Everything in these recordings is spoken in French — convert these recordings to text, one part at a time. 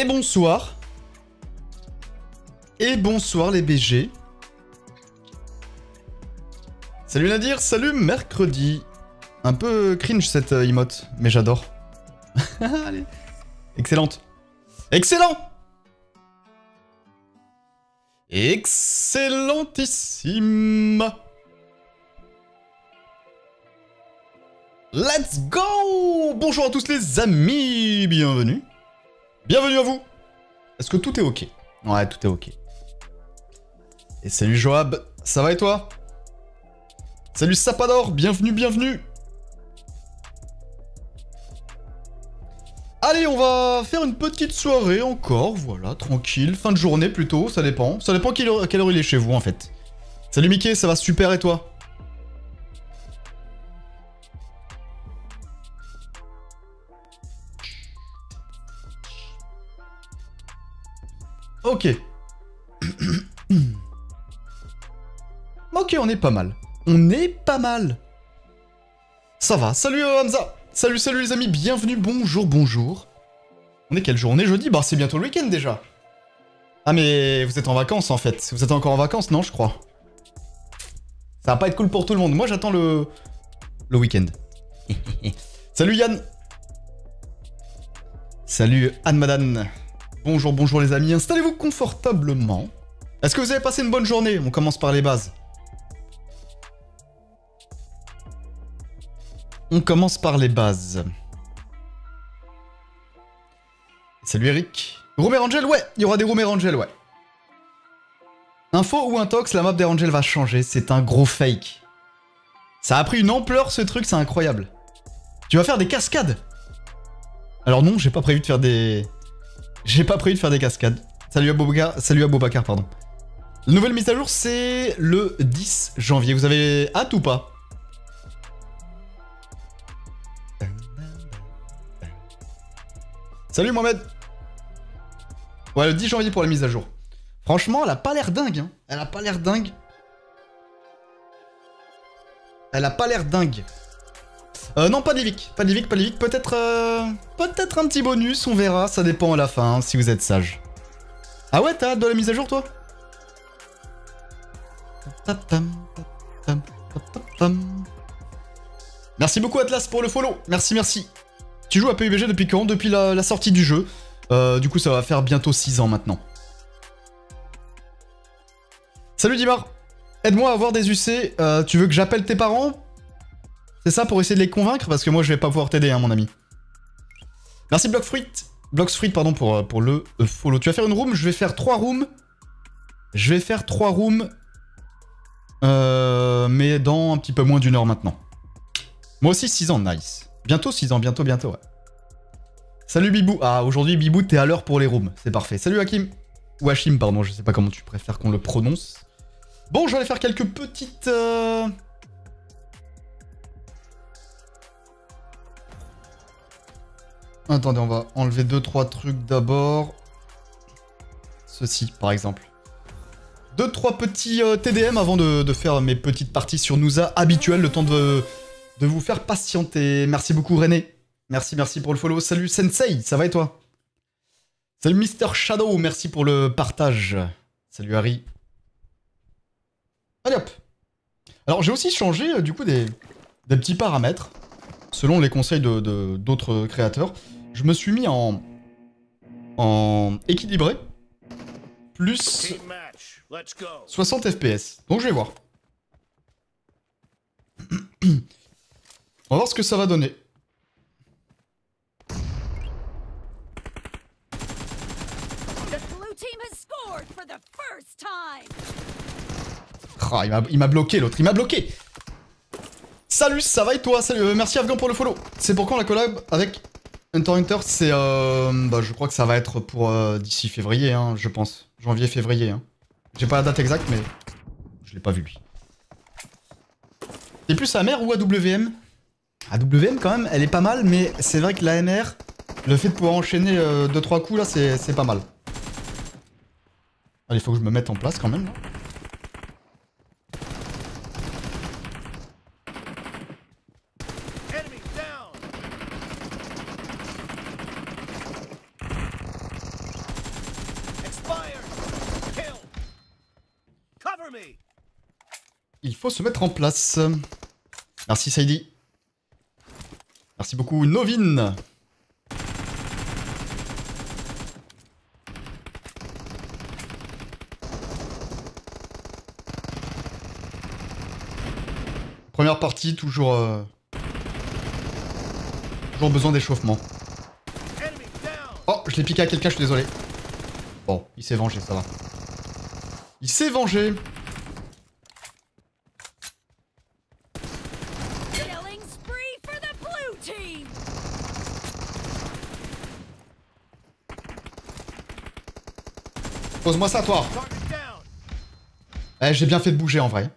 Et bonsoir. Et bonsoir les BG. Salut Nadir, salut mercredi. Un peu cringe cette euh, emote, mais j'adore. Excellente. Excellent Excellentissime Let's go Bonjour à tous les amis, bienvenue que tout est OK Ouais, tout est OK. Et salut Joab, ça va et toi Salut Sapador, bienvenue, bienvenue Allez, on va faire une petite soirée encore, voilà, tranquille. Fin de journée plutôt, ça dépend. Ça dépend à quelle heure il est chez vous en fait. Salut Mickey, ça va super et toi Ok. ok, on est pas mal. On est pas mal. Ça va. Salut euh, Hamza. Salut, salut les amis. Bienvenue. Bonjour, bonjour. On est quel jour On est jeudi. Bah, c'est bientôt le week-end déjà. Ah, mais vous êtes en vacances en fait. Vous êtes encore en vacances Non, je crois. Ça va pas être cool pour tout le monde. Moi, j'attends le. le week-end. salut Yann. Salut anne Madan. Bonjour, bonjour les amis, installez-vous confortablement. Est-ce que vous avez passé une bonne journée On commence par les bases. On commence par les bases. Salut Eric. Roomer Angel, ouais, il y aura des Roomer Angel, ouais. Info ou intox, la map des Angel va changer, c'est un gros fake. Ça a pris une ampleur ce truc, c'est incroyable. Tu vas faire des cascades Alors non, j'ai pas prévu de faire des... J'ai pas prévu de faire des cascades. Salut à Bobacar, salut à pardon. La nouvelle mise à jour, c'est le 10 janvier. Vous avez hâte ou pas Salut Mohamed Ouais, le 10 janvier pour la mise à jour. Franchement, elle a pas l'air dingue, hein. Elle a pas l'air dingue. Elle a pas l'air dingue. Euh, non, pas vic, pas vic, pas Peut-être euh, peut-être un petit bonus, on verra. Ça dépend à la fin, hein, si vous êtes sage. Ah ouais, t'as hâte de la mise à jour, toi Merci beaucoup, Atlas, pour le follow. Merci, merci. Tu joues à PUBG depuis quand Depuis la, sortie du jeu. Euh, du coup, ça va faire bientôt 6 ans maintenant. Salut, Dimar. Aide-moi à avoir des UC. tu veux que j'appelle tes parents c'est ça pour essayer de les convaincre Parce que moi, je vais pas pouvoir t'aider, hein, mon ami. Merci, Blockfruit. Blockfruit, pardon, pour, euh, pour le euh, follow. Tu vas faire une room Je vais faire trois rooms. Je vais faire trois rooms. Euh, mais dans un petit peu moins d'une heure maintenant. Moi aussi, 6 ans, nice. Bientôt 6 ans, bientôt, bientôt, ouais. Salut Bibou. Ah, aujourd'hui, Bibou, t'es à l'heure pour les rooms. C'est parfait. Salut Hakim. Ou Hachim, pardon, je sais pas comment tu préfères qu'on le prononce. Bon, je vais faire quelques petites... Attendez, on va enlever deux, trois trucs d'abord. Ceci, par exemple. Deux, trois petits euh, TDM avant de, faire mes petites parties sur Nusa habituelles, le temps de, de vous faire patienter. Merci beaucoup René. Merci, merci pour le follow. Salut Sensei, ça va et toi Salut Mister Shadow, merci pour le partage. Salut Harry. Allez hop Alors j'ai aussi changé euh, du coup des, des petits paramètres selon les conseils d'autres de, d'autres créateurs je me suis mis en, en équilibré, plus 60 FPS. Donc je vais voir. On va voir ce que ça va donner. il m'a bloqué l'autre, il m'a bloqué Salut, ça va et toi Salut, euh, merci Afghan pour le follow. C'est pourquoi on la collab avec c'est, euh, bah, je crois que ça va être pour euh, d'ici février, hein, je pense. Janvier-février. Hein. J'ai pas la date exacte, mais je l'ai pas vu lui. C'est plus AMR ou AWM AWM quand même, elle est pas mal, mais c'est vrai que l'AMR, le fait de pouvoir enchaîner 2-3 euh, coups là, c'est pas mal. Allez, faut que je me mette en place quand même. Là. Il faut se mettre en place. Merci Saidi. Merci beaucoup Novin. Première partie, toujours, euh, toujours besoin d'échauffement. Oh, je l'ai piqué à quelqu'un, je suis désolé. Bon, il s'est vengé, ça va. Il s'est vengé Pose-moi ça, toi. Eh, j'ai bien fait de bouger en vrai.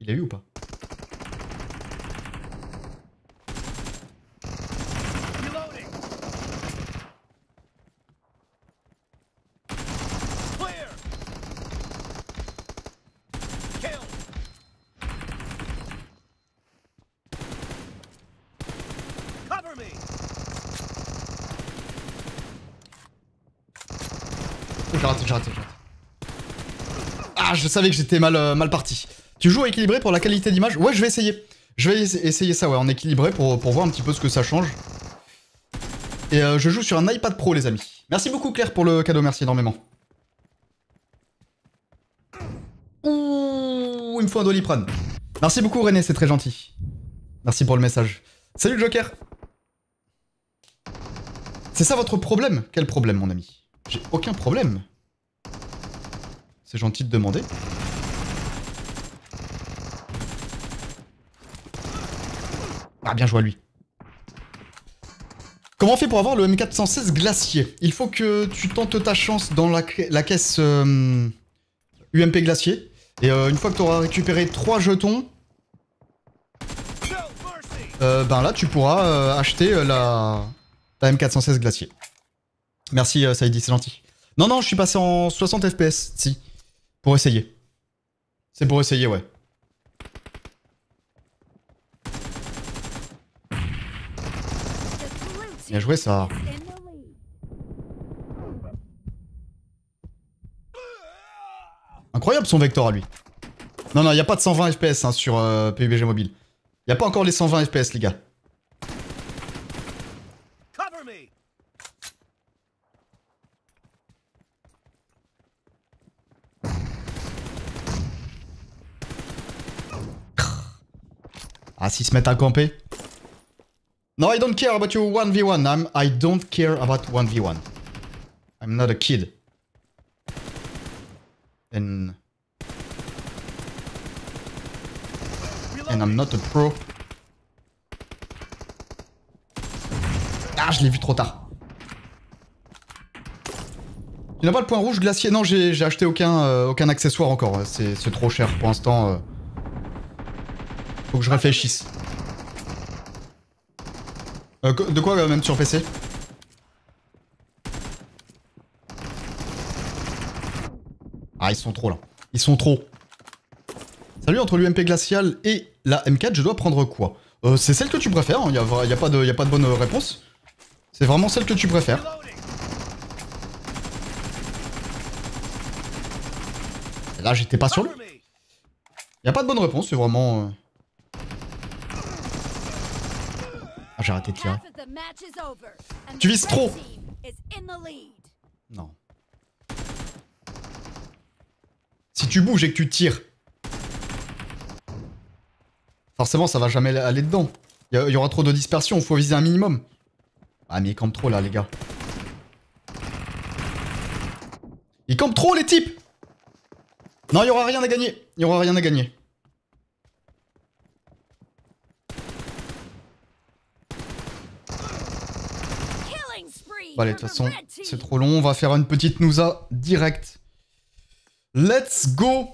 Il a eu ou pas je savais que j'étais mal, euh, mal parti. Tu joues équilibré pour la qualité d'image Ouais, je vais essayer. Je vais essayer ça, ouais, en équilibré pour, voir un petit peu ce que ça change. Et euh, je joue sur un iPad Pro, les amis. Merci beaucoup, Claire, pour le cadeau. Merci énormément. Ouh, il me faut un doliprane. Merci beaucoup, René, c'est très gentil. Merci pour le message. Salut, Joker C'est ça votre problème Quel problème, mon ami J'ai aucun problème. C'est gentil de demander. Ah, bien joué à lui. Comment on fait pour avoir le M416 glacier Il faut que tu tentes ta chance dans la, caisse UMP euh, glacier. Et euh, une fois que tu auras récupéré 3 jetons, euh, ben là tu pourras acheter la, la, M416 glacier. Merci Saïdi, c'est gentil. Non, non, je suis passé en 60 FPS, si. Pour essayer. C'est pour essayer, ouais. Bien joué, ça. Incroyable son vecteur à lui. Non, non, il n'y a pas de 120 FPS hein, sur euh, PUBG Mobile. Il n'y a pas encore les 120 FPS, les gars. Ah, s'ils se mettent à camper. No, I don't care about your 1v1. I'm, I don't care about 1v1. I'm not a kid. And... And I'm not a pro. Ah, je l'ai vu trop tard. Tu n'as pas le point rouge glacier Non, j'ai acheté euh, aucun, accessoire encore. C'est trop cher pour l'instant. Euh. Faut que je réfléchisse. Euh, de quoi euh, même sur PC Ah, ils sont trop là. Ils sont trop. Salut, entre l'UMP Glacial et la M4, je dois prendre quoi euh, C'est celle que tu préfères, il hein. n'y a, pas de, y a pas de bonne réponse. C'est vraiment celle que tu préfères. là, j'étais pas sur lui. Il n'y a pas de bonne réponse, c'est vraiment... j'ai de tirer. Tu vises trop Non. Si tu bouges et que tu tires, forcément ça va jamais aller dedans. Il y, aura trop de dispersion, faut viser un minimum. Ah mais ils campent trop là les gars. Ils campent trop les types Non, il y aura rien à gagner. Il y aura rien à gagner. allez, de toute façon, c'est trop long. On va faire une petite Nousa direct. Let's go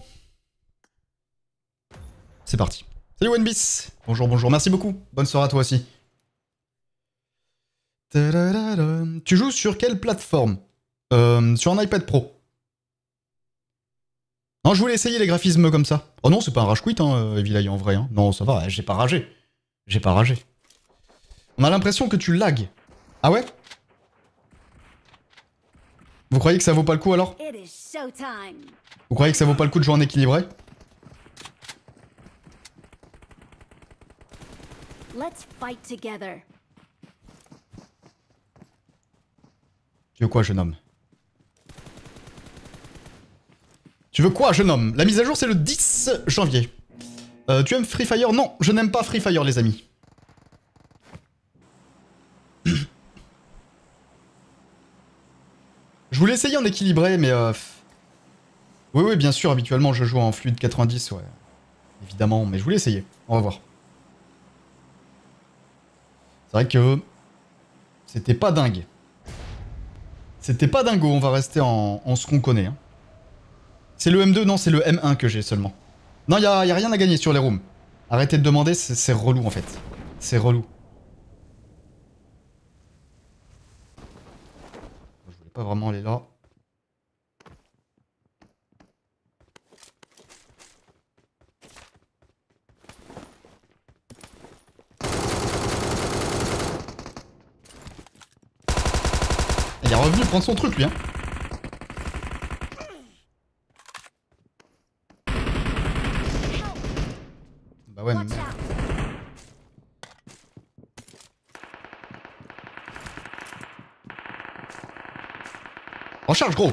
C'est parti. Salut Wenbis Bonjour, bonjour. Merci beaucoup. Bonne soirée à toi aussi. Tu joues sur quelle plateforme Sur un iPad Pro. Non, je voulais essayer les graphismes comme ça. Oh non, c'est pas un rage quit, hein, euh, Evilay, en vrai. Hein. Non, ça va, j'ai pas ragé. J'ai pas ragé. On a l'impression que tu lags. Ah ouais vous croyez que ça vaut pas le coup alors Vous croyez que ça vaut pas le coup de jouer en équilibré Let's fight together. Tu veux quoi, jeune homme Tu veux quoi, jeune homme La mise à jour, c'est le 10 janvier. Euh, tu aimes Free Fire Non, je n'aime pas Free Fire, les amis. Je voulais essayer en équilibré, mais... Euh, oui, oui, bien sûr, habituellement, je joue en fluide 90, ouais. Évidemment, mais je voulais essayer. On va voir. C'est vrai que... C'était pas dingue. C'était pas dingo, on va rester en, ce qu'on connaît. Hein. C'est le M2, non, c'est le M1 que j'ai seulement. Non, y'a y a rien à gagner sur les rooms. Arrêtez de demander, c'est relou en fait. C'est relou. pas vraiment les là. Il est revenu prendre son truc lui hein. Bah ouais En charge, gros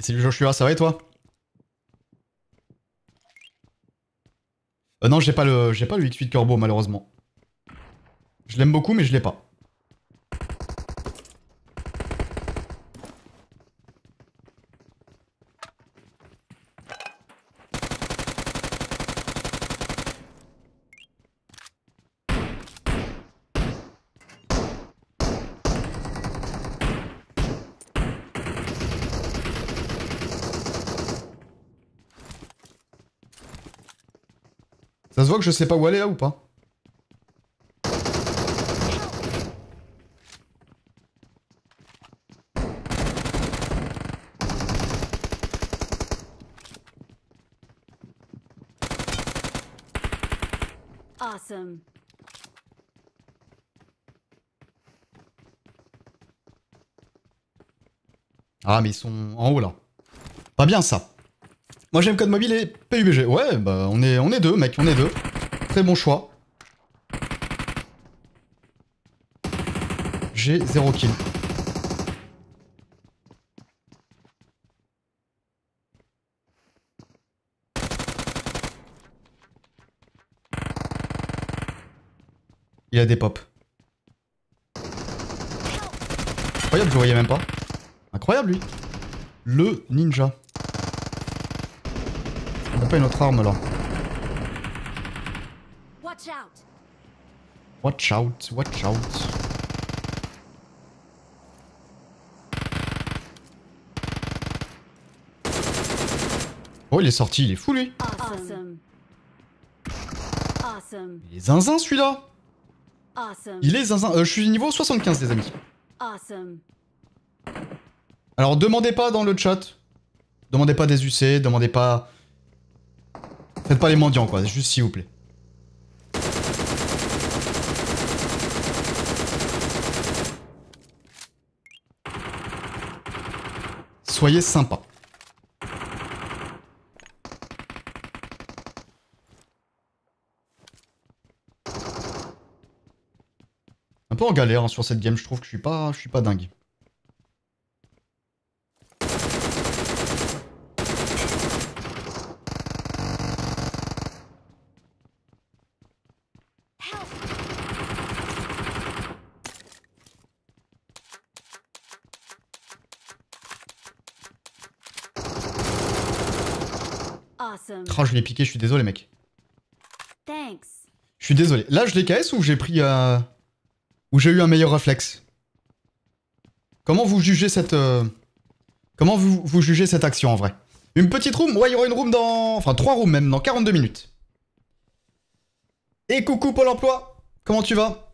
Salut Joshua, ça va et toi Bah non, j'ai pas le j'ai pas le X8 Corbeau malheureusement. Je l'aime beaucoup mais je l'ai pas. que je sais pas où aller là ou pas Ah mais ils sont en haut là. Pas bien ça. Moi j'aime Code Mobile et PUBG. Ouais, bah on est, on est deux, mec, on est deux. Très bon choix. J'ai 0 kill. Il a des pops. Incroyable, je voyais même pas. Incroyable lui. Le ninja pas une autre arme là Watch out Watch out, Oh, il est sorti, il est fou lui. Awesome. Il est zinzin celui-là. Il est zinzin. Euh, je suis niveau 75, les amis. Alors, demandez pas dans le chat. Demandez pas des UC, demandez pas Faites pas les mendiants quoi, juste s'il vous plaît. Soyez sympa. Un peu en galère hein, sur cette game, je trouve que je suis pas, je suis pas dingue. Ah, je l'ai piqué, je suis désolé, mec. Je suis désolé. Là, je l'ai KS ou j'ai pris... Euh, ou j'ai eu un meilleur réflexe Comment vous jugez cette... Euh, comment vous, jugez cette action, en vrai Une petite room Ouais, il y aura une room dans... Enfin, trois rooms même, dans 42 minutes. Et coucou Pôle emploi Comment tu vas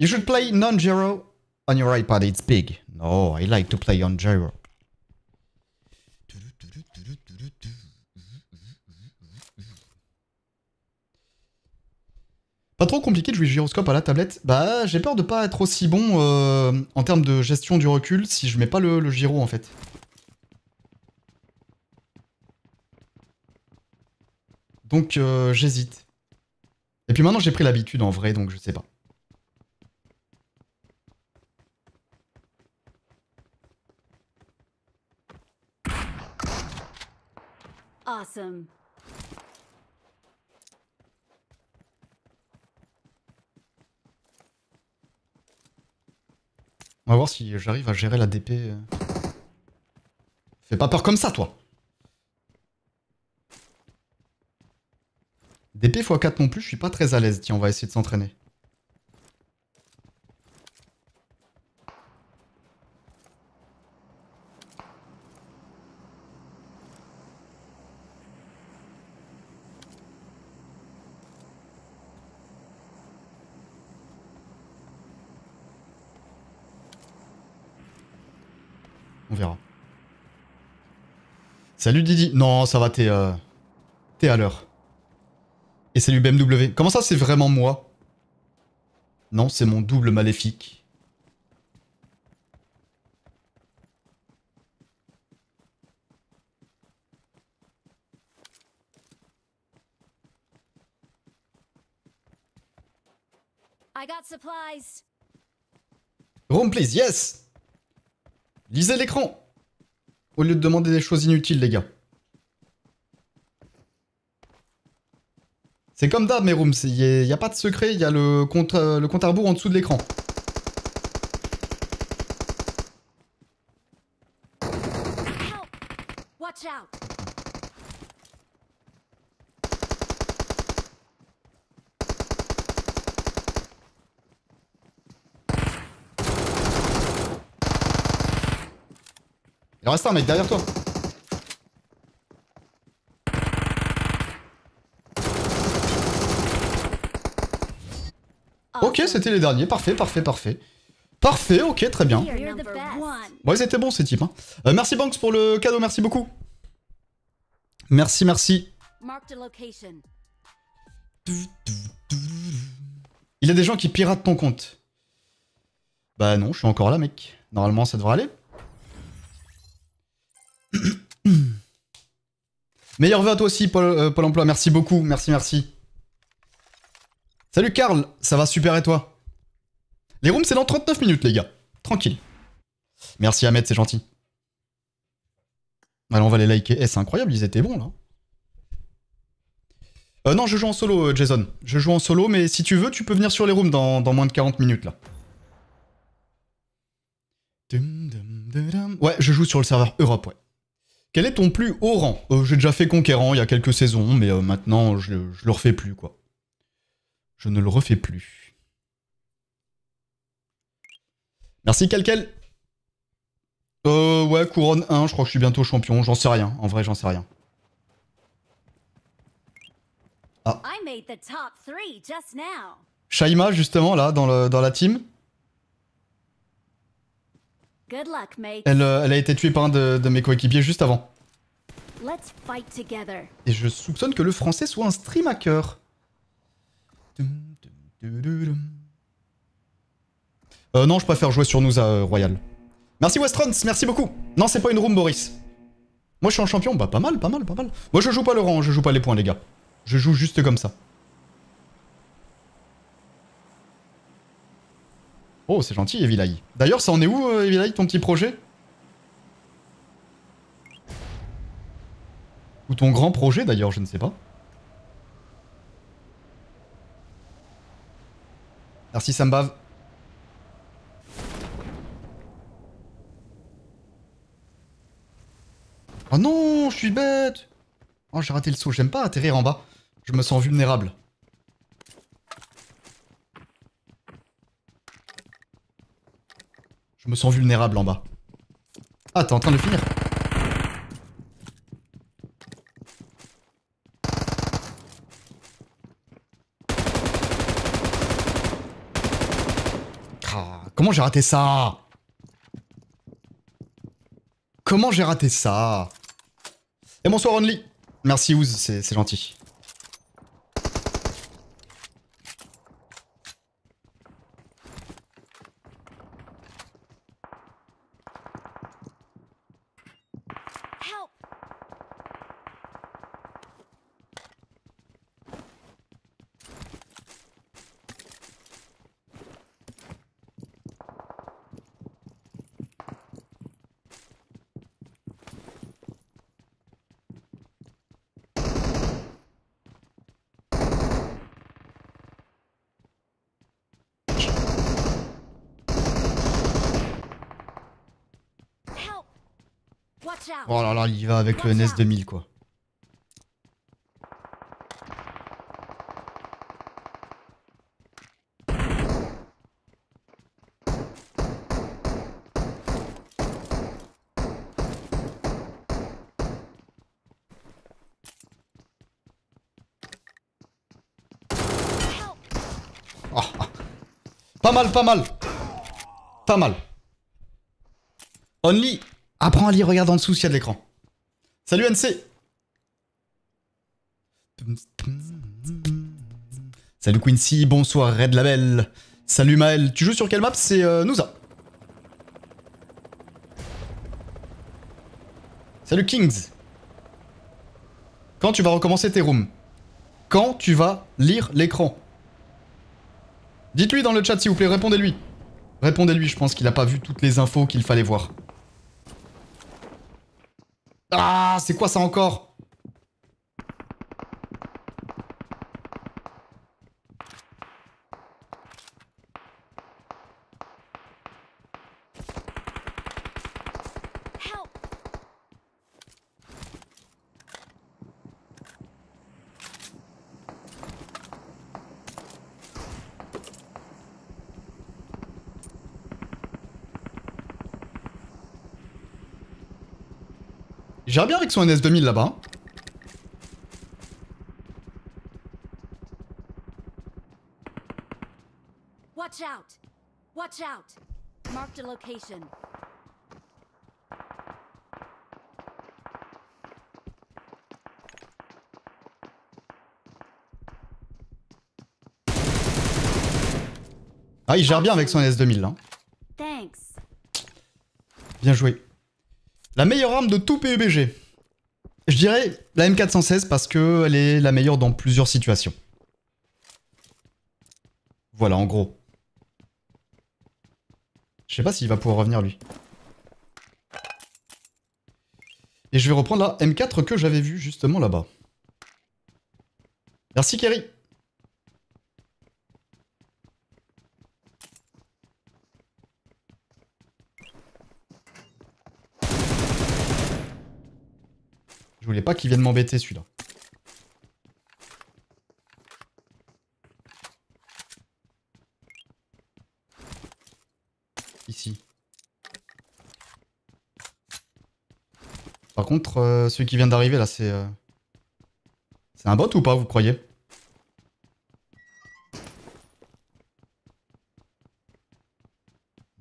You should play non zero on your iPad, it's big. No, I like to play on gyro. Pas trop compliqué de jouer gyroscope à la tablette Bah, j'ai peur de pas être aussi bon euh, en termes de gestion du recul si je mets pas le, gyro en fait. Donc euh, j'hésite. Et puis maintenant j'ai pris l'habitude en vrai, donc je sais pas. Awesome. On va voir si j'arrive à gérer la DP. Fais pas peur comme ça, toi DP x4 non plus, je suis pas très à l'aise. Tiens, on va essayer de s'entraîner. Salut Didi. Non, ça va, t'es euh, t'es à l'heure. Et salut BMW. Comment ça, c'est vraiment moi Non, c'est mon double maléfique. I got supplies. Room please, yes Lisez l'écran au lieu de demander des choses inutiles, les gars. C'est comme d'hab, mes rooms. Il n'y a, pas de secret. Il y a le compte, euh, le compte à rebours en dessous de l'écran. reste un mec derrière toi. Ah, ok, c'était les derniers. Parfait, parfait, parfait. Parfait, ok, très bien. Bon, ils étaient bons ces types. Hein. Euh, merci Banks pour le cadeau, merci beaucoup. Merci, merci. Il y a des gens qui piratent ton compte. Bah non, je suis encore là, mec. Normalement, ça devrait aller. Meilleur vœu à toi aussi, euh, Paul, emploi. Merci beaucoup. Merci, merci. Salut, Karl. Ça va super et toi Les rooms, c'est dans 39 minutes, les gars. Tranquille. Merci, Ahmed, c'est gentil. Allez, ah, on va les liker. Eh, c'est incroyable, ils étaient bons, là. Euh, non, je joue en solo, euh, Jason. Je joue en solo, mais si tu veux, tu peux venir sur les rooms dans, dans moins de 40 minutes, là. Ouais, je joue sur le serveur Europe, ouais. Quel est ton plus haut rang euh, J'ai déjà fait conquérant il y a quelques saisons, mais euh, maintenant je, le refais plus quoi. Je ne le refais plus. Merci Kelkel. Euh ouais, couronne 1, je crois que je suis bientôt champion, j'en sais rien, en vrai j'en sais rien. Ah. Shaima justement là dans la team. Elle, euh, elle a été tuée par un de, mes coéquipiers juste avant. Et je soupçonne que le français soit un stream hacker. Euh, non, je préfère jouer sur nous euh, à Royal. Merci Westrons, merci beaucoup. Non, c'est pas une room, Boris. Moi, je suis un champion. Bah, pas mal, pas mal, pas mal. Moi, je joue pas le rang, je joue pas les points, les gars. Je joue juste comme ça. Oh, c'est gentil, Evilai. D'ailleurs, ça en est où, euh, Evilai, ton petit projet Ou ton grand projet, d'ailleurs, je ne sais pas. Merci, ça me bave. Oh non, je suis bête Oh, j'ai raté le saut, j'aime pas atterrir en bas. Je me sens vulnérable. me sens vulnérable en bas. Ah, t'es en train de finir ah, Comment j'ai raté ça Comment j'ai raté ça Et eh, bonsoir Only Merci Ouz, c'est gentil. Oh là là, il y va avec le NES 2000 quoi. Ah, ah. Pas mal, pas mal. Pas mal. Only Apprends à lire, regarde en dessous s'il y a de l'écran. Salut NC Salut Quincy, bonsoir Red Label. Salut Maël, tu joues sur quelle map C'est euh, Salut Kings. Quand tu vas recommencer tes rooms Quand tu vas lire l'écran Dites-lui dans le chat s'il vous plaît, répondez-lui. Répondez-lui, je pense qu'il a pas vu toutes les infos qu'il fallait voir. Ah, c'est quoi ça encore gère bien avec son NS2000 là-bas. Hein. Watch out! Watch out! location. Ah, il gère bien avec son S2000 là. Hein. Bien joué. La meilleure arme de tout PUBG. Je dirais la M416 parce qu'elle est la meilleure dans plusieurs situations. Voilà, en gros. Je sais pas s'il va pouvoir revenir, lui. Et je vais reprendre la M4 que j'avais vue justement là-bas. Merci Kerry Je voulais pas qu'il vienne m'embêter celui-là. Ici. Par contre, euh, celui qui vient d'arriver là, c'est... Euh, c'est un bot ou pas, vous croyez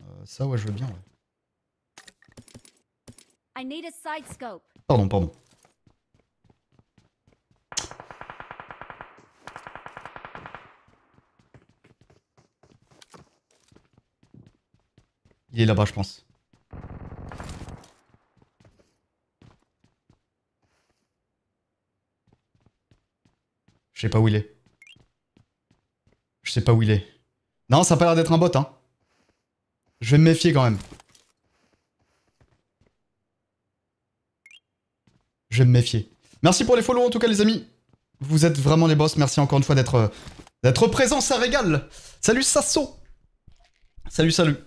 euh, Ça, ouais, je veux bien, ouais. Pardon, pardon. Il est là-bas, je pense. Je sais pas où il est. Je sais pas où il est. Non, ça a pas l'air d'être un bot, hein. Je vais me méfier quand même. Je vais me méfier. Merci pour les follow en tout cas, les amis. Vous êtes vraiment les boss. Merci encore une fois d'être euh, d'être présent, ça régale. Salut Sasso. Salut, salut.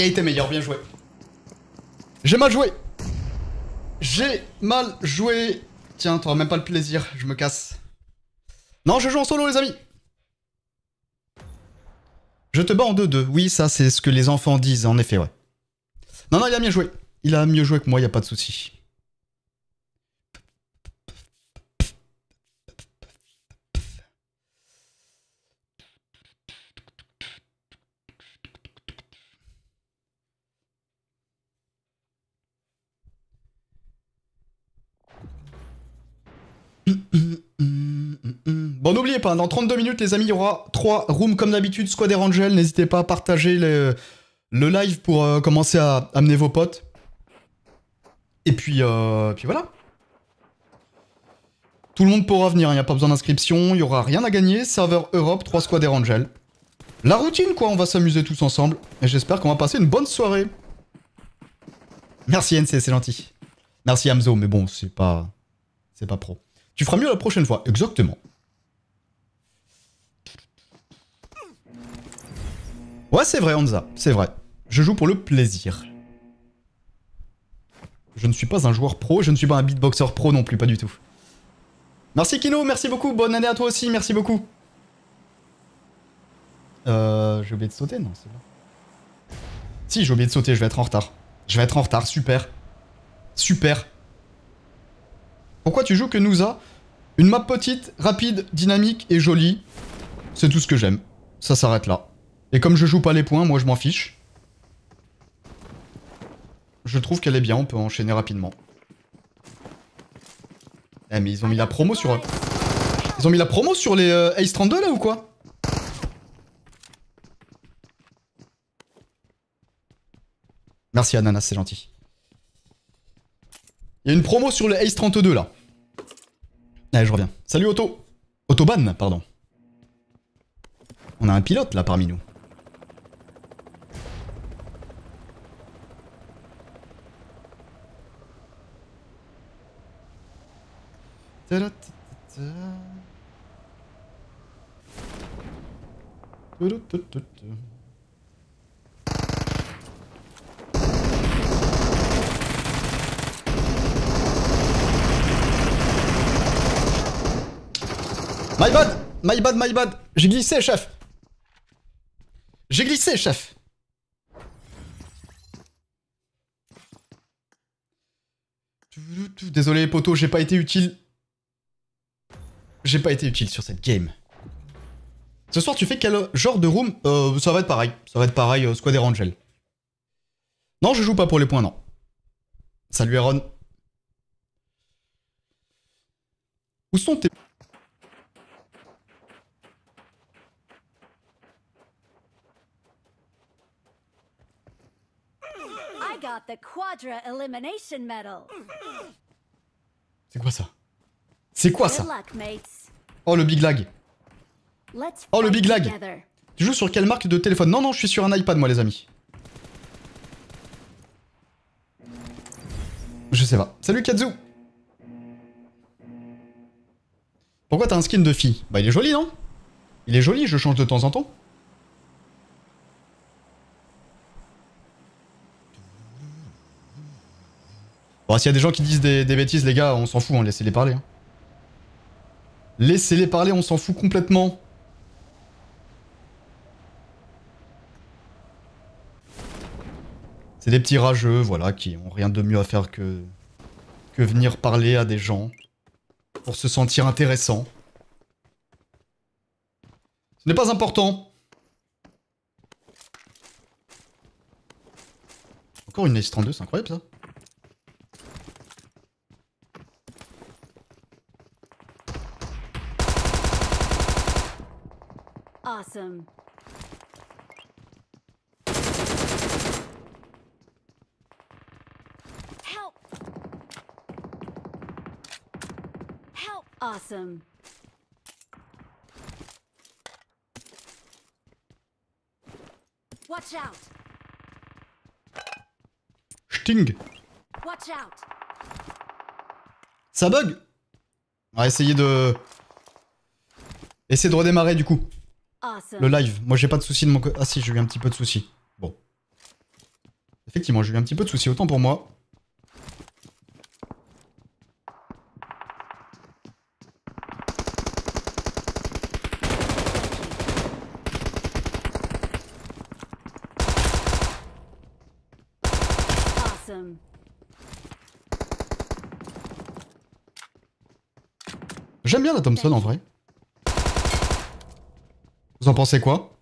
il a été meilleur, bien joué. J'ai mal joué J'ai mal joué Tiens, t'auras même pas le plaisir, je me casse. Non, je joue en solo, les amis Je te bats en 2-2. Oui, ça, c'est ce que les enfants disent, en effet, ouais. Non, non, il a mieux joué. Il a mieux joué que moi, il a pas de souci. Bon, n'oubliez pas, dans 32 minutes, les amis, il y aura 3 rooms comme d'habitude, Squad et Rangel. N'hésitez pas à partager le, live pour euh, commencer à amener vos potes. Et puis, euh, puis voilà. Tout le monde pourra venir, il hein, n'y a pas besoin d'inscription, il n'y aura rien à gagner. Serveur Europe, 3 Squad et La routine, quoi, on va s'amuser tous ensemble. Et j'espère qu'on va passer une bonne soirée. Merci NC, c'est gentil. Merci Amzo, mais bon, c'est pas... C'est pas pro. Tu feras mieux la prochaine fois. Exactement. Ouais, c'est vrai, Anza, C'est vrai. Je joue pour le plaisir. Je ne suis pas un joueur pro, je ne suis pas un beatboxer pro non plus, pas du tout. Merci Kino, merci beaucoup, bonne année à toi aussi, merci beaucoup. Euh, j'ai oublié de sauter, non, c'est bon. Si, j'ai oublié de sauter, je vais être en retard. Je vais être en retard, super. Super. Pourquoi tu joues que Nusa Une map petite, rapide, dynamique et jolie. C'est tout ce que j'aime. Ça s'arrête là. Et comme je joue pas les points, moi je m'en fiche. Je trouve qu'elle est bien, on peut enchaîner rapidement. Eh mais ils ont mis la promo sur... eux. Ils ont mis la promo sur les euh, Ace 32 là ou quoi Merci Ananas, c'est gentil. Il y a une promo sur le Ace 32 là. Allez, je reviens. Salut Auto. Autoban, pardon. On a un pilote là parmi nous. My bad My bad, my bad J'ai glissé, chef J'ai glissé, chef Désolé, poteau, j'ai pas été utile. J'ai pas été utile sur cette game. Ce soir, tu fais quel genre de room euh, Ça va être pareil. Ça va être pareil, euh, Squad Rangel. Non, je joue pas pour les points, non. Salut, Aaron. Où sont tes... C'est quoi ça C'est quoi ça Oh le big lag. Oh le big lag. Tu joues sur quelle marque de téléphone Non non, je suis sur un iPad moi les amis. Je sais pas. Salut Kazu. Pourquoi t'as un skin de fille Bah il est joli non Il est joli, je change de temps en temps. Bon, s'il y a des gens qui disent des, bêtises, les gars, on s'en fout, hein, laissez-les parler. Hein. Laissez-les parler, on s'en fout complètement. C'est des petits rageux, voilà, qui ont rien de mieux à faire que, que venir parler à des gens pour se sentir intéressant. Ce n'est pas important. Encore une S32, c'est incroyable ça. Awesome. Help! Help! Awesome. Watch out! Sting! Watch out! Ça bug On va essayer de... Essayer de redémarrer du coup. Ah, Le live. Moi, j'ai pas de soucis de mon côté. Ah si, j'ai eu un petit peu de soucis. Bon. Effectivement, j'ai eu un petit peu de soucis. Autant pour moi. J'aime bien la Thompson en vrai en quoi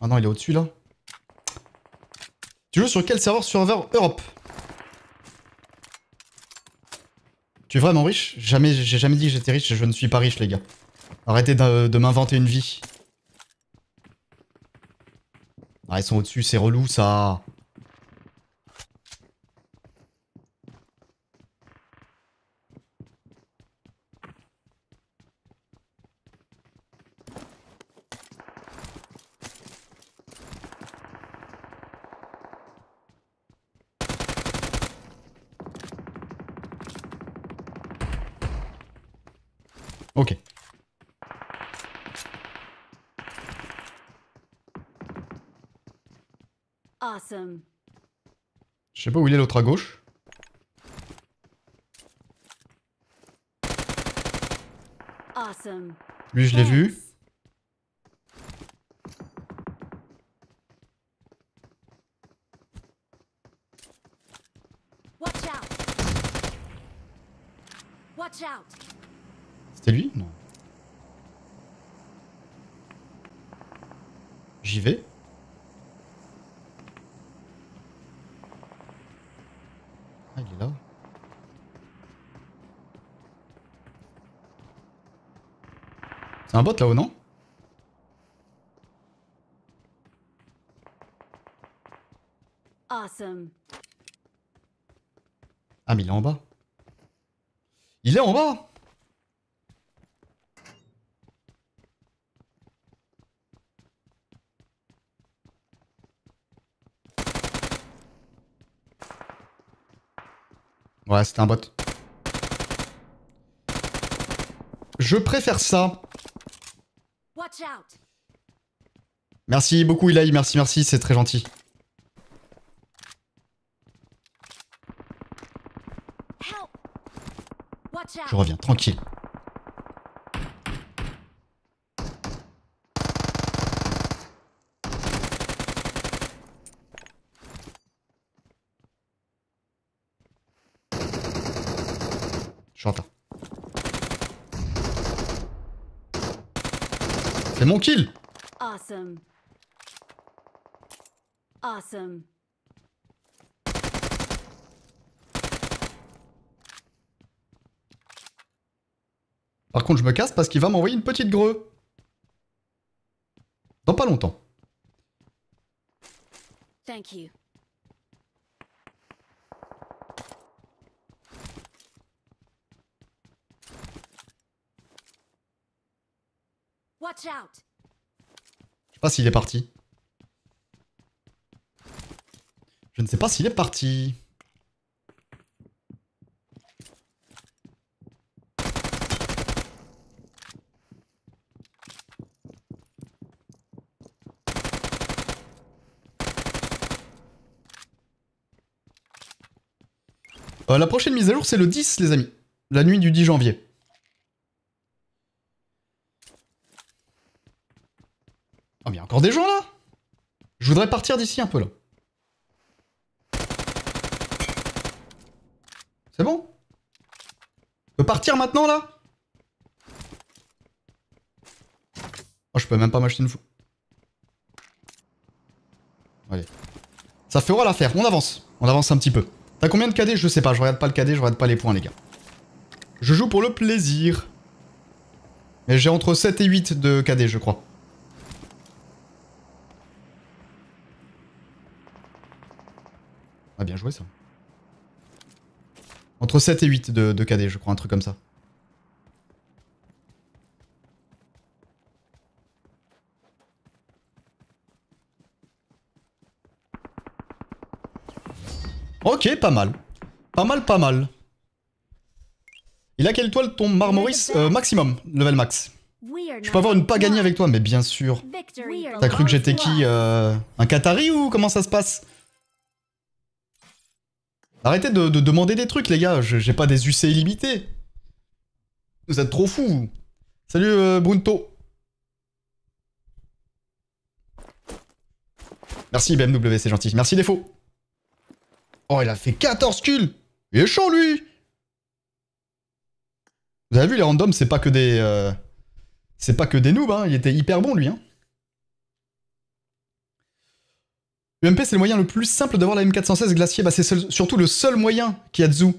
Ah non, il est au-dessus là. Tu joues sur quel serveur serveur Europe Tu es vraiment riche Jamais, j'ai jamais dit que j'étais riche, je ne suis pas riche les gars. Arrêtez de, de m'inventer une vie. Ah, ils sont au-dessus, c'est relou ça. Je sais pas où il est l'autre à gauche. Lui, je l'ai vu. C'est un bot là-haut, non Awesome. Ah mais il est en bas. Il est en bas Ouais, c'était un bot. Je préfère ça Merci beaucoup, Ilaï. Merci, merci. C'est très gentil. Je reviens, tranquille. mon kill Awesome. Awesome. Par contre, je me casse parce qu'il va m'envoyer une petite greu. Dans pas longtemps. Thank Je sais pas s'il est parti. Je ne sais pas s'il est parti. Euh, la prochaine mise à jour, c'est le 10, les amis. La nuit du 10 janvier. Je voudrais partir d'ici un peu là. C'est bon Peut partir maintenant là Oh, je peux même pas m'acheter une fou. Allez. Ça fera l'affaire. On avance. On avance un petit peu. T'as combien de KD Je sais pas. Je regarde pas le KD, je regarde pas les points, les gars. Je joue pour le plaisir. Mais j'ai entre 7 et 8 de KD, je crois. Jouer ça. Entre 7 et 8 de, de KD, je crois, un truc comme ça. Ok, pas mal. Pas mal, pas mal. Il a quelle toile ton marmoris euh, Maximum, level max. Je peux avoir une pas gagnée avec toi, mais bien sûr. T'as cru que j'étais qui euh, Un Qatari ou comment ça se passe Arrêtez de, demander des trucs, les gars. J'ai pas des UC illimités. Vous êtes trop fous, Salut, euh, Brunto. Merci, BMW, c'est gentil. Merci, défaut. Oh, il a fait 14 kills Il est chaud, lui Vous avez vu, les randoms, c'est pas que des... Euh, c'est pas que des noobs, hein. Il était hyper bon, lui, hein. L'UMP c'est le moyen le plus simple d'avoir la M416 Glacier. Bah, c'est surtout le seul moyen qu'il y a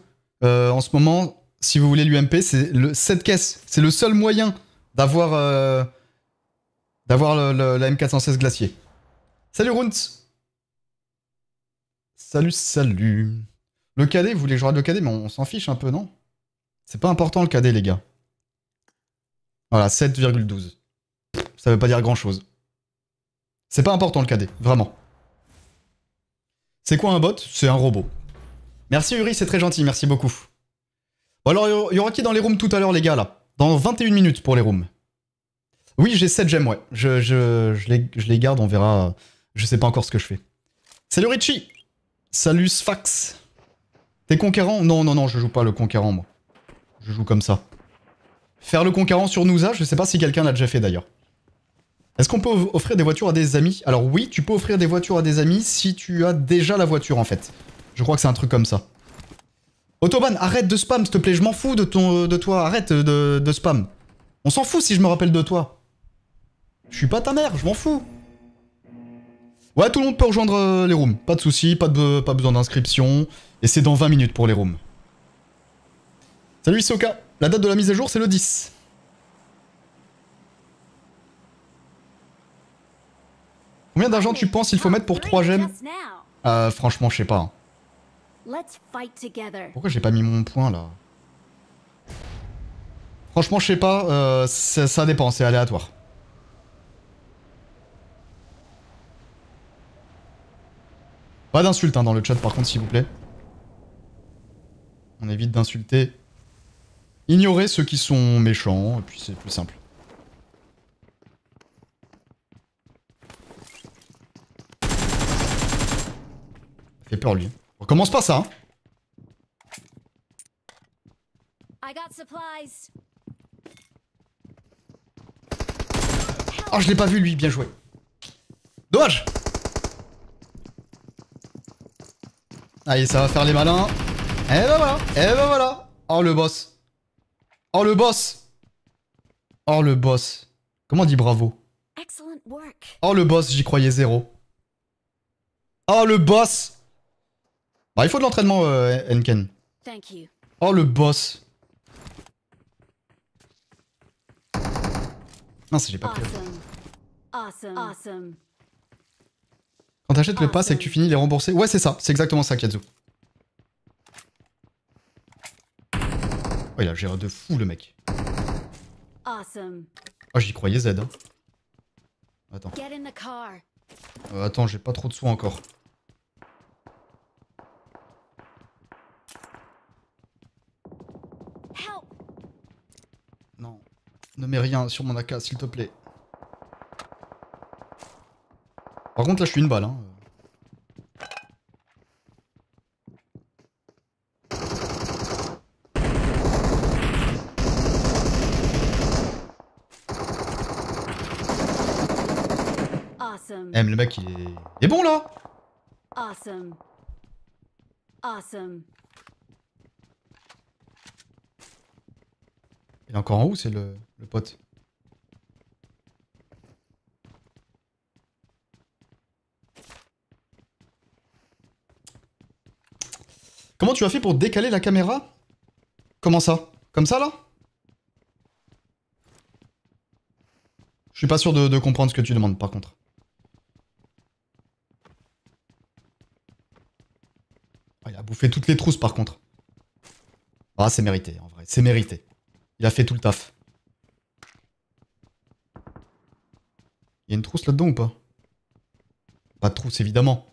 euh, en ce moment. Si vous voulez l'UMP, c'est cette caisse. C'est le seul moyen d'avoir euh, d'avoir la M416 Glacier. Salut Runt Salut, salut Le cadet, vous voulez que je le cadet Mais on, s'en fiche un peu, non C'est pas important le cadet, les gars. Voilà, 7,12. Ça veut pas dire grand-chose. C'est pas important le cadet, vraiment. C'est quoi un bot C'est un robot. Merci Uri, c'est très gentil, merci beaucoup. Bon alors, il y aura qui dans les rooms tout à l'heure, les gars, là Dans 21 minutes pour les rooms. Oui, j'ai 7 gemmes, ouais. Je, je, je, les, je, les, garde, on verra. Je sais pas encore ce que je fais. Salut Richie Salut Sfax T'es conquérant Non, non, non, je joue pas le conquérant, moi. Je joue comme ça. Faire le conquérant sur Nousa, je sais pas si quelqu'un l'a déjà fait d'ailleurs. Est-ce qu'on peut offrir des voitures à des amis Alors oui, tu peux offrir des voitures à des amis si tu as déjà la voiture en fait. Je crois que c'est un truc comme ça. Autoban, arrête de spam, s'il te plaît, je m'en fous de, ton, euh, de toi, arrête de, spam. On s'en fout si je me rappelle de toi. Je suis pas ta mère, je m'en fous. Ouais, tout le monde peut rejoindre euh, les rooms, pas de soucis, pas, de, pas besoin d'inscription. Et c'est dans 20 minutes pour les rooms. Salut Soka, la date de la mise à jour c'est le 10. Combien d'argent tu penses il faut mettre pour 3 gemmes euh, Franchement, je sais pas. Hein. Pourquoi j'ai pas mis mon point là Franchement, je sais pas. Euh, ça, dépend, c'est aléatoire. Pas d'insultes hein, dans le chat par contre, s'il vous plaît. On évite d'insulter. Ignorez ceux qui sont méchants, et puis c'est plus simple. fait peur lui. On commence pas ça. Hein. Oh, je l'ai pas vu lui, bien joué. Dommage Allez, ça va faire les malins. Et eh ben voilà, Et eh ben voilà. Oh le boss. Oh le boss. Oh le boss. Comment on dit bravo Oh le boss, j'y croyais zéro. Oh le boss bah il faut de l'entraînement, euh, Enken. Oh, le boss. Non, j'ai pas pris. Quand t'achètes le pass et que tu finis les rembourser. Ouais, c'est ça, c'est exactement ça, Kazu. Oh, il a géré de fou, le mec. Oh, j'y croyais Z. Hein. Attends. Euh, attends, j'ai pas trop de soins encore. Ne mets rien sur mon AK, s'il te plaît. Par contre, là, je suis une balle. Hein. Eh, le mec, il est, bon, là Il est encore en haut, c'est le, pote. Comment tu as fait pour décaler la caméra Comment ça Comme ça là Je suis pas sûr de, comprendre ce que tu demandes par contre. Ah, il a bouffé toutes les trousses par contre. Ah c'est mérité en vrai, c'est mérité. Il a fait tout le taf. Il y a une trousse là-dedans ou pas Pas de trousse, évidemment.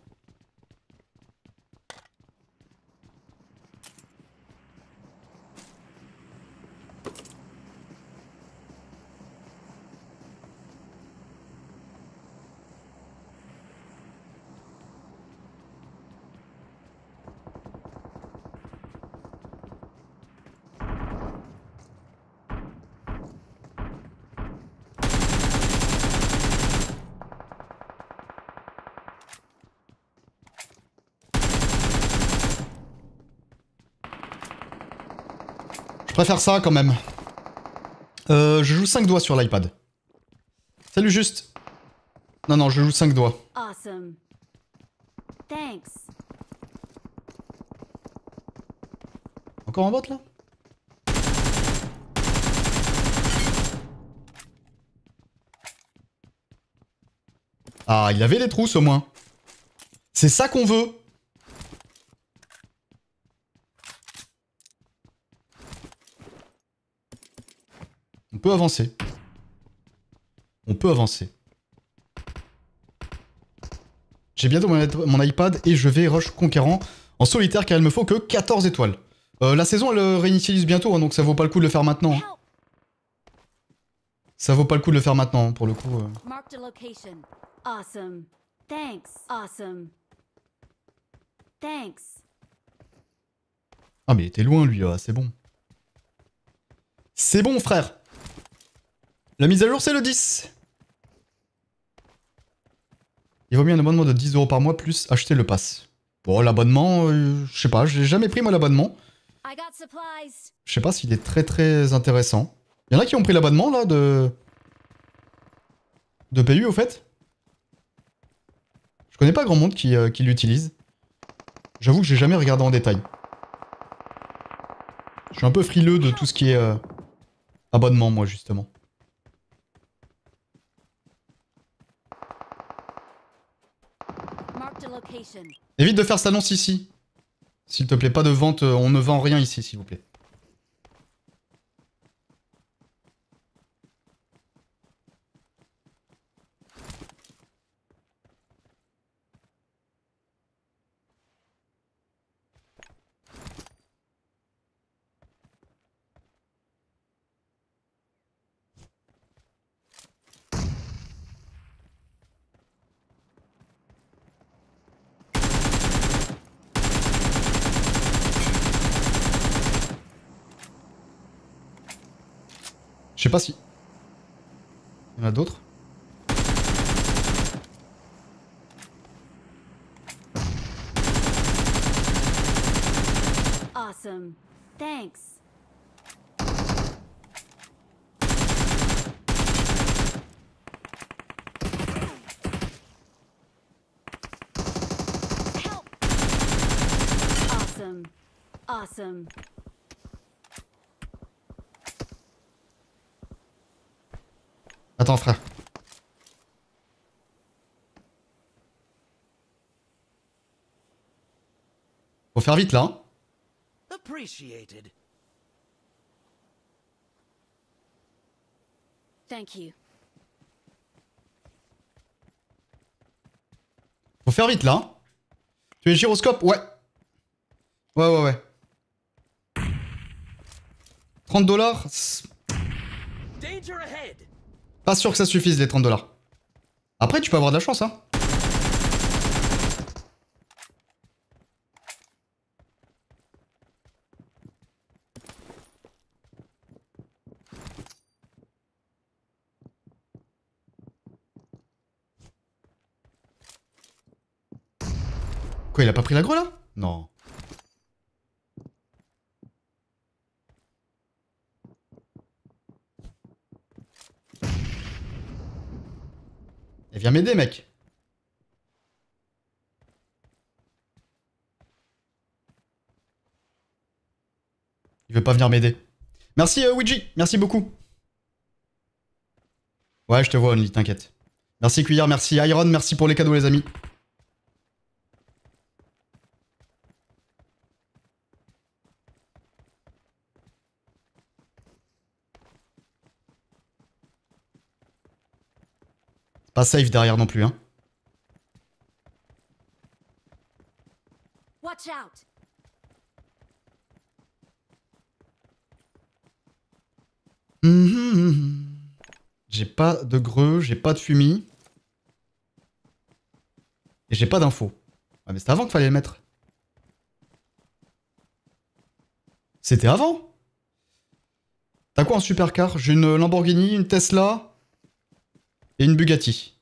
préfère ça quand même. Euh, je joue 5 doigts sur l'iPad. Salut juste. Non, non, je joue 5 doigts. Encore un bot là Ah, il avait les trousses au moins. C'est ça qu'on veut. avancer. On peut avancer. J'ai bientôt mon iPad et je vais rush conquérant en solitaire car il me faut que 14 étoiles. Euh, la saison elle euh, réinitialise bientôt hein, donc ça vaut pas le coup de le faire maintenant. Hein. Ça vaut pas le coup de le faire maintenant hein, pour le coup. Euh. Ah mais était loin lui, c'est bon. C'est bon frère la mise à jour, c'est le 10 Il vaut mieux un abonnement de 10 euros par mois plus acheter le pass. Bon, l'abonnement, euh, je sais pas, j'ai jamais pris moi l'abonnement. Je sais pas s'il est très très intéressant. Il y en a qui ont pris l'abonnement là de... De PU au fait Je connais pas grand monde euh, qui, l'utilise. J'avoue que j'ai jamais regardé en détail. Je suis un peu frileux de tout ce qui est euh, abonnement moi justement. Évite de faire cette annonce ici. S'il te plaît, pas de vente, euh, on ne vend rien ici, s'il vous plaît. Je sais pas si. Il y en a d'autres Attends, frère. Faut faire vite là. Hein. Faut faire vite là. Hein. tu es gyroscope Ouais. Ouais, ouais, ouais. 30 dollars Danger ahead. Pas sûr que ça suffise les 30 dollars. Après, tu peux avoir de la chance, hein. Quoi, il a pas pris l'agro là Non. Et eh, viens m'aider, mec. Il veut pas venir m'aider. Merci, euh, Merci beaucoup. Ouais, je te vois, Only, t'inquiète. Merci, Cuillère. Merci, Iron. Merci pour les cadeaux, les amis. Pas safe derrière non plus, hein. Watch out. Mm-hmm. J'ai pas de greux, j'ai pas de fumée. Et j'ai pas d'infos. Ah, mais c'était avant qu'il fallait le mettre. C'était avant T'as quoi en supercar J'ai une Lamborghini, une Tesla, et une Bugatti.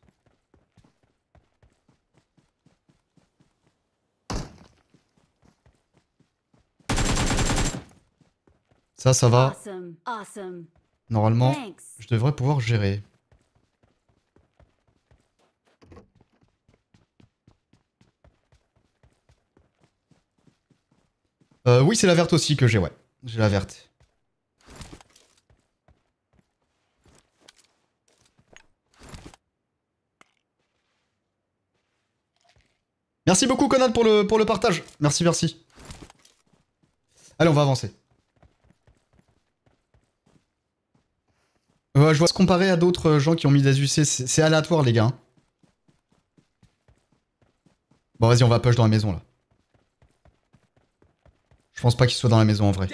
Ça, ça va. Normalement, je devrais pouvoir gérer. Euh, oui, c'est la verte aussi que j'ai, ouais. J'ai la verte. Merci beaucoup, Conan, pour le, pour le partage. Merci, merci. Allez, on va avancer. Euh, je vois se comparer à d'autres euh, gens qui ont mis des UC. C'est aléatoire, les gars. Hein. Bon, vas-y, on va push dans la maison, là. Je pense pas qu'il soit dans la maison, en vrai.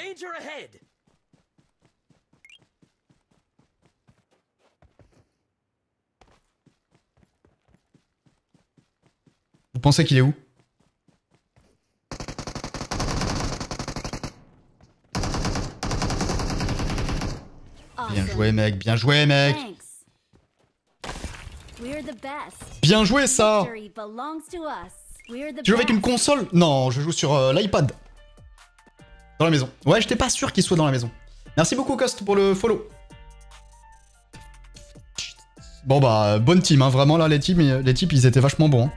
Vous pensez qu'il est où Bien joué, mec. Bien joué, mec. Bien joué, ça. Tu joues avec une console Non, je joue sur euh, l'iPad. Dans la maison. Ouais, j'étais pas sûr qu'il soit dans la maison. Merci beaucoup, Cost, pour le follow. Bon bah, bonne team, hein. vraiment là, les, les types, ils étaient vachement bons. Hein.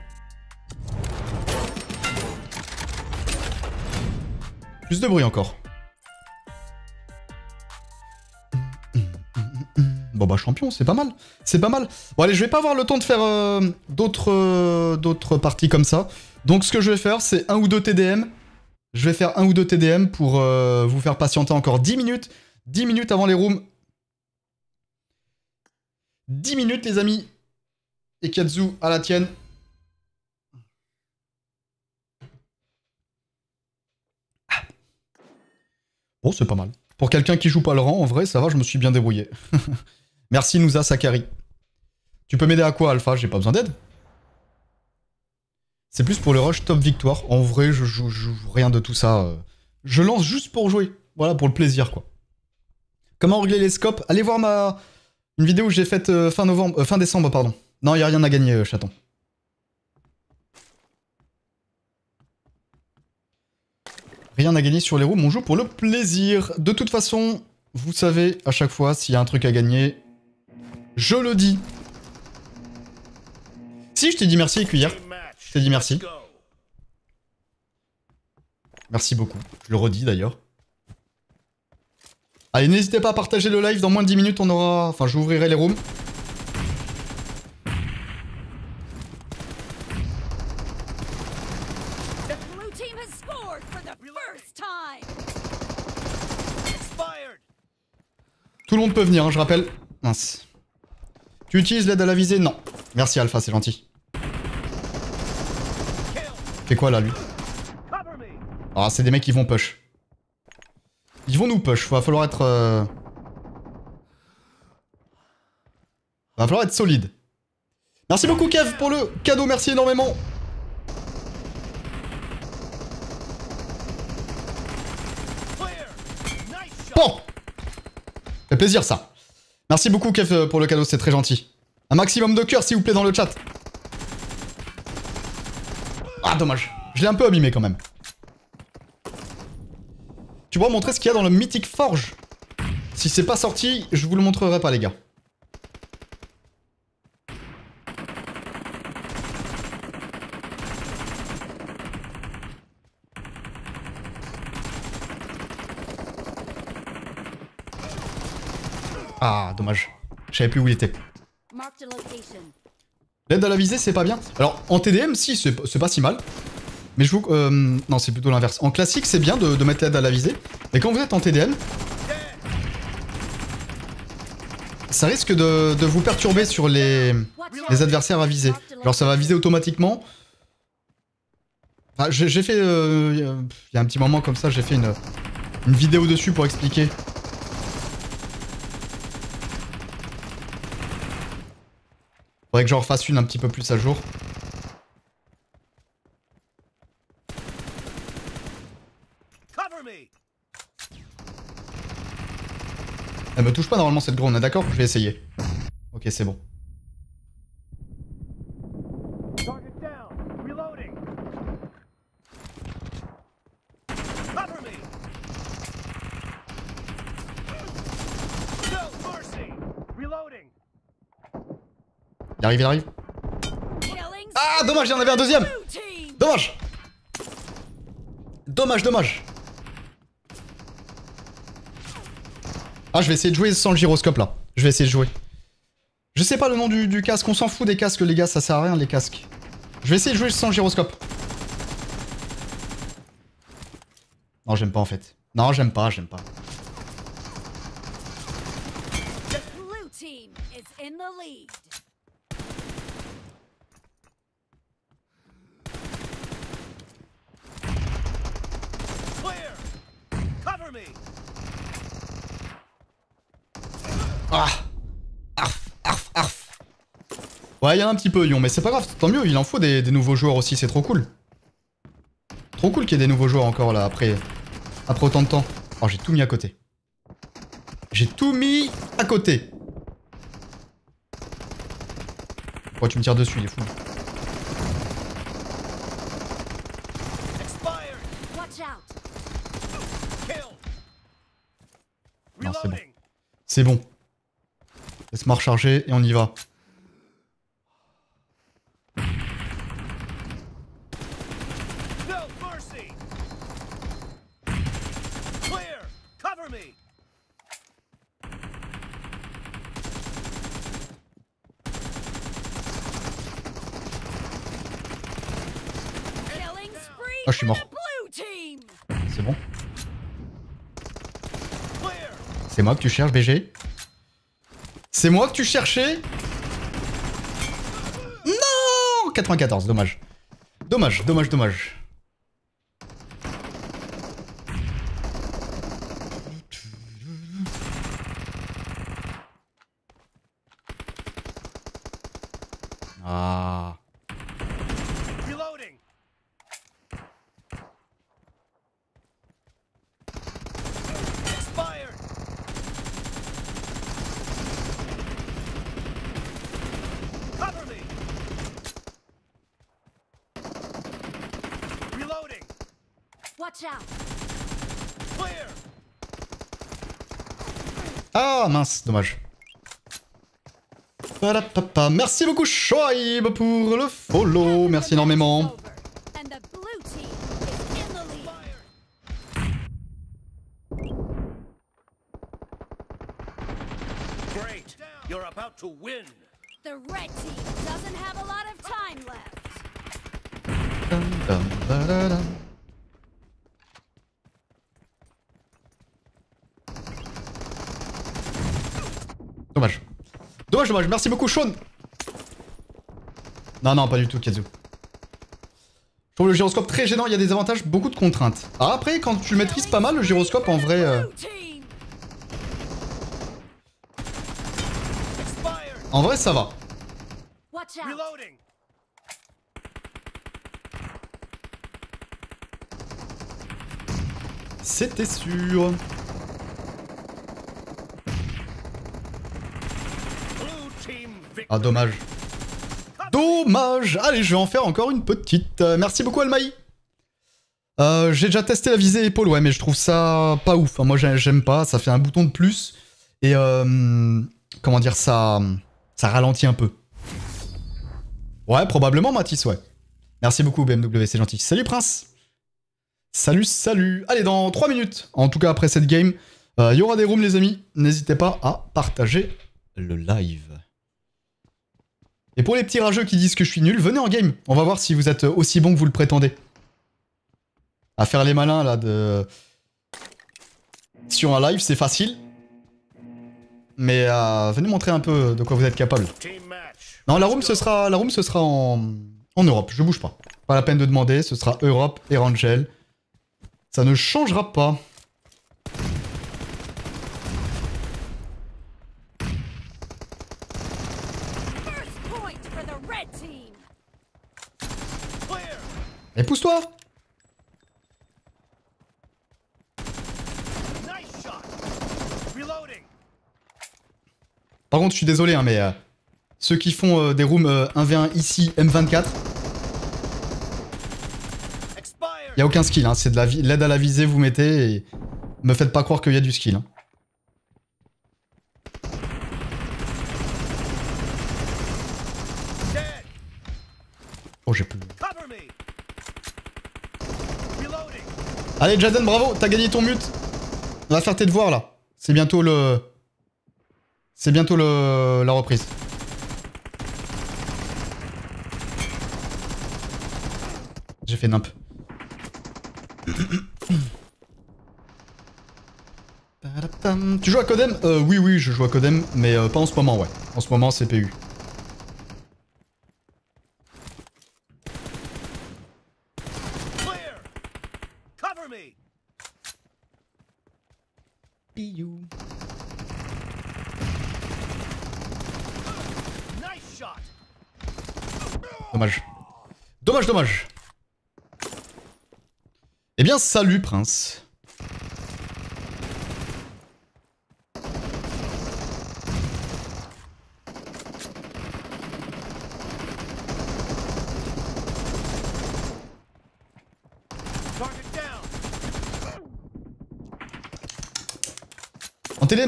de bruit encore. Bon bah champion, c'est pas mal. C'est pas mal. Bon allez, je vais pas avoir le temps de faire euh, d'autres euh, d'autres parties comme ça. Donc ce que je vais faire, c'est un ou deux TDM. Je vais faire un ou deux TDM pour euh, vous faire patienter encore 10 minutes. 10 minutes avant les rooms. 10 minutes les amis. Et Katsu à la tienne. Bon, c'est pas mal. Pour quelqu'un qui joue pas le rang, en vrai, ça va, je me suis bien débrouillé. Merci Nousa Sakari. Tu peux m'aider à quoi, Alpha J'ai pas besoin d'aide C'est plus pour le rush top victoire. En vrai, je joue, rien de tout ça. Euh. Je lance juste pour jouer. Voilà, pour le plaisir, quoi. Comment régler les scopes Allez voir ma... Une vidéo que j'ai faite euh, fin, novembre, euh, fin décembre, pardon. Non, il a rien à gagner, chaton. Rien à gagner sur les roues, on joue pour le plaisir. De toute façon, vous savez, à chaque fois, s'il y a un truc à gagner, je le dis. Si, je t'ai dit merci, cuillère. Je t'ai dit merci. Merci beaucoup. Je le redis d'ailleurs. Allez, n'hésitez pas à partager le live. Dans moins de 10 minutes, on aura... Enfin, j'ouvrirai les rooms. Tout le monde peut venir, hein, je rappelle. Mince. Tu utilises l'aide à la visée Non. Merci Alpha, c'est gentil. Fait quoi là, lui Ah, c'est des mecs qui vont push. Ils vont nous push, va falloir être... Euh, va falloir être solide. Merci beaucoup Kev pour le cadeau, merci énormément Bon plaisir ça. Merci beaucoup Kev euh, pour le cadeau, c'est très gentil. Un maximum de cœur s'il vous plaît dans le chat. Ah dommage, je l'ai un peu abîmé quand même. Tu pourras montrer ce qu'il y a dans le mythique Forge. Si c'est pas sorti, je vous le montrerai pas les gars. dommage. Je savais plus où il était. L'aide à la visée, c'est pas bien. Alors, en TDM, si, c'est pas si mal. Mais je vous... Euh, non, c'est plutôt l'inverse. En classique, c'est bien de, mettre l'aide à la visée. Mais quand vous êtes en TDM... Ça risque de, vous perturber sur les, adversaires à viser. Alors ça va viser automatiquement. j'ai fait... Euh, il y a un petit moment comme ça, j'ai fait une vidéo dessus pour expliquer. Faudrait que j'en refasse une un petit peu plus à jour. Elle me touche pas normalement cette est d'accord Je vais essayer. Ok, c'est bon. Il arrive, il arrive. Ah, dommage, il y en avait un deuxième Dommage Dommage, dommage Ah, je vais essayer de jouer sans le gyroscope, là. Je vais essayer de jouer. Je sais pas le nom du, casque, on s'en fout des casques, les gars, ça sert à rien, les casques. Je vais essayer de jouer sans le gyroscope. Non, j'aime pas, en fait. Non, j'aime pas, j'aime pas. Ah, arf Ouais, il y a un petit peu, Yon, mais c'est pas grave, tant mieux, il en faut des, nouveaux joueurs aussi, c'est trop cool. Trop cool qu'il y ait des nouveaux joueurs encore, là, après, après autant de temps. Oh, j'ai tout mis à côté. J'ai tout mis à côté. Pourquoi oh, tu me tires dessus, il est fou. C'est bon. Laisse-moi recharger et on y va. C'est moi que tu cherches, BG C'est moi que tu cherchais Non 94, dommage. Dommage, dommage, dommage. dommage. Merci beaucoup Shoaib pour le follow, merci énormément. Merci beaucoup, Sean. Non, non, pas du tout, Kazu. Je trouve le gyroscope très gênant, il y a des avantages, beaucoup de contraintes. Ah, après, quand tu le maîtrises pas mal, le gyroscope, en vrai... Euh, en vrai, ça va. C'était sûr. Ah, dommage. Dommage Allez, je vais en faire encore une petite. Euh, merci beaucoup Almaï euh, J'ai déjà testé la visée épaule, ouais, mais je trouve ça pas ouf. moi, j'aime pas, ça fait un bouton de plus. Et euh, comment dire, ça, ça ralentit un peu. Ouais, probablement Mathis, ouais. Merci beaucoup BMW, c'est gentil. Salut Prince Salut, salut Allez, dans 3 minutes, en tout cas après cette game, il euh, y aura des rooms les amis. N'hésitez pas à partager le live. Et pour les petits rageux qui disent que je suis nul, venez en game. On va voir si vous êtes aussi bon que vous le prétendez. À faire les malins, là, de... Sur un live, c'est facile. Mais euh, venez montrer un peu de quoi vous êtes capable. Non, la room, ce sera, la room, ce sera en, en Europe. Je bouge pas. Pas la peine de demander. Ce sera Europe et Rangel. Ça ne changera pas. Et eh, pousse-toi Par contre, je suis désolé, hein, mais euh, ceux qui font euh, des rooms 1v1 euh, ici, M24, il a aucun skill, hein, c'est de l'aide à la visée, vous mettez et me faites pas croire qu'il y a du skill. Hein. Oh, j'ai plus. Allez Jaden, bravo, t'as gagné ton mute. On va faire tes devoirs là. C'est bientôt le... C'est bientôt le... la reprise. J'ai fait nimp. tu joues à Codem euh, Oui, oui, je joue à Codem, mais euh, pas en ce moment, ouais. En ce moment, c'est Dommage. Dommage, dommage. Eh bien, salut, prince.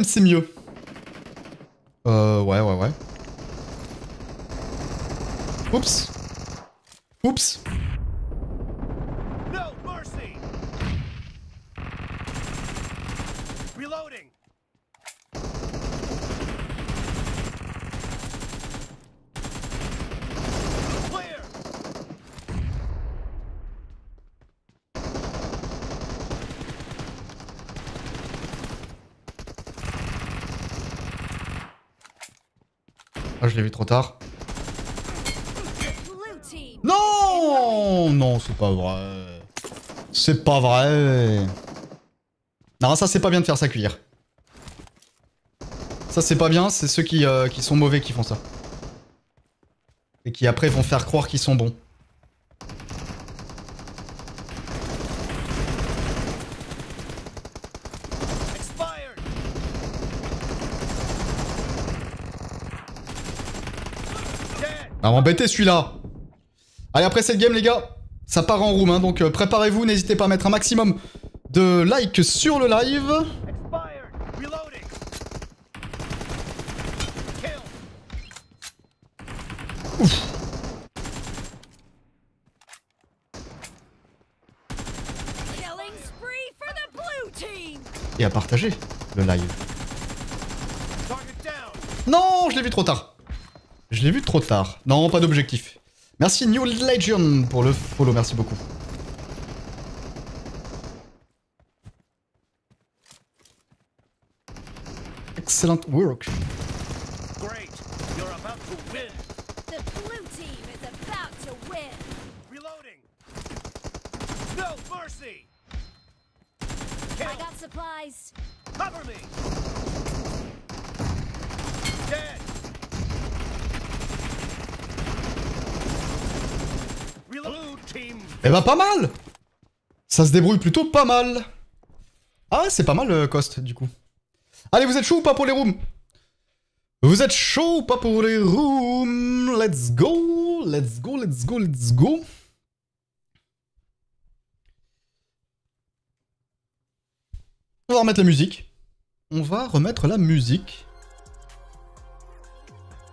c'est mieux. Euh ouais ouais ouais. Oups. Oups. c'est pas vrai. C'est pas vrai. Non, ça c'est pas bien de faire ça cuire. Ça c'est pas bien, c'est ceux qui, euh, sont mauvais qui font ça. Et qui après vont faire croire qu'ils sont bons. Ah, m'embêter celui-là Allez, après cette game, les gars ça part en room, hein, donc euh, préparez-vous, n'hésitez pas à mettre un maximum de likes sur le live. Et à partager le live. Non, je l'ai vu trop tard. Je l'ai vu trop tard. Non, pas d'objectif. Merci New Legion pour le follow, merci beaucoup. Excellent work. Great. You're about to win. The blue team is about to win. Reloading. No mercy. I got supplies. Cover me. Dead. Eh bah pas mal Ça se débrouille plutôt pas mal. Ah, c'est pas mal, le euh, Cost, du coup. Allez, vous êtes chaud ou pas pour les rooms Vous êtes chaud ou pas pour les rooms Let's go Let's go, let's go, let's go On va remettre la musique. On va remettre la musique.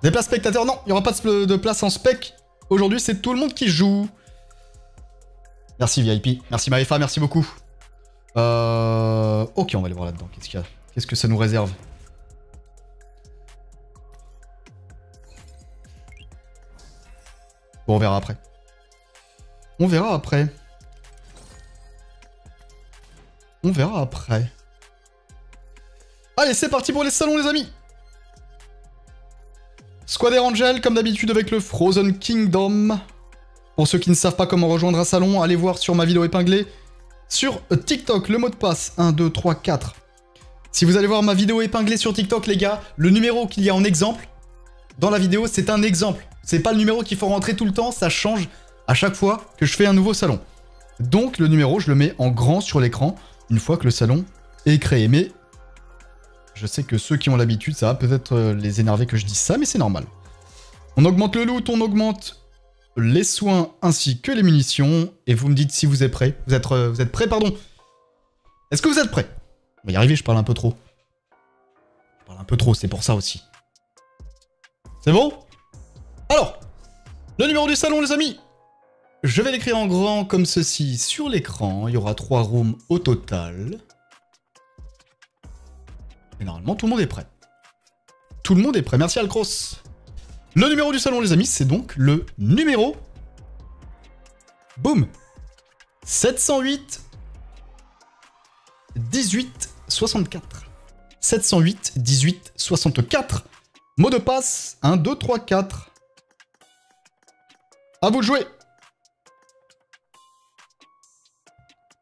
Des places spectateurs Non, il n'y aura pas de place en spec. Aujourd'hui, c'est tout le monde qui joue. Merci VIP. Merci Maïfa, merci beaucoup. Euh, ok, on va aller voir là-dedans. Qu'est-ce Qu'est-ce que ça nous réserve Bon, on verra après. On verra après. On verra après. Allez, c'est parti pour les salons, les amis Squad Angel, comme d'habitude avec le Frozen Kingdom. Pour ceux qui ne savent pas comment rejoindre un salon, allez voir sur ma vidéo épinglée. Sur TikTok, le mot de passe, 1, 2, 3, 4. Si vous allez voir ma vidéo épinglée sur TikTok, les gars, le numéro qu'il y a en exemple, dans la vidéo, c'est un exemple. C'est pas le numéro qu'il faut rentrer tout le temps, ça change à chaque fois que je fais un nouveau salon. Donc le numéro, je le mets en grand sur l'écran une fois que le salon est créé. Mais je sais que ceux qui ont l'habitude, ça va peut-être euh, les énerver que je dise ça, mais c'est normal. On augmente le loot, on augmente les soins ainsi que les munitions. Et vous me dites si vous êtes prêts. Vous êtes, euh, vous êtes prêts, pardon Est-ce que vous êtes prêts On va y arriver, je parle un peu trop. Je parle un peu trop, c'est pour ça aussi. C'est bon Alors, le numéro du salon, les amis Je vais l'écrire en grand comme ceci sur l'écran. Il y aura trois rooms au total. Mais normalement, tout le monde est prêt. Tout le monde est prêt. Merci Alcross. Le numéro du salon, les amis, c'est donc le numéro... Boum 708 18 64. 708 18 64. Mot de passe 1, 2, 3, 4. À vous de jouer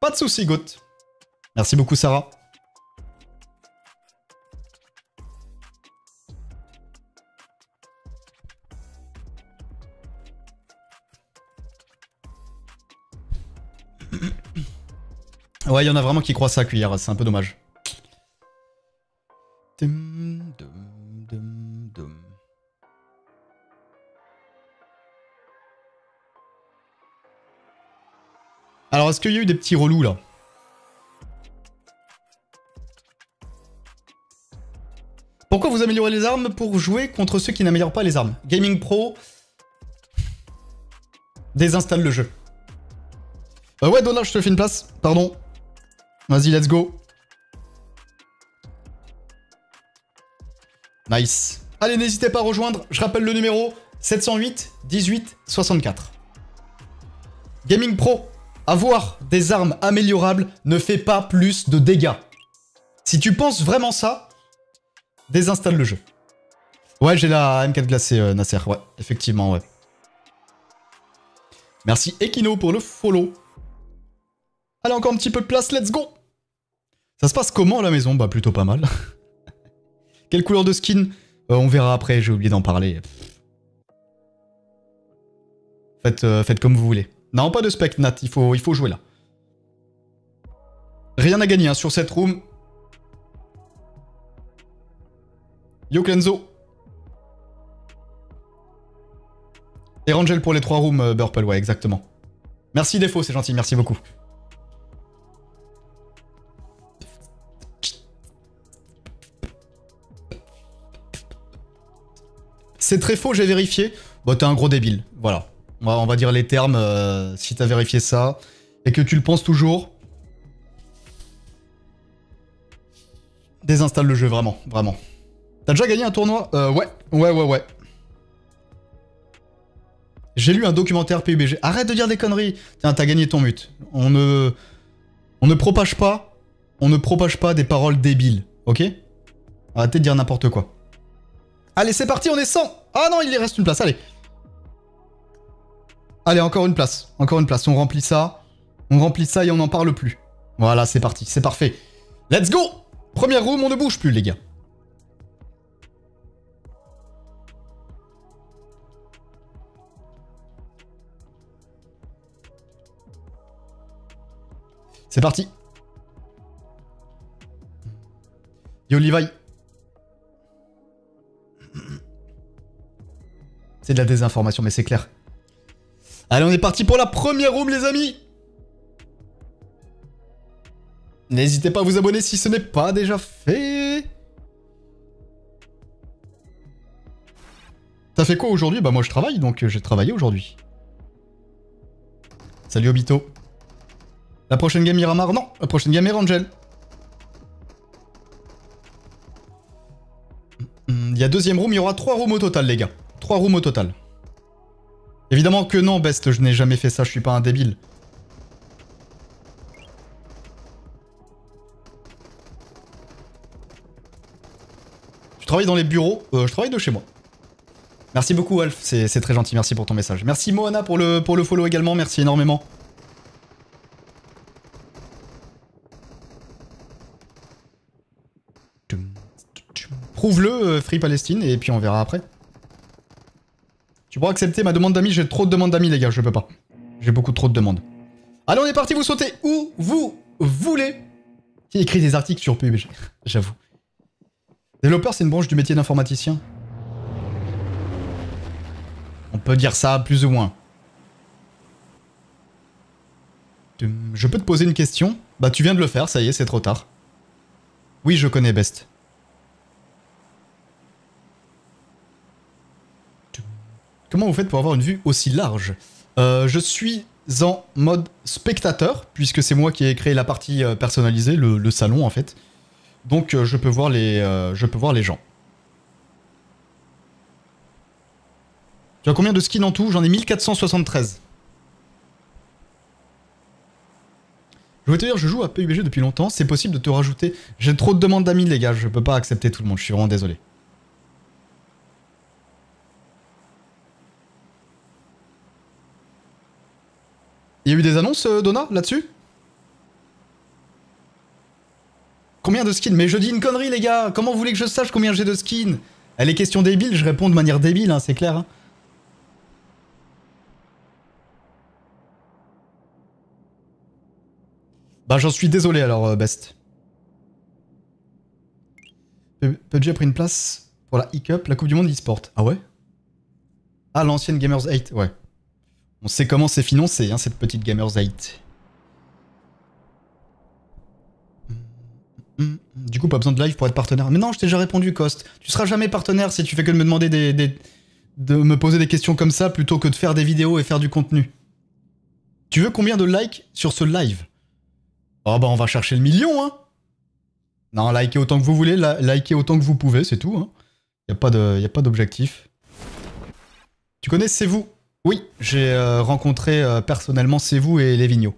Pas de soucis, Goth. Merci beaucoup, Sarah. Ouais, il y en a vraiment qui croient ça, cuillère, c'est un peu dommage. Alors, est-ce qu'il y a eu des petits relous là Pourquoi vous améliorez les armes pour jouer contre ceux qui n'améliorent pas les armes Gaming Pro désinstalle le jeu. Euh, ouais, Donald, je te fais une place. Pardon. Vas-y, let's go. Nice. Allez, n'hésitez pas à rejoindre. Je rappelle le numéro 708 18 64. Gaming Pro, avoir des armes améliorables ne fait pas plus de dégâts. Si tu penses vraiment ça, désinstalle le jeu. Ouais, j'ai la M4 glacée, euh, Nasser. Ouais, effectivement, ouais. Merci Equino pour le follow. Allez, encore un petit peu de place, let's go ça se passe comment à la maison Bah plutôt pas mal. Quelle couleur de skin euh, On verra après, j'ai oublié d'en parler. Faites, euh, faites, comme vous voulez. Non, pas de spec, Nat, il faut, il faut jouer là. Rien à gagner hein, sur cette room. Yo Clenzo. Et Rangel pour les trois rooms, euh, Burple, ouais, exactement. Merci Défaut, c'est gentil, merci beaucoup. C'est très faux, j'ai vérifié. Bah, t'es un gros débile. Voilà. On va, dire les termes. Euh, si t'as vérifié ça et que tu le penses toujours, désinstalle le jeu, vraiment. Vraiment. T'as déjà gagné un tournoi euh, Ouais. Ouais, ouais, ouais. J'ai lu un documentaire PUBG. Arrête de dire des conneries. Tiens, t'as gagné ton mute. On ne... On ne propage pas... On ne propage pas des paroles débiles. Ok Arrêtez de dire n'importe quoi. Allez, c'est parti, on est Ah non, il y reste une place, allez Allez, encore une place, encore une place. On remplit ça, on remplit ça et on n'en parle plus. Voilà, c'est parti, c'est parfait. Let's go Première room, on ne bouge plus, les gars. C'est parti. Yo, Levi. C'est de la désinformation, mais c'est clair. Allez, on est parti pour la première room, les amis N'hésitez pas à vous abonner si ce n'est pas déjà fait Ça fait quoi aujourd'hui Bah moi je travaille, donc euh, j'ai travaillé aujourd'hui. Salut Obito. La prochaine game Miramar Non, la prochaine game est Angel. Hmm, hmm, hmm. Il y a deuxième room, il y aura trois rooms au total, les gars. 3 rooms au total. Évidemment que non, Best, je n'ai jamais fait ça, je suis pas un débile. Tu travailles dans les bureaux euh, Je travaille de chez moi. Merci beaucoup, Alf, c'est très gentil, merci pour ton message. Merci Moana pour le, pour le follow également, merci énormément. Prouve-le, euh, Free Palestine, et puis on verra après. Tu pourras accepter ma demande d'amis, j'ai trop de demandes d'amis les gars, je peux pas. J'ai beaucoup trop de demandes. Allez, on est parti, vous sautez où vous voulez. Qui écrit des articles sur PUBG J'avoue. Développeur, c'est une branche du métier d'informaticien. On peut dire ça, plus ou moins. Hum, je peux te poser une question Bah, tu viens de le faire, ça y est, c'est trop tard. Oui, je connais Best. Comment vous faites pour avoir une vue aussi large euh, Je suis en mode spectateur, puisque c'est moi qui ai créé la partie euh, personnalisée, le, salon en fait. Donc euh, je, peux voir les, je peux voir les gens. Tu as combien de skins en tout J'en ai 1473. Je vais te dire, je joue à PUBG depuis longtemps, c'est possible de te rajouter. J'ai trop de demandes d'amis les gars, je peux pas accepter tout le monde, je suis vraiment désolé. Il y a eu des annonces, euh, Donna, là-dessus Combien de skins Mais je dis une connerie, les gars Comment vous voulez que je sache combien j'ai de skins Elle est question débile, je réponds de manière débile, hein, c'est clair. Hein. Bah j'en suis désolé alors, euh, Best. PUBG a pris une place pour la e-cup, la coupe du monde e Ah ouais Ah, l'ancienne Gamers 8, ouais. On sait comment c'est financé, hein, cette petite Gamersite. Mm, mm, mm, du coup, pas besoin de live pour être partenaire. Mais non, je t'ai déjà répondu, Cost. Tu seras jamais partenaire si tu fais que de me demander des, de me poser des questions comme ça plutôt que de faire des vidéos et faire du contenu. Tu veux combien de likes sur ce live Oh bah on va chercher le million, hein Non, likez autant que vous voulez, likez autant que vous pouvez, c'est tout. Hein y a pas d'objectif. Tu connais C'est vous oui, j'ai euh, rencontré euh, personnellement C'est vous et Lévigno.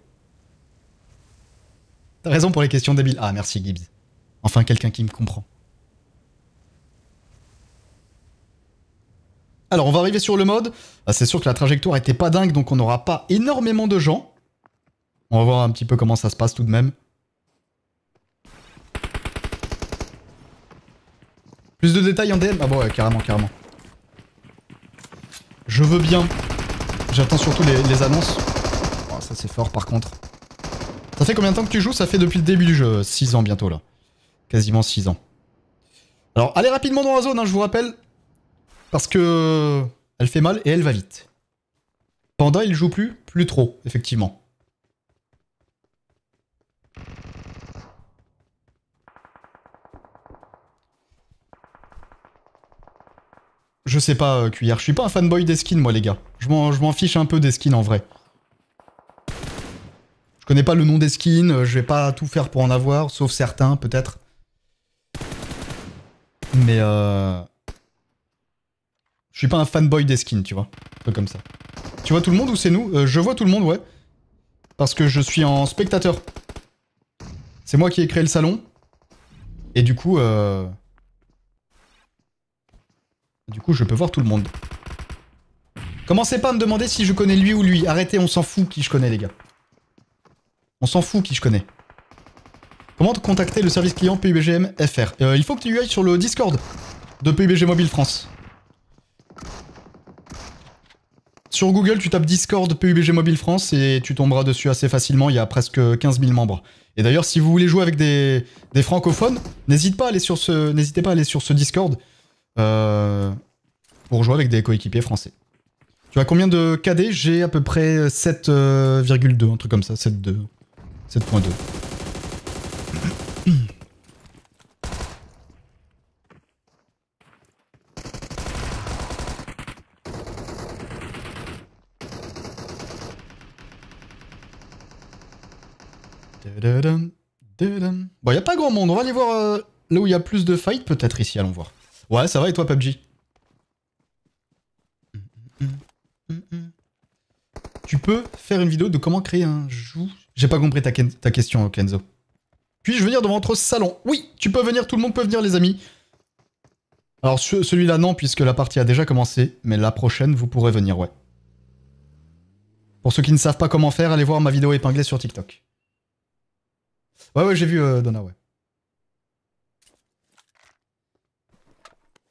T'as raison pour les questions débiles. Ah, merci Gibbs. Enfin, quelqu'un qui me comprend. Alors, on va arriver sur le mode. Ah, c'est sûr que la trajectoire était pas dingue, donc on n'aura pas énormément de gens. On va voir un petit peu comment ça se passe tout de même. Plus de détails en DM Ah bon, bah ouais, carrément, carrément. Je veux bien. J'attends surtout les, annonces. Oh, ça c'est fort par contre. Ça fait combien de temps que tu joues Ça fait depuis le début du jeu. 6 euh, ans bientôt là. Quasiment 6 ans. Alors allez rapidement dans la zone, hein, je vous rappelle. Parce que euh, elle fait mal et elle va vite. Panda il joue plus, plus trop, effectivement. je sais pas, cuillère. Euh, je suis pas un fanboy des skins, moi, les gars. Je m'en fiche un peu des skins, en vrai. Je connais pas le nom des skins, euh, je vais pas tout faire pour en avoir, sauf certains, peut-être. Mais euh... Je suis pas un fanboy des skins, tu vois. Un peu comme ça. Tu vois tout le monde ou c'est nous euh, Je vois tout le monde, ouais. Parce que je suis en spectateur. C'est moi qui ai créé le salon. Et du coup... Euh... Du coup, je peux voir tout le monde. Commencez pas à me demander si je connais lui ou lui. Arrêtez, on s'en fout qui je connais, les gars. On s'en fout qui je connais. Comment contacter le service client PUBGM FR euh, Il faut que tu ailles sur le Discord de PUBG Mobile France. Sur Google, tu tapes Discord PUBG Mobile France et tu tomberas dessus assez facilement. Il y a presque 15 000 membres. Et d'ailleurs, si vous voulez jouer avec des, francophones, n'hésitez pas, à aller sur ce, pas à aller sur ce Discord. Euh, pour jouer avec des coéquipiers français. Tu as combien de KD J'ai à peu près 7,2, euh, un truc comme ça, 7,2. 7,2. Bon, il a pas grand monde. On va aller voir euh, là où il y a plus de fight peut-être ici, allons voir. Ouais, ça va et toi, PUBG Tu peux faire une vidéo de comment créer un jeu J'ai pas compris ta, ta question, Kenzo. Puis-je venir devant votre salon Oui, tu peux venir, tout le monde peut venir, les amis. Alors, celui-là, non, puisque la partie a déjà commencé, mais la prochaine, vous pourrez venir, ouais. Pour ceux qui ne savent pas comment faire, allez voir ma vidéo épinglée sur TikTok. Ouais, ouais, j'ai vu euh, Donna, ouais.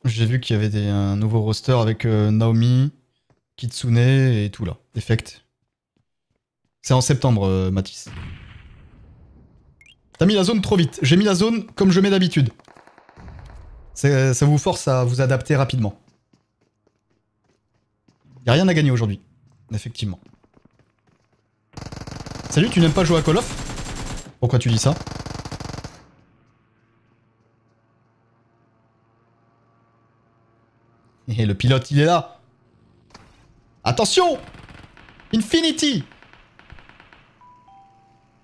J'ai vu qu'il y avait un nouveau roster avec euh, Naomi, Kitsune et tout là. Effect. C'est en septembre, euh, Matisse. T'as mis la zone trop vite. J'ai mis la zone comme je mets d'habitude. Ça vous force à vous adapter rapidement. Y a rien à gagner aujourd'hui. Effectivement. Salut, tu n'aimes pas jouer à Call of Pourquoi tu dis ça Et le pilote, il est là. Attention Infinity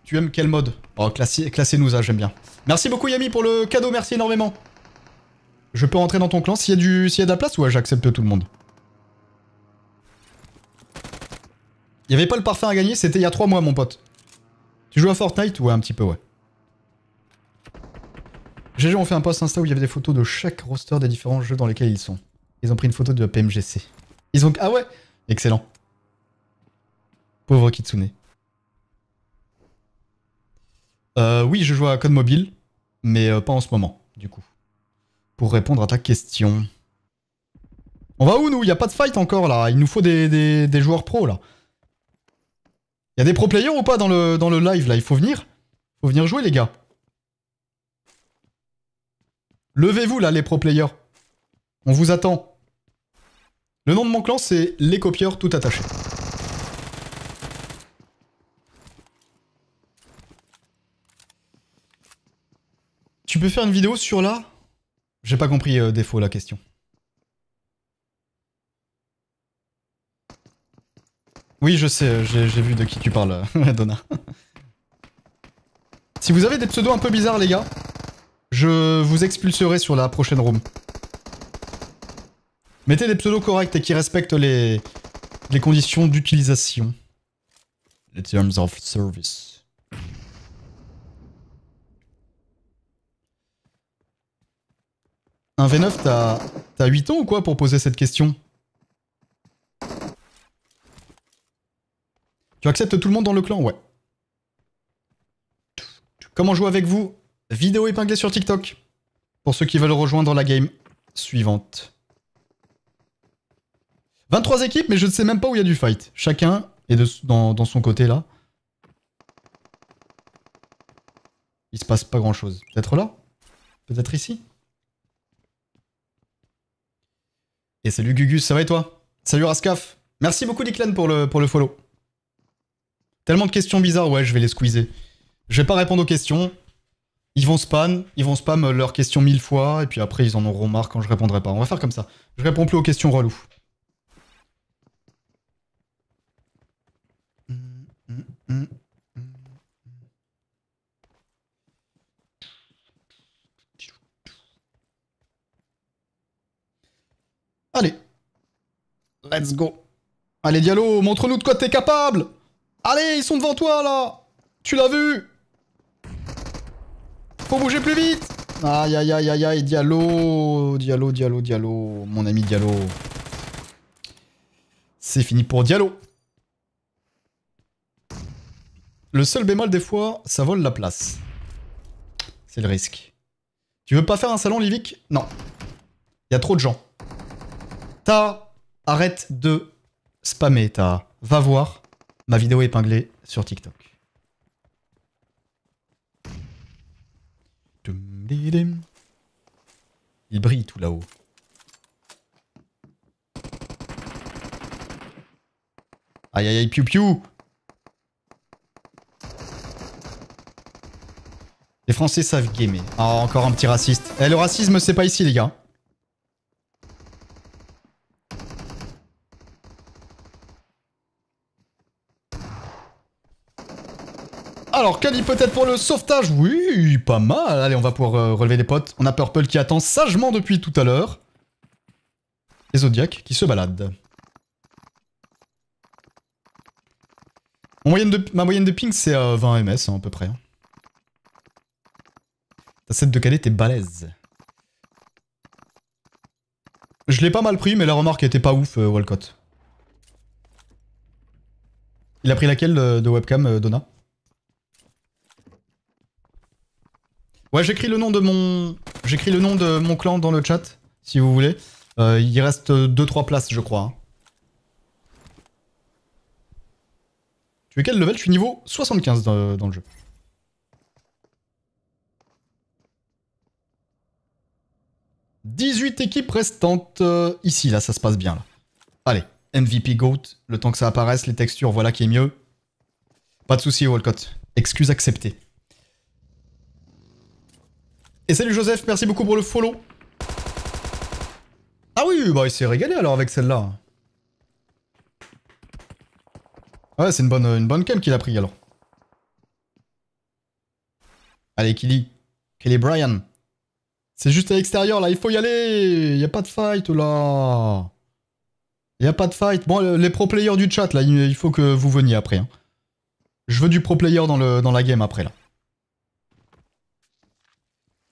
Tu aimes quel mode Oh, classé, nous a, j'aime bien. Merci beaucoup Yami pour le cadeau, merci énormément. Je peux entrer dans ton clan s'il y, y, a de la place ou j'accepte tout le monde Il n'y avait pas le parfum à gagner, c'était il y a 3 mois mon pote. Tu joues à Fortnite Ouais, un petit peu, ouais. GG, on fait un post Insta où il y avait des photos de chaque roster des différents jeux dans lesquels ils sont. Ils ont pris une photo de PMGC. Ils ont... Ah ouais Excellent. Pauvre Kitsune. Euh, oui, je joue à Code Mobile, mais euh, pas en ce moment, du coup. Pour répondre à ta question. On va où, nous Il n'y a pas de fight encore, là. Il nous faut des, joueurs pros, là. Il y a des pro players ou pas dans le, dans le live, là Il faut venir Faut venir jouer, les gars. Levez-vous, là, les pro players. On vous attend. Le nom de mon clan, c'est les copieurs tout attachés. Tu peux faire une vidéo sur la J'ai pas compris euh, défaut la question. Oui, je sais, euh, j'ai vu de qui tu parles, euh, Donna. si vous avez des pseudos un peu bizarres, les gars, je vous expulserai sur la prochaine room. Mettez des pseudos corrects et qui respectent les, conditions d'utilisation. Les terms of service. Un V9, t'as 8 ans ou quoi pour poser cette question Tu acceptes tout le monde dans le clan Ouais. Comment jouer avec vous Vidéo épinglée sur TikTok. Pour ceux qui veulent rejoindre la game suivante. 23 équipes, mais je ne sais même pas où il y a du fight. Chacun est dans, son côté là. Il se passe pas grand chose. Peut-être là Peut-être ici Et salut Gugus, ça va et toi Salut Rascaf Merci beaucoup Diclan pour le, pour le follow. Tellement de questions bizarres, ouais, je vais les squeezer. Je vais pas répondre aux questions. Ils vont spam, ils vont spam leurs questions mille fois, et puis après ils en auront marre quand je répondrai pas. On va faire comme ça. Je réponds plus aux questions reloues. Let's go. Allez, Diallo, montre-nous de quoi t'es capable. Allez, ils sont devant toi, là. Tu l'as vu. Faut bouger plus vite. Aïe, aïe, aïe, aïe, aïe, Diallo. Diallo, Diallo, Diallo. Mon ami Diallo. C'est fini pour Diallo. Le seul bémol des fois, ça vole la place. C'est le risque. Tu veux pas faire un salon, Livic Non. Il y a trop de gens. T'as arrête de spammer ta va voir ma vidéo épinglée sur TikTok. Il brille tout là-haut. Aïe aïe aïe, piou piou Les Français savent gamer. Ah, encore un petit raciste. Eh, le racisme, c'est pas ici, les gars. Alors, Cali peut-être pour le sauvetage. Oui, pas mal. Allez, on va pouvoir euh, relever des potes. On a Purple qui attend sagement depuis tout à l'heure. Et Zodiac qui se balade. ma moyenne de ping, c'est 20 euh, ms hein, à peu près. Hein. Ta 7 de Calais, t'es balèze. Je l'ai pas mal pris, mais la remarque était pas ouf, euh, Walcott. Il a pris laquelle de webcam, Donna Ouais, j'écris le nom de mon j'écris le nom de mon clan dans le chat, si vous voulez. Euh, il reste 2-3 places, je crois. Hein. Tu es quel level Je suis niveau 75 dans, euh, dans le jeu. « 18 équipes restantes. Euh, ici, là, ça se passe bien. Là. Allez, MVP GOAT. Le temps que ça apparaisse, les textures, voilà qui est mieux. Pas de souci, Walcott. Excuse acceptée. Et salut Joseph, merci beaucoup pour le follow. Ah oui, bah il s'est régalé alors avec celle-là. Ouais, c'est une bonne, une bonne cam qu'il a pris alors. Allez, Kelly. Kelly Brian. C'est juste à l'extérieur là, il faut y aller. Il y a pas de fight là. Il y a pas de fight. Bon, les pro players du chat là, il faut que vous veniez après. Hein. Je veux du pro player dans, le, dans la game après là.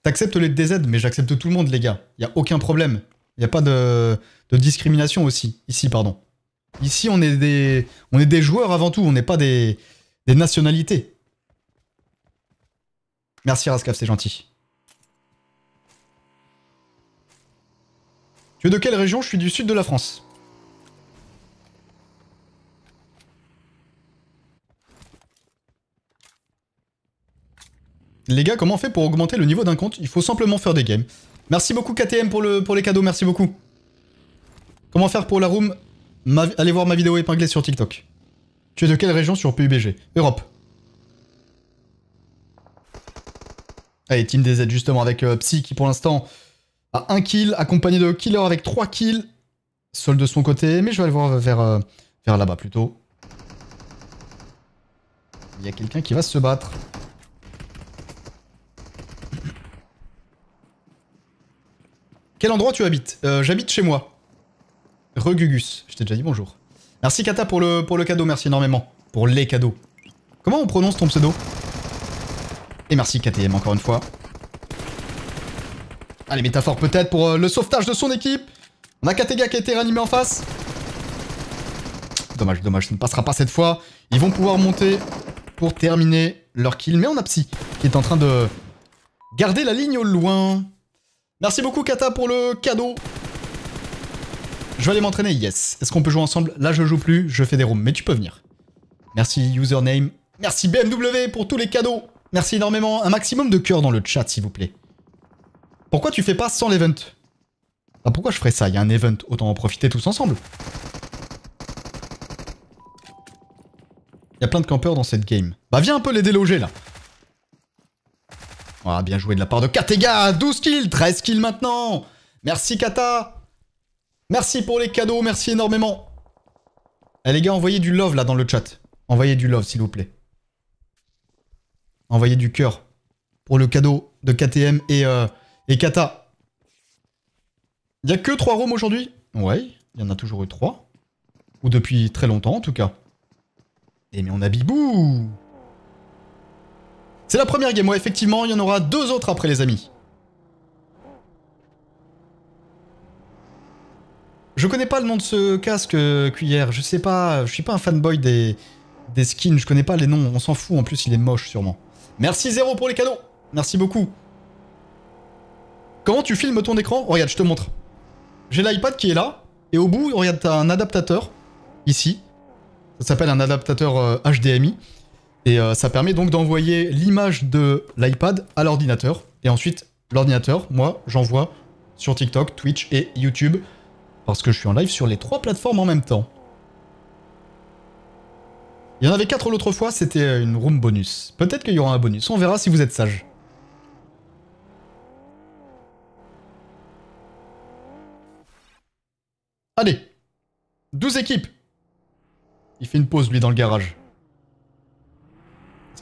T'acceptes les DZ, mais j'accepte tout le monde, les gars. Il n'y a aucun problème. Il n'y a pas de, discrimination aussi. Ici, pardon. Ici, on est des, on est des joueurs avant tout. On n'est pas des, des nationalités. Merci Raskaf, c'est gentil. Tu es de quelle région Je suis du sud de la France. Les gars, comment on fait pour augmenter le niveau d'un compte Il faut simplement faire des games. Merci beaucoup KTM pour, le, pour les cadeaux, merci beaucoup. Comment faire pour la room Allez voir ma vidéo épinglée sur TikTok. Tu es de quelle région sur PUBG Europe. Allez, Team DZ justement avec euh, Psy qui pour l'instant a un kill, accompagné de Killer avec 3 kills. Seul de son côté, mais je vais aller voir vers, euh, vers là-bas plutôt. Il y a quelqu'un qui va se battre. Quel endroit tu habites euh, J'habite chez moi. Regugus, je t'ai déjà dit bonjour. Merci Kata pour le, pour le cadeau, merci énormément. Pour les cadeaux. Comment on prononce ton pseudo Et merci KTM encore une fois. Allez, métaphore peut-être pour euh, le sauvetage de son équipe. On a Katega qui a été réanimé en face. Dommage, dommage, ça ne passera pas cette fois. Ils vont pouvoir monter pour terminer leur kill. Mais on a Psy qui est en train de garder la ligne au loin. Merci beaucoup Kata pour le cadeau. Je vais aller m'entraîner, yes. Est-ce qu'on peut jouer ensemble Là je joue plus, je fais des rooms, mais tu peux venir. Merci username. Merci BMW pour tous les cadeaux. Merci énormément. Un maximum de cœur dans le chat s'il vous plaît. Pourquoi tu fais pas sans l'event ah, Pourquoi je ferais ça Il y a un event, autant en profiter tous ensemble. Il y a plein de campeurs dans cette game. Bah viens un peu les déloger là. Ah, bien joué de la part de Katega 12 kills, 13 kills maintenant Merci Kata Merci pour les cadeaux, merci énormément eh, les gars, envoyez du love là dans le chat. Envoyez du love, s'il vous plaît. Envoyez du cœur pour le cadeau de KTM et, euh, et Kata. Il n'y a que 3 roms aujourd'hui Ouais, il y en a toujours eu 3. Ou depuis très longtemps en tout cas. Et eh, mais on a Bibou c'est la première game, ouais, effectivement, il y en aura deux autres après, les amis. Je connais pas le nom de ce casque, euh, Cuillère. Je sais pas, je suis pas un fanboy des, des skins. Je connais pas les noms, on s'en fout. En plus, il est moche, sûrement. Merci Zéro pour les canons Merci beaucoup. Comment tu filmes ton écran oh, Regarde, je te montre. J'ai l'iPad qui est là. Et au bout, regarde, t'as un adaptateur. Ici. Ça s'appelle un adaptateur HDMI. Euh, et euh, ça permet donc d'envoyer l'image de l'iPad à l'ordinateur. Et ensuite, l'ordinateur, moi, j'envoie sur TikTok, Twitch et YouTube. Parce que je suis en live sur les trois plateformes en même temps. Il y en avait quatre l'autre fois, c'était une room bonus. Peut-être qu'il y aura un bonus, on verra si vous êtes sage. Allez 12 équipes Il fait une pause lui dans le garage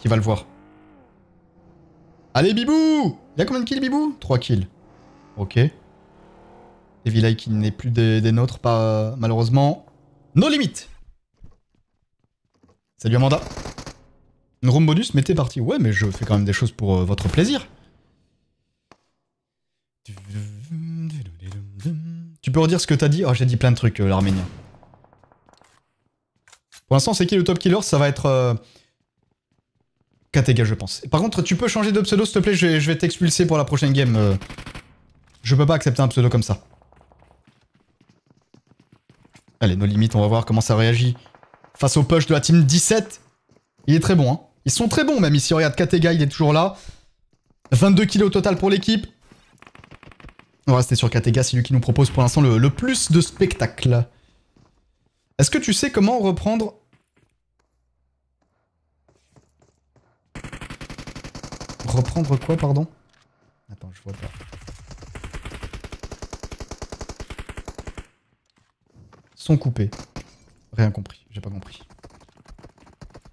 va le voir. Allez, Bibou Il a combien de kills, Bibou 3 kills. Ok. Des villages qui n'est plus des, nôtres, pas malheureusement. Nos limites Salut Amanda Une room bonus, mettez parti. Ouais, mais je fais quand même des choses pour euh, votre plaisir. Tu peux redire ce que t'as dit Oh, j'ai dit plein de trucs, euh, l'arménien. Pour l'instant, c'est qui le top killer Ça va être... Euh, Katega, je pense. Par contre, tu peux changer de pseudo, s'il te plaît, je vais, t'expulser pour la prochaine game. Euh. je peux pas accepter un pseudo comme ça. Allez, nos limites, on va voir comment ça réagit. Face au push de la team 17, il est très bon. Hein. Ils sont très bons, même ici. Regarde, Katega, il est toujours là. 22 kilos au total pour l'équipe. On va rester sur Katega, c'est lui qui nous propose pour l'instant le, le, plus de spectacle. Est-ce que tu sais comment reprendre Reprendre quoi, pardon Attends, je vois pas. Sont coupés. Rien compris, j'ai pas compris.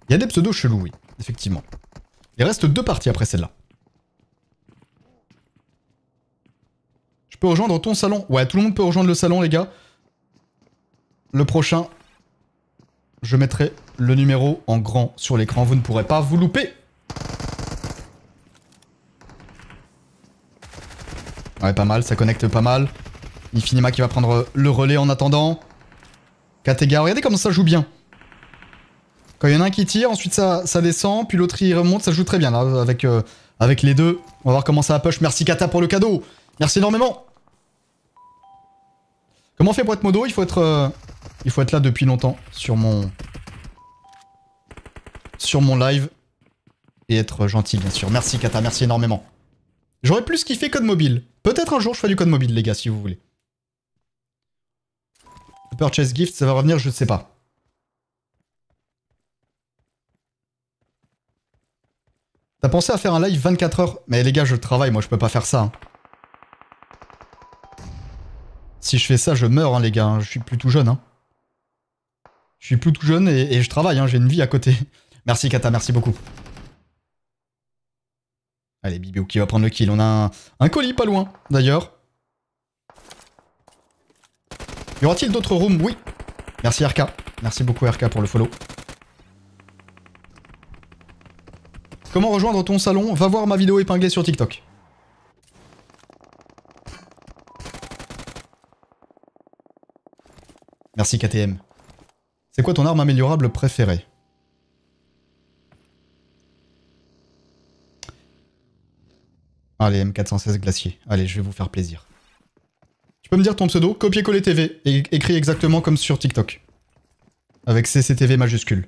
Il y a des pseudos chelous, oui, effectivement. Il reste deux parties après celle-là. Je peux rejoindre ton salon. Ouais, tout le monde peut rejoindre le salon, les gars. Le prochain, je mettrai le numéro en grand sur l'écran. Vous ne pourrez pas vous louper Ouais, pas mal, ça connecte pas mal. Infinima qui va prendre le relais en attendant. Katega, regardez comment ça joue bien. Quand il y en a un qui tire, ensuite ça, ça descend, puis l'autre il remonte, ça joue très bien là, avec, euh, avec les deux. On va voir comment ça va push. Merci Kata pour le cadeau. Merci énormément. Comment on fait pour être modo Il faut être, euh, il faut être là depuis longtemps sur mon, sur mon live et être gentil bien sûr. Merci Kata, merci énormément. J'aurais plus kiffé code mobile. Peut-être un jour je ferai du code mobile, les gars, si vous voulez. purchase gift, ça va revenir, je ne sais pas. T'as pensé à faire un live 24 heures Mais les gars, je travaille, moi je peux pas faire ça. Hein. Si je fais ça, je meurs, hein, les gars. Hein. Je suis plus tout jeune. Hein. Je suis plus tout jeune et, et je travaille, j'ai une vie à côté. Merci Kata, merci beaucoup. Allez, Bibiou qui va prendre le kill. On a un, colis pas loin, d'ailleurs. Y aura-t-il d'autres rooms Oui. Merci RK. Merci beaucoup RK pour le follow. Comment rejoindre ton salon Va voir ma vidéo épinglée sur TikTok. Merci KTM. C'est quoi ton arme améliorable préférée Allez, M416 glacier. Allez, je vais vous faire plaisir. Tu peux me dire ton pseudo Copier-coller TV. Et écrit exactement comme sur TikTok. Avec CCTV majuscule.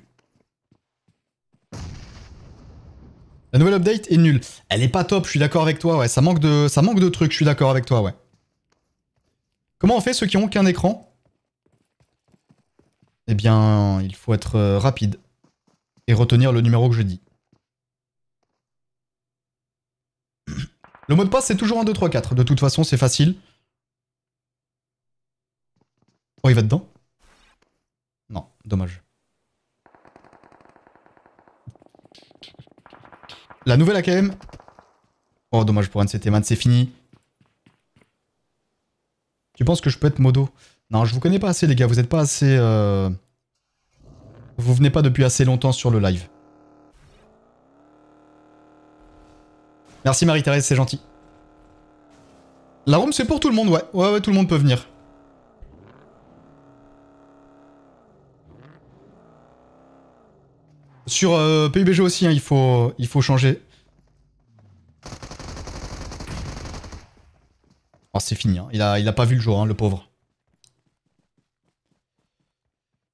La nouvelle update est nulle. Elle est pas top, je suis d'accord avec toi, ouais. Ça manque de, ça manque de trucs, je suis d'accord avec toi, ouais. Comment on fait ceux qui ont qu'un écran Eh bien, il faut être euh, rapide. Et retenir le numéro que je dis. Le mot de passe, c'est toujours 1, 2, 3, 4. De toute façon, c'est facile. Oh, il va dedans Non, dommage. La nouvelle AKM. Oh, dommage pour NCT Man, c'est fini. Tu penses que je peux être modo Non, je vous connais pas assez, les gars. Vous êtes pas assez... Euh, vous venez pas depuis assez longtemps sur le live. Merci Marie-Thérèse, c'est gentil. La room, c'est pour tout le monde, ouais. Ouais, ouais, tout le monde peut venir. Sur euh, PUBG aussi, hein, il, faut, il faut changer. Oh, c'est fini, hein. il, a, il a pas vu le jour, hein, le pauvre.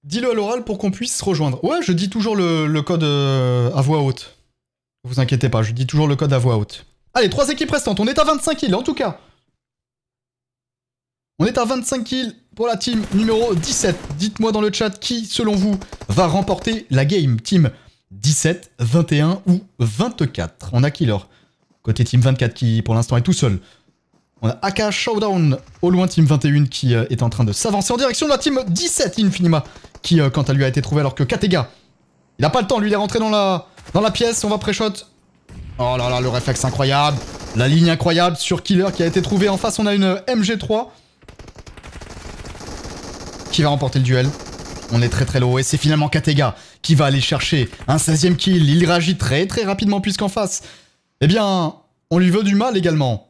Dis-le à l'oral pour qu'on puisse se rejoindre. Ouais, je dis toujours le, code euh, à voix haute. Vous inquiétez pas, je dis toujours le code à voix haute. Allez, trois équipes restantes, on est à 25 kills en tout cas. On est à 25 kills pour la team numéro 17. Dites-moi dans le chat qui, selon vous, va remporter la game. Team 17, 21 ou 24. On a qui, Killer. Côté team 24 qui, pour l'instant, est tout seul. On a AK Showdown au loin, team 21 qui euh, est en train de s'avancer en direction de la team 17, Infinima, qui, euh, quant à lui, a été trouvé alors que Katega, il n'a pas le temps, lui, il est rentré dans la dans la pièce, on va pré-shot. Oh là là, le réflexe incroyable. La ligne incroyable sur Killer qui a été trouvée. En face, on a une MG3. Qui va remporter le duel On est très très low et c'est finalement Katega qui va aller chercher un 16 e kill. Il réagit très très rapidement puisqu'en face, eh bien, on lui veut du mal également.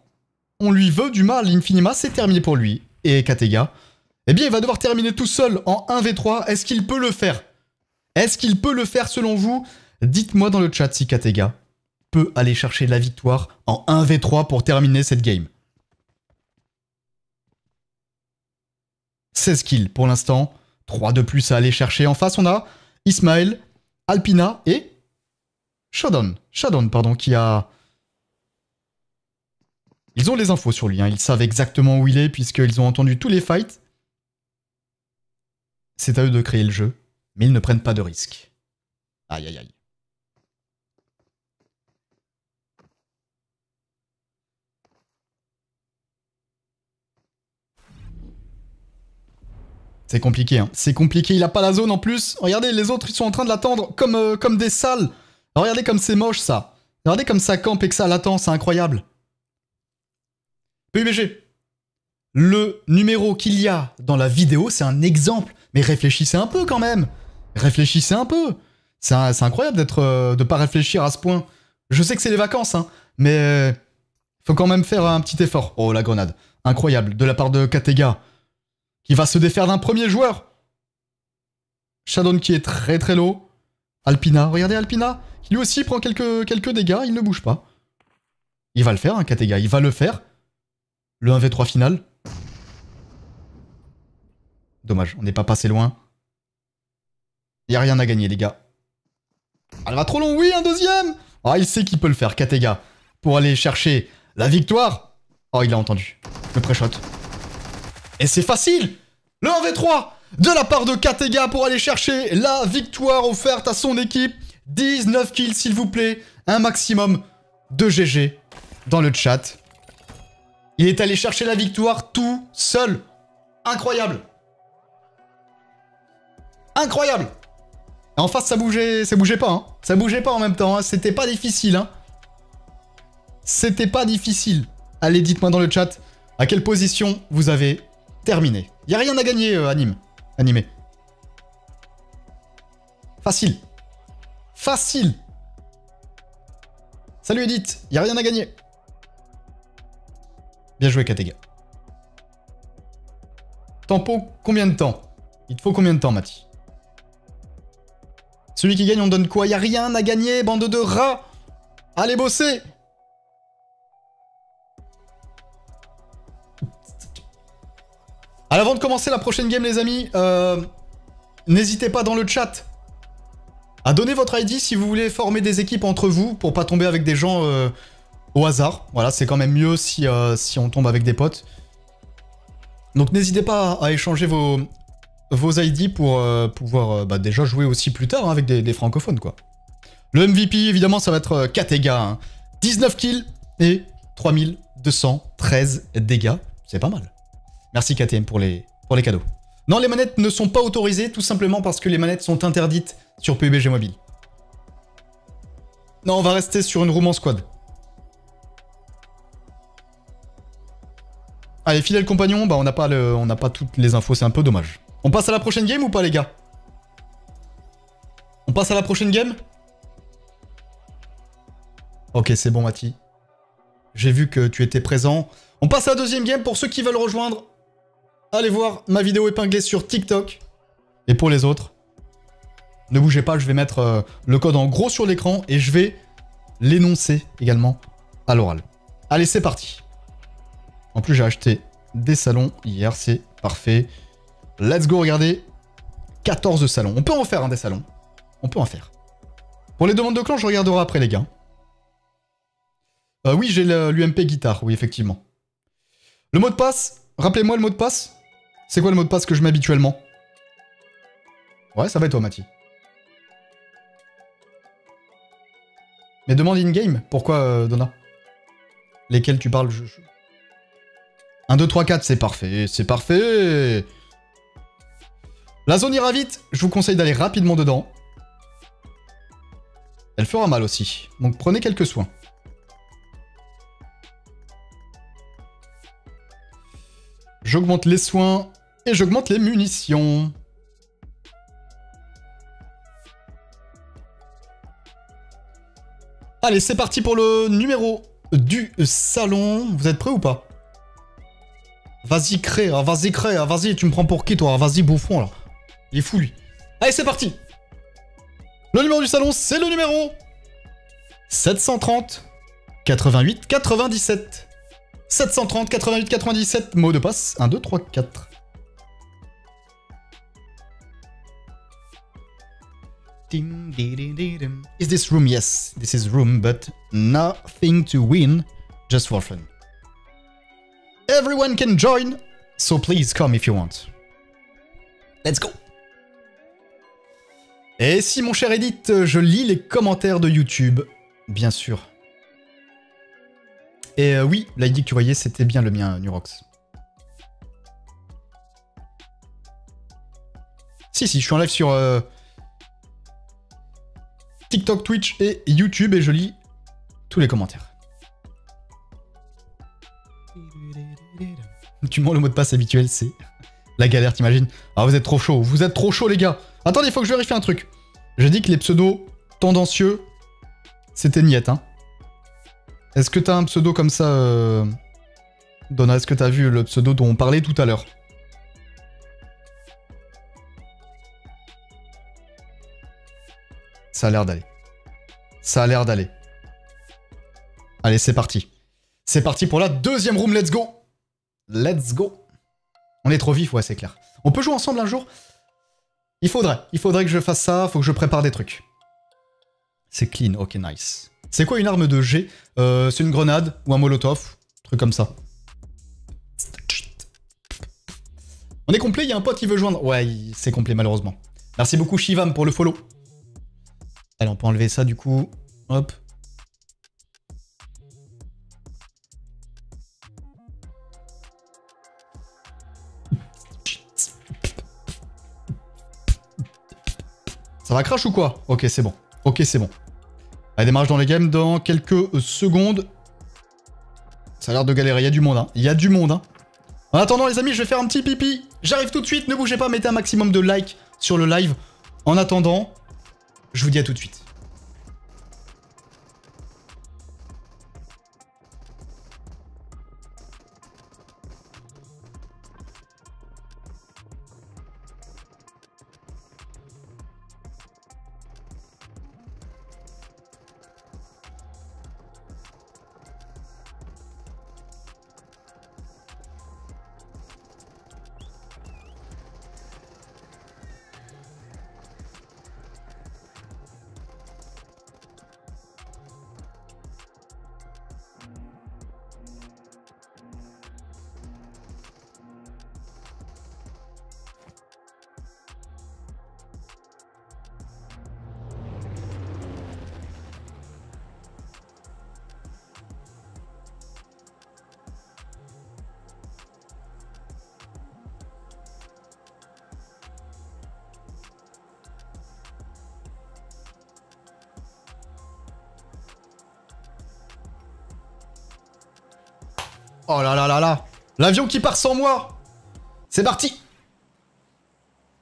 On lui veut du mal. Infinima, c'est terminé pour lui. Et Katega, eh bien, il va devoir terminer tout seul en 1v3. Est-ce qu'il peut le faire Est-ce qu'il peut le faire selon vous Dites-moi dans le chat si Katega peut aller chercher la victoire en 1v3 pour terminer cette game. 16 kills pour l'instant, 3 de plus à aller chercher. En face, on a Ismaël, Alpina et Shadon. Shadon, pardon, qui a... Ils ont les infos sur lui, hein. ils savent exactement où il est puisqu'ils ont entendu tous les fights. C'est à eux de créer le jeu, mais ils ne prennent pas de risques. Aïe aïe aïe. C'est compliqué, hein. C'est compliqué, il a pas la zone en plus. Regardez, les autres, ils sont en train de l'attendre comme, euh, comme des sales. Regardez comme c'est moche, ça. Regardez comme ça campe et que ça l'attend, c'est incroyable. PUBG. Le numéro qu'il y a dans la vidéo, c'est un exemple. Mais réfléchissez un peu quand même. Réfléchissez un peu. C'est incroyable d'être, euh, de pas réfléchir à ce point. Je sais que c'est les vacances, hein, mais euh, faut quand même faire un petit effort. Oh, la grenade. Incroyable. De la part de Katega. Il va se défaire d'un premier joueur. Shadow qui est très très low. Alpina, regardez Alpina, qui lui aussi prend quelques, quelques dégâts, il ne bouge pas. Il va le faire, un hein, Katega, il va le faire. Le 1v3 final. Dommage, on n'est pas passé loin. Il n'y a rien à gagner, les gars. Elle va trop long, oui, un deuxième Ah, il sait qu'il peut le faire, Katega, pour aller chercher la victoire. Oh, il l'a entendu. Le pré-shot. Et c'est facile le 1v3 de la part de Katega pour aller chercher la victoire offerte à son équipe. 19 kills, s'il vous plaît. Un maximum de GG dans le chat. Il est allé chercher la victoire tout seul. Incroyable. Incroyable. En face, ça bougeait, ça bougeait pas. Hein. Ça bougeait pas en même temps. Hein. C'était pas difficile. Hein. C'était pas difficile. Allez, dites-moi dans le chat à quelle position vous avez terminé. Y a rien à gagner, euh, anime. Animé. Facile. Facile. Salut Edith, y a rien à gagner. Bien joué, Katega. Tempo, combien de temps Il te faut combien de temps, Mati Celui qui gagne, on donne quoi Y a rien à gagner, bande de rats Allez bosser Alors ah, avant de commencer la prochaine game, les amis, euh, n'hésitez pas dans le chat à donner votre ID si vous voulez former des équipes entre vous pour pas tomber avec des gens euh, au hasard. Voilà, c'est quand même mieux si, euh, si on tombe avec des potes. Donc n'hésitez pas à échanger vos, vos ID pour pouvoir bah, déjà jouer aussi plus tard hein, avec des, francophones. quoi. Le MVP, évidemment, ça va être Katega. 19 hein. kills et 3213 dégâts. C'est pas mal. Merci KTM pour les, pour les cadeaux. Non, les manettes ne sont pas autorisées, tout simplement parce que les manettes sont interdites sur PUBG Mobile. Non, on va rester sur une room en squad. Allez, fidèle compagnon, bah on n'a pas, pas toutes les infos, c'est un peu dommage. On passe à la prochaine game ou pas, les gars On passe à la prochaine game Ok, c'est bon, Mati. J'ai vu que tu étais présent. On passe à la deuxième game. Pour ceux qui veulent rejoindre, Allez voir ma vidéo épinglée sur TikTok. Et pour les autres, ne bougez pas, je vais mettre euh, le code en gros sur l'écran et je vais l'énoncer également à l'oral. Allez, c'est parti. En plus, j'ai acheté des salons hier, c'est parfait. Let's go, regardez. 14 salons. On peut en faire, un des salons. On peut en faire. Pour les demandes de clan, je regarderai après, les gars. Euh, oui, j'ai l'UMP guitare, oui, effectivement. Le mot de passe, rappelez-moi le mot de passe. C'est quoi le mot de passe que je mets habituellement Ouais, ça va être toi, mati? Mais demande in-game, pourquoi, euh, Donna Lesquels tu parles 1, 2, 3, 4, c'est parfait, c'est parfait La zone ira vite, je vous conseille d'aller rapidement dedans. Elle fera mal aussi, donc prenez quelques soins. J'augmente les soins et j'augmente les munitions. Allez, c'est parti pour le numéro du salon. Vous êtes prêts ou pas Vas-y, crée, hein, vas-y, crée, hein, vas-y, tu me prends pour qui, toi Vas-y, bouffon, là. Il est fou, lui. Allez, c'est parti Le numéro du salon, c'est le numéro 730 88 97 730 88 97, mot de passe, 1, 2, 3, 4. Is this room? Yes, this is room, but nothing to win, just for fun. Everyone can join, so please come if you want. Let's go! Et si mon cher Edith, je lis les commentaires de YouTube, bien sûr. Et euh, oui, l'ID que tu voyais, c'était bien le mien, Nurox. Si, si, je suis en live sur, euh, TikTok, Twitch et YouTube et je lis tous les commentaires. Tu mens le mot de passe habituel, c'est la galère, t'imagines Ah, vous êtes trop chaud, vous êtes trop chaud, les gars Attendez, il faut que je vérifie un truc. J'ai dit que les pseudos tendancieux, c'était niette, hein. Est-ce que t'as un pseudo comme ça, euh... Donna Est-ce que t'as vu le pseudo dont on parlait tout à l'heure Ça a l'air d'aller. Ça a l'air d'aller. Allez, c'est parti. C'est parti pour la deuxième room, let's go Let's go On est trop vif, ouais, c'est clair. On peut jouer ensemble un jour Il faudrait. Il faudrait que je fasse ça, faut que je prépare des trucs. C'est clean, ok, nice. C'est quoi une arme de G euh, C'est une grenade ou un molotov, truc comme ça. On est complet, il y a un pote qui veut joindre. Ouais, c'est complet malheureusement. Merci beaucoup Shivam pour le follow. Allez, on peut enlever ça du coup. Hop. Ça va crash ou quoi Ok, c'est bon. Ok, c'est bon. Allez, démarche dans les games dans quelques secondes. Ça a l'air de galérer. Il y a du monde, hein. Il y a du monde, hein. En attendant, les amis, je vais faire un petit pipi. J'arrive tout de suite. Ne bougez pas, mettez un maximum de likes sur le live. En attendant, je vous dis à tout de suite. Avion qui part sans moi C'est parti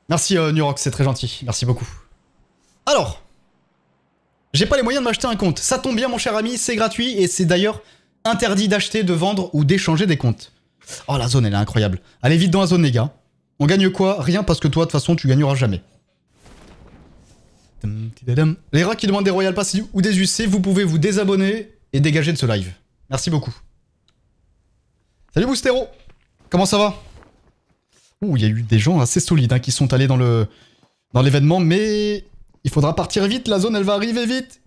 Merci euh, c'est très gentil. Merci beaucoup. Alors, j'ai pas les moyens de m'acheter un compte. Ça tombe bien mon cher ami, c'est gratuit et c'est d'ailleurs interdit d'acheter, de vendre ou d'échanger des comptes. Oh la zone elle est incroyable. Allez vite dans la zone les gars. On gagne quoi Rien parce que toi de toute façon tu gagneras jamais. Les rats qui demandent des Royal Pass ou des UC, vous pouvez vous désabonner et dégager de ce live. Merci beaucoup. Salut Boostero Comment ça va Ouh, il y a eu des gens assez solides hein, qui sont allés dans le dans l'événement, mais il faudra partir vite, la zone elle va arriver vite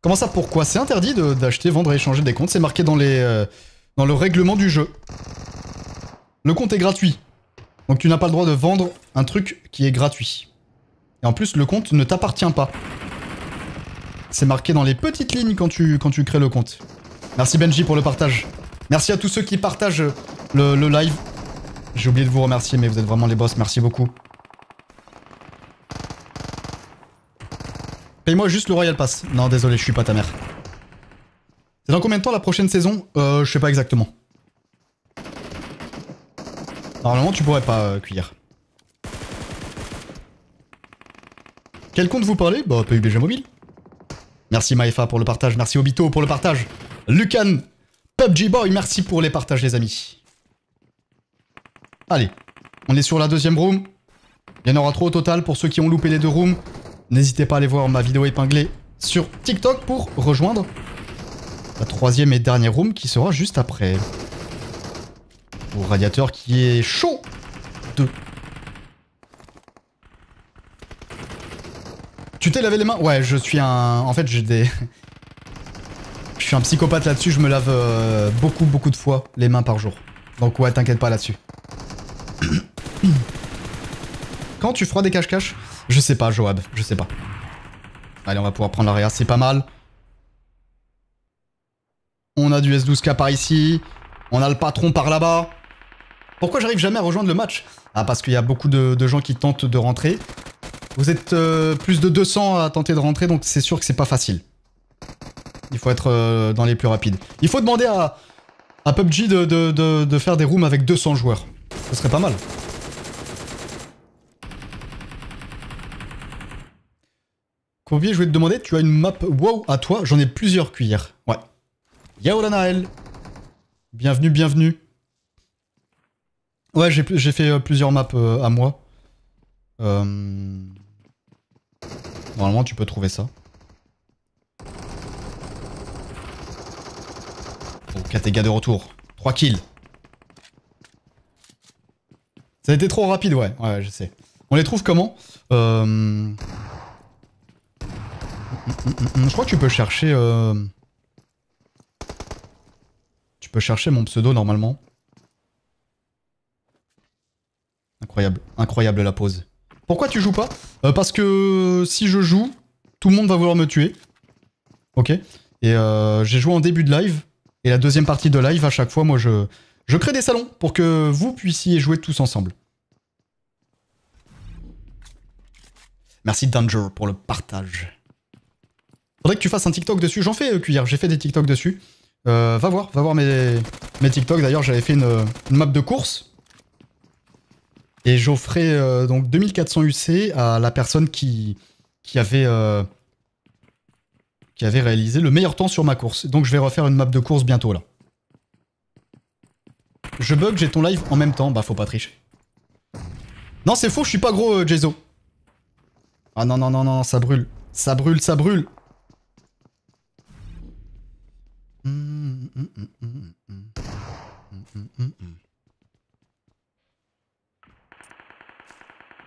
Comment ça, pourquoi C'est interdit d'acheter, vendre et échanger des comptes, c'est marqué dans, les, euh, dans le règlement du jeu. Le compte est gratuit, donc tu n'as pas le droit de vendre un truc qui est gratuit. Et en plus, le compte ne t'appartient pas. C'est marqué dans les petites lignes quand tu, quand tu crées le compte. Merci Benji pour le partage. Merci à tous ceux qui partagent le, live. J'ai oublié de vous remercier, mais vous êtes vraiment les boss. Merci beaucoup. Paye-moi juste le Royal Pass. Non, désolé, je suis pas ta mère. C'est dans combien de temps la prochaine saison euh, Je sais pas exactement. Normalement, tu pourrais pas euh, cuire. Quel compte vous parlez Bah, PUBG Mobile. Merci Maefa pour le partage, merci Obito pour le partage. Lucan, PUBG Boy, merci pour les partages les amis. Allez, on est sur la deuxième room. Il y en aura trois au total pour ceux qui ont loupé les deux rooms. N'hésitez pas à aller voir ma vidéo épinglée sur TikTok pour rejoindre la troisième et dernière room qui sera juste après. Au radiateur qui est chaud de Tu t'es lavé les mains Ouais, je suis un... En fait, j'ai des... je suis un psychopathe là-dessus, je me lave euh, beaucoup, beaucoup de fois les mains par jour. Donc ouais, t'inquiète pas là-dessus. Quand tu feras des cache-cache Je sais pas, Joab, je sais pas. Allez, on va pouvoir prendre l'arrière, c'est pas mal. On a du S12K par ici. On a le patron par là-bas. Pourquoi j'arrive jamais à rejoindre le match Ah, parce qu'il y a beaucoup de, gens qui tentent de rentrer. Vous êtes euh, plus de 200 à tenter de rentrer, donc c'est sûr que c'est pas facile. Il faut être euh, dans les plus rapides. Il faut demander à, PUBG de, faire des rooms avec 200 joueurs. Ce serait pas mal. Combien je vais te demander, tu as une map WoW à toi J'en ai plusieurs cuillères. Ouais. Yao Naël Bienvenue, bienvenue. Ouais, j'ai fait euh, plusieurs maps à moi. Euh... Normalement, tu peux trouver ça. Oh tes gars de retour. 3 kills. Ça a été trop rapide, ouais. Ouais, je sais. On les trouve comment euh, mm, mm, mm, Je crois que tu peux chercher... Euh, tu peux chercher mon pseudo, normalement. Incroyable. Incroyable la pause. Pourquoi tu joues pas euh, Parce que si je joue, tout le monde va vouloir me tuer. Ok Et euh, j'ai joué en début de live. Et la deuxième partie de live, à chaque fois, moi, je, je crée des salons pour que vous puissiez jouer tous ensemble. Merci Danger pour le partage. Faudrait que tu fasses un TikTok dessus. J'en fais, euh, Cuillère, j'ai fait des TikTok dessus. va voir, va voir mes, mes TikTok. D'ailleurs, j'avais fait une, une, map de course et j'offrais euh, donc 2400 UC à la personne qui, qui avait. Euh, qui avait réalisé le meilleur temps sur ma course. Donc je vais refaire une map de course bientôt là. Je bug, j'ai ton live en même temps. Bah faut pas tricher. Non c'est faux, je suis pas gros euh, Jezo. Ah non non non non, ça brûle. Ça brûle, ça brûle.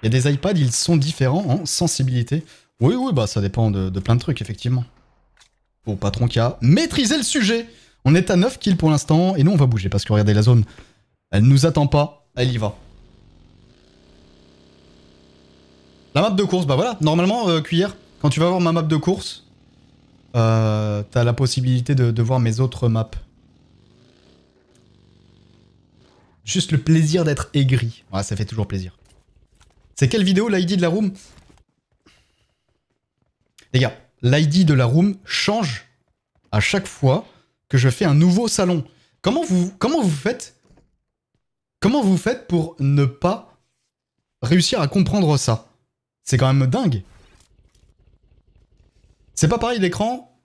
Il y a des iPads, ils sont différents en sensibilité. Oui, oui, bah ça dépend de, plein de trucs, effectivement. Bon, patron qui a maîtrisé le sujet. On est à 9 kills pour l'instant, et nous on va bouger, parce que regardez la zone. Elle nous attend pas, elle y va. La map de course, bah voilà, normalement, euh, cuillère, quand tu vas voir ma map de course, euh, t'as la possibilité de, de voir mes autres maps. Juste le plaisir d'être aigri. Ouais, ça fait toujours plaisir. C'est quelle vidéo l'ID de la room Les gars, l'ID de la room change à chaque fois que je fais un nouveau salon. Comment vous, comment vous faites Comment vous faites pour ne pas réussir à comprendre ça C'est quand même dingue. C'est pas pareil l'écran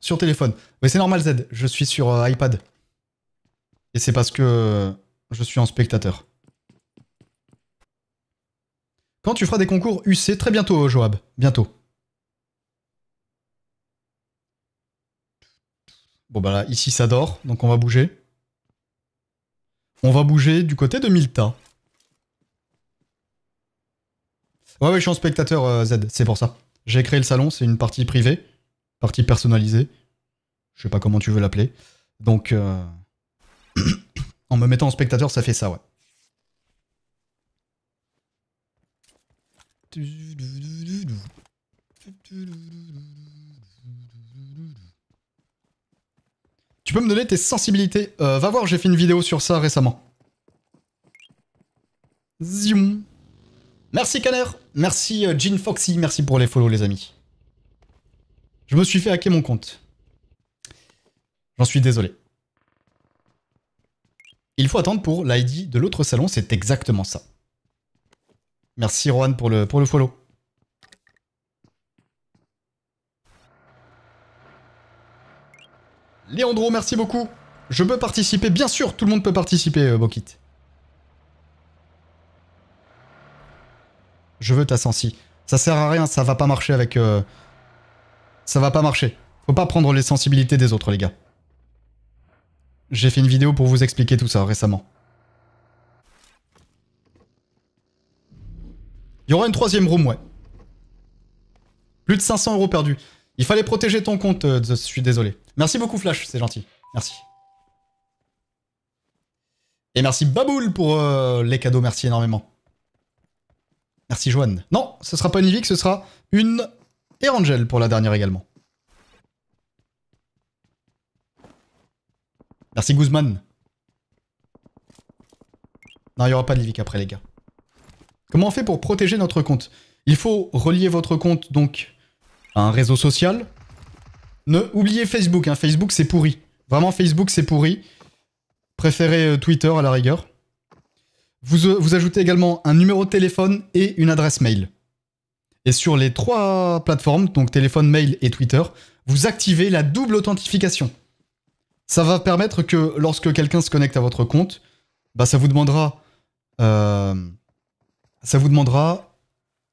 sur téléphone. Mais c'est normal Z, je suis sur euh, iPad. Et c'est parce que je suis en spectateur quand tu feras des concours UC très bientôt, Joab. Bientôt. Bon bah là, ici ça dort, donc on va bouger. On va bouger du côté de Milta. Ouais, ouais, je suis en spectateur euh, Z, c'est pour ça. J'ai créé le salon, c'est une partie privée, partie personnalisée. Je sais pas comment tu veux l'appeler. Donc, euh, en me mettant en spectateur, ça fait ça, ouais. Tu peux me donner tes sensibilités euh, Va voir, j'ai fait une vidéo sur ça récemment. Zium. Merci Caner merci euh, Jean Foxy, merci pour les follow les amis. Je me suis fait hacker mon compte. J'en suis désolé. Il faut attendre pour l'ID de l'autre salon, c'est exactement ça. Merci Rohan pour le, pour le follow. Léandro, merci beaucoup. Je peux participer, bien sûr, tout le monde peut participer, euh, Bokit. Je veux ta sensi. Ça sert à rien, ça va pas marcher avec... Euh, ça va pas marcher. Faut pas prendre les sensibilités des autres, les gars. J'ai fait une vidéo pour vous expliquer tout ça récemment. Il y aura une troisième room, ouais. Plus de 500 euros perdus. Il fallait protéger ton compte, euh, je suis désolé. Merci beaucoup Flash, c'est gentil. Merci. Et merci Baboul pour euh, les cadeaux, merci énormément. Merci Joanne. Non, ce sera pas une Vic, ce sera une et pour la dernière également. Merci Guzman. Non, il n'y aura pas de après, les gars. Comment on fait pour protéger notre compte Il faut relier votre compte donc à un réseau social. Ne oubliez Facebook, hein. Facebook c'est pourri. Vraiment Facebook c'est pourri. Préférez euh, Twitter à la rigueur. Vous, euh, vous ajoutez également un numéro de téléphone et une adresse mail. Et sur les trois plateformes, donc téléphone, mail et Twitter, vous activez la double authentification. Ça va permettre que lorsque quelqu'un se connecte à votre compte, bah, ça vous demandera euh, ça vous demandera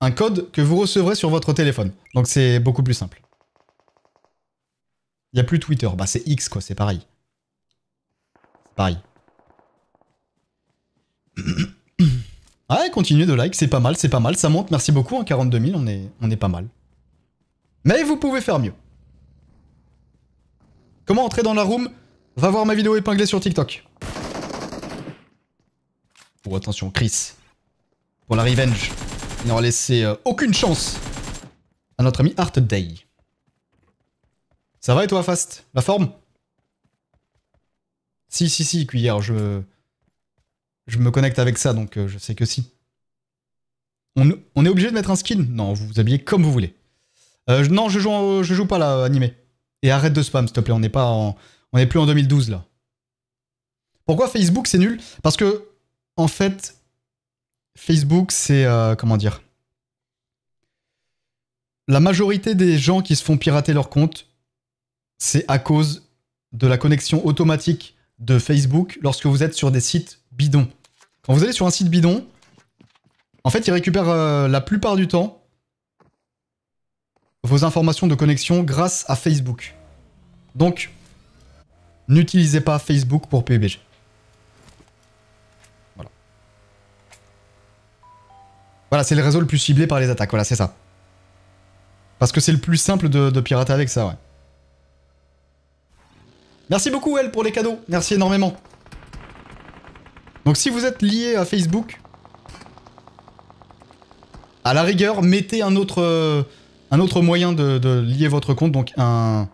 un code que vous recevrez sur votre téléphone. Donc c'est beaucoup plus simple. Il n'y a plus Twitter. Bah c'est X quoi, c'est pareil. Pareil. ouais, continuez de like, c'est pas mal, c'est pas mal. Ça monte, merci beaucoup. En 42 000, on est, on est pas mal. Mais vous pouvez faire mieux. Comment entrer dans la room Va voir ma vidéo épinglée sur TikTok. Oh, attention, Chris pour la revenge. Il n'aura laissé euh, aucune chance à notre ami Art Day. Ça va et toi, Fast La forme Si, si, si, cuillère, je... Je me connecte avec ça, donc euh, je sais que si. On, on est obligé de mettre un skin Non, vous vous habillez comme vous voulez. Euh, non, je joue, je joue pas là, animé. Et arrête de spam, s'il te plaît, on n'est pas On n'est plus en 2012, là. Pourquoi Facebook, c'est nul Parce que, en fait, Facebook, c'est euh, comment dire La majorité des gens qui se font pirater leur compte, c'est à cause de la connexion automatique de Facebook lorsque vous êtes sur des sites bidons. Quand vous allez sur un site bidon, en fait, il récupère euh, la plupart du temps vos informations de connexion grâce à Facebook. Donc, n'utilisez pas Facebook pour PUBG. Voilà, c'est le réseau le plus ciblé par les attaques, voilà, c'est ça. Parce que c'est le plus simple de, pirater avec ça, ouais. Merci beaucoup, elle, pour les cadeaux. Merci énormément. Donc si vous êtes lié à Facebook, à la rigueur, mettez un autre, euh, un autre moyen de, de, lier votre compte, donc un,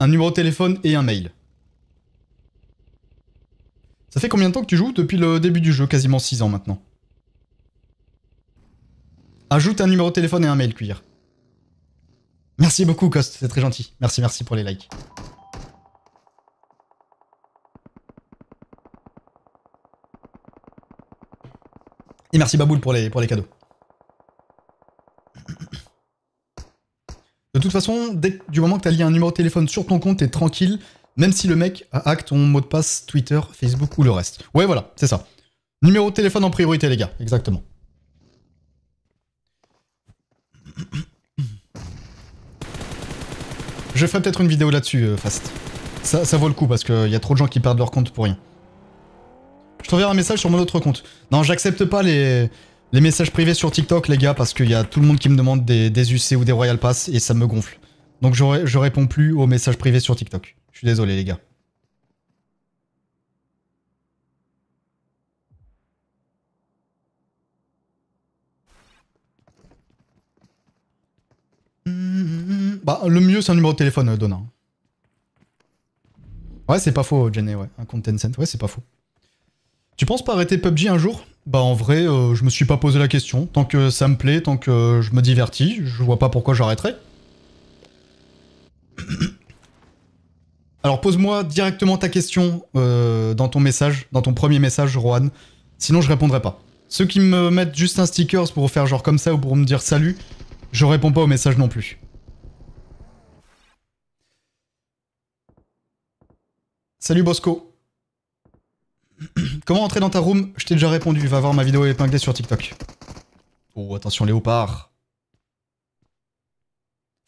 un numéro de téléphone et un mail. Ça fait combien de temps que tu joues Depuis le début du jeu, quasiment 6 ans maintenant. Ajoute un numéro de téléphone et un mail, cuir. Merci beaucoup, Cost, c'est très gentil. Merci, merci pour les likes. Et merci Baboul pour les, pour les cadeaux. De toute façon, dès, du moment que tu as lié un numéro de téléphone sur ton compte, t'es tranquille, même si le mec a hack ton mot de passe Twitter, Facebook ou le reste. Ouais, voilà, c'est ça. Numéro de téléphone en priorité, les gars, exactement. Je ferai peut-être une vidéo là-dessus, euh, Fast. Ça, ça, vaut le coup, parce qu'il y a trop de gens qui perdent leur compte pour rien. Je t'enverrai un message sur mon autre compte. Non, j'accepte pas les, messages privés sur TikTok, les gars, parce qu'il y a tout le monde qui me demande des, UC ou des Royal Pass, et ça me gonfle. Donc je réponds plus aux messages privés sur TikTok. Je suis désolé, les gars. Bah, le mieux, c'est un numéro de téléphone, euh, Donna. Ouais, c'est pas faux, Jenny, ouais. Un compte Tencent, ouais, c'est pas faux. Tu penses pas arrêter PUBG un jour Bah, en vrai, euh, je me suis pas posé la question. Tant que ça me plaît, tant que euh, je me divertis, je vois pas pourquoi j'arrêterais. Alors, pose-moi directement ta question dans ton message, dans ton premier message, Rohan. Sinon, je répondrai pas. Ceux qui me mettent juste un sticker, pour faire genre comme ça ou pour me dire salut, je réponds pas au message non plus. Salut Bosco. Comment entrer dans ta room Je t'ai déjà répondu. Va voir ma vidéo épinglée sur TikTok. Oh, attention, léopard.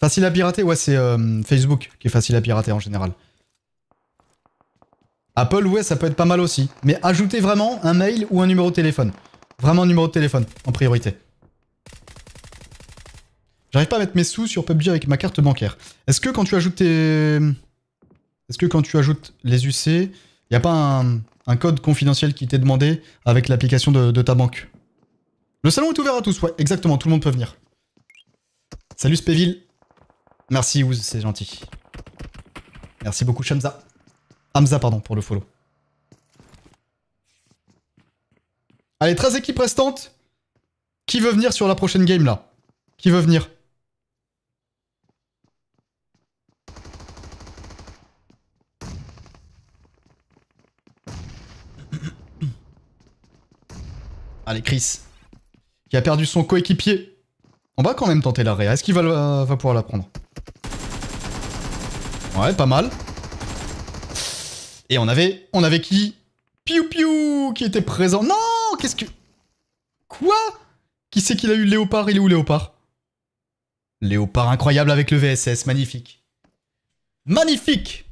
Facile à pirater Ouais, c'est euh, Facebook qui est facile à pirater en général. Apple, ouais, ça peut être pas mal aussi. Mais ajoutez vraiment un mail ou un numéro de téléphone. Vraiment un numéro de téléphone, en priorité. J'arrive pas à mettre mes sous sur PUBG avec ma carte bancaire. Est-ce que quand tu ajoutes tes... Est-ce que quand tu ajoutes les UC, il n'y a pas un, code confidentiel qui t'est demandé avec l'application de, ta banque Le salon est ouvert à tous, ouais, exactement, tout le monde peut venir. Salut Spéville. Merci Ouz, c'est gentil. Merci beaucoup Shamza. Hamza, pardon, pour le follow. Allez, 13 équipes restantes. Qui veut venir sur la prochaine game, là Qui veut venir Allez, Chris. Qui a perdu son coéquipier. On va quand même tenter l'arrêt. Est-ce qu'il va, pouvoir la prendre Ouais, pas mal. Et on avait... On avait qui Piou-piou Qui était présent. Non Qu'est-ce que... Quoi Qui c'est qu'il a eu Léopard Il est où Léopard Léopard incroyable avec le VSS. Magnifique. Magnifique